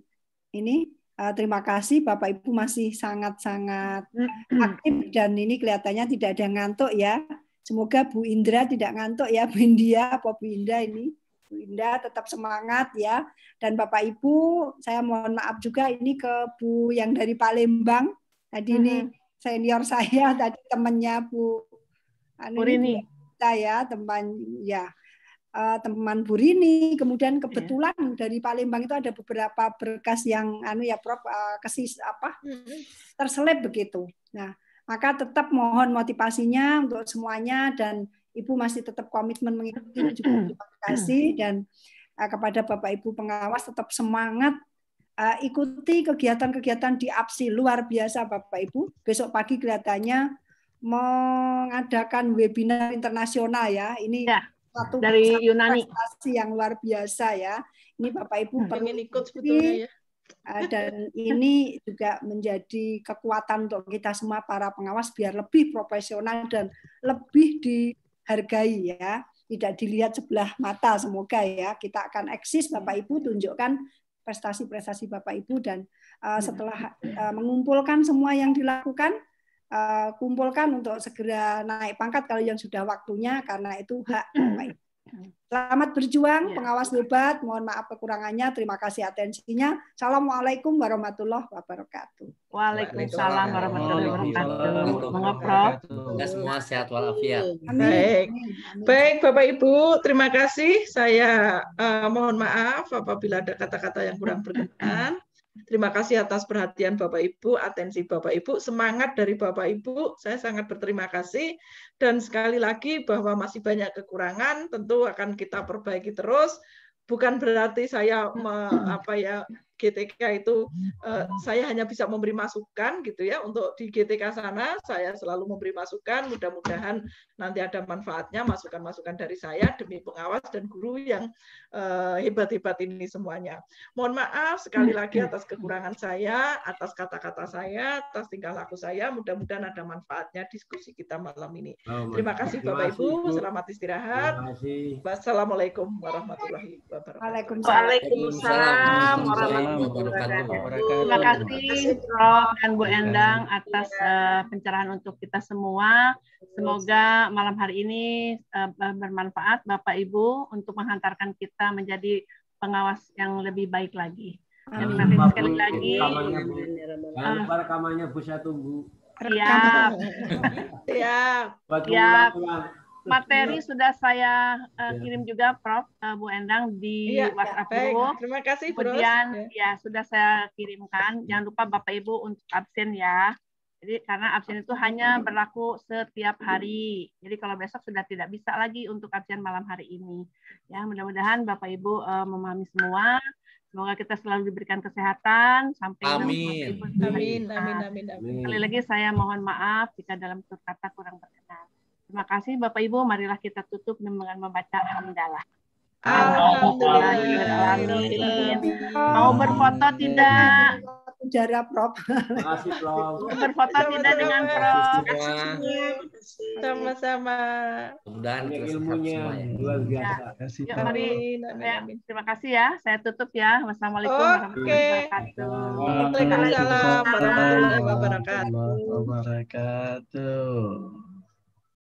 ini uh, terima kasih Bapak Ibu masih sangat-sangat aktif dan ini kelihatannya tidak ada ngantuk ya Semoga Bu Indra tidak ngantuk ya, Bu India apa Bu Indra ini. Bu Indra tetap semangat ya. Dan Bapak Ibu, saya mohon maaf juga ini ke Bu yang dari Palembang. Tadi mm ini senior saya, *laughs* tadi temannya Bu anu Burini. Kita ya, teman ya. Uh, teman Burini, kemudian iya. kebetulan yeah. dari Palembang itu ada beberapa berkas yang anu ya Prof uh, kesis apa terselip begitu. Nah, maka tetap mohon motivasinya untuk semuanya dan Ibu masih tetap komitmen mengikuti juga terima kasih dan uh, kepada Bapak Ibu pengawas tetap semangat uh, ikuti kegiatan-kegiatan di APSI luar biasa Bapak Ibu. Besok pagi kelihatannya mengadakan webinar internasional ya. Ini ya, satu dari Yunani yang luar biasa ya. Ini Bapak Ibu hmm. perlu ikut sebetulnya ya. Eh, dan ini juga menjadi kekuatan untuk kita semua para pengawas biar lebih profesional dan lebih dihargai ya tidak dilihat sebelah mata semoga ya kita akan eksis Bapak Ibu tunjukkan prestasi-prestasi Bapak Ibu dan uh, setelah uh, mengumpulkan semua yang dilakukan uh, kumpulkan untuk segera naik pangkat kalau yang sudah waktunya karena itu hak Bapak Ibu Selamat berjuang, iya. pengawas debat. Mohon maaf kekurangannya. Terima kasih atensinya. Assalamualaikum warahmatullahi wabarakatuh. Waalaikumsalam warahmatullahi wabarakatuh. Semoga semua sehat walafiat. Baik. Baik, Bapak Ibu, terima kasih. Saya uh, mohon maaf apabila ada kata-kata yang kurang berkenan. Terima kasih atas perhatian Bapak Ibu, atensi Bapak Ibu, semangat dari Bapak Ibu. Saya sangat berterima kasih dan sekali lagi bahwa masih banyak kekurangan tentu akan kita perbaiki terus. Bukan berarti saya me, apa ya GTK itu uh, saya hanya bisa memberi masukan gitu ya untuk di GTK sana saya selalu memberi masukan mudah-mudahan nanti ada manfaatnya masukan-masukan dari saya demi pengawas dan guru yang uh, hebat-hebat ini semuanya. Mohon maaf sekali hmm. lagi atas kekurangan saya, atas kata-kata saya, atas tingkah laku saya. Mudah-mudahan ada manfaatnya diskusi kita malam ini. Oh, Terima kasih Bapak Ibu, selamat istirahat. Wassalamualaikum warahmatullahi wabarakatuh. Waalaikumsalam warahmatullahi wabarakatuh. Terima kasih Prof dan Bu Endang atas uh, pencerahan untuk kita semua. Semoga malam hari ini uh, bermanfaat Bapak Ibu untuk menghantarkan kita menjadi pengawas yang lebih baik lagi. Terima kasih sekali lagi. Rekamannya, ah. rekamannya Bu saya tunggu. Siap. Siap. Siap materi iya. sudah saya uh, kirim juga Prof uh, Bu Endang di ya, WhatsApp ya. Terima kasih Kemudian Prof. Iya. ya sudah saya kirimkan. Jangan lupa Bapak Ibu untuk absen ya. Jadi karena absen itu hanya berlaku setiap hari. Jadi kalau besok sudah tidak bisa lagi untuk absen malam hari ini. Ya, mudah-mudahan Bapak Ibu uh, memahami semua. Semoga kita selalu diberikan kesehatan sampai amin. amin, amin, amin, amin. Sekali lagi saya mohon maaf jika dalam kata kurang berkenan. Terima kasih Bapak Ibu. Marilah kita tutup dengan membaca hamdalah. Alhamdulillah. Mau berfoto tidak? Jarak Prof. Berfoto tidak dengan Prof. Sama-sama. Mudah-mudahan ilmunya luar biasa. Ya, mari. Ya, terima kasih ya. Saya tutup ya. Wassalamualaikum warahmatullahi wabarakatuh. Waalaikumsalam warahmatullahi wabarakatuh.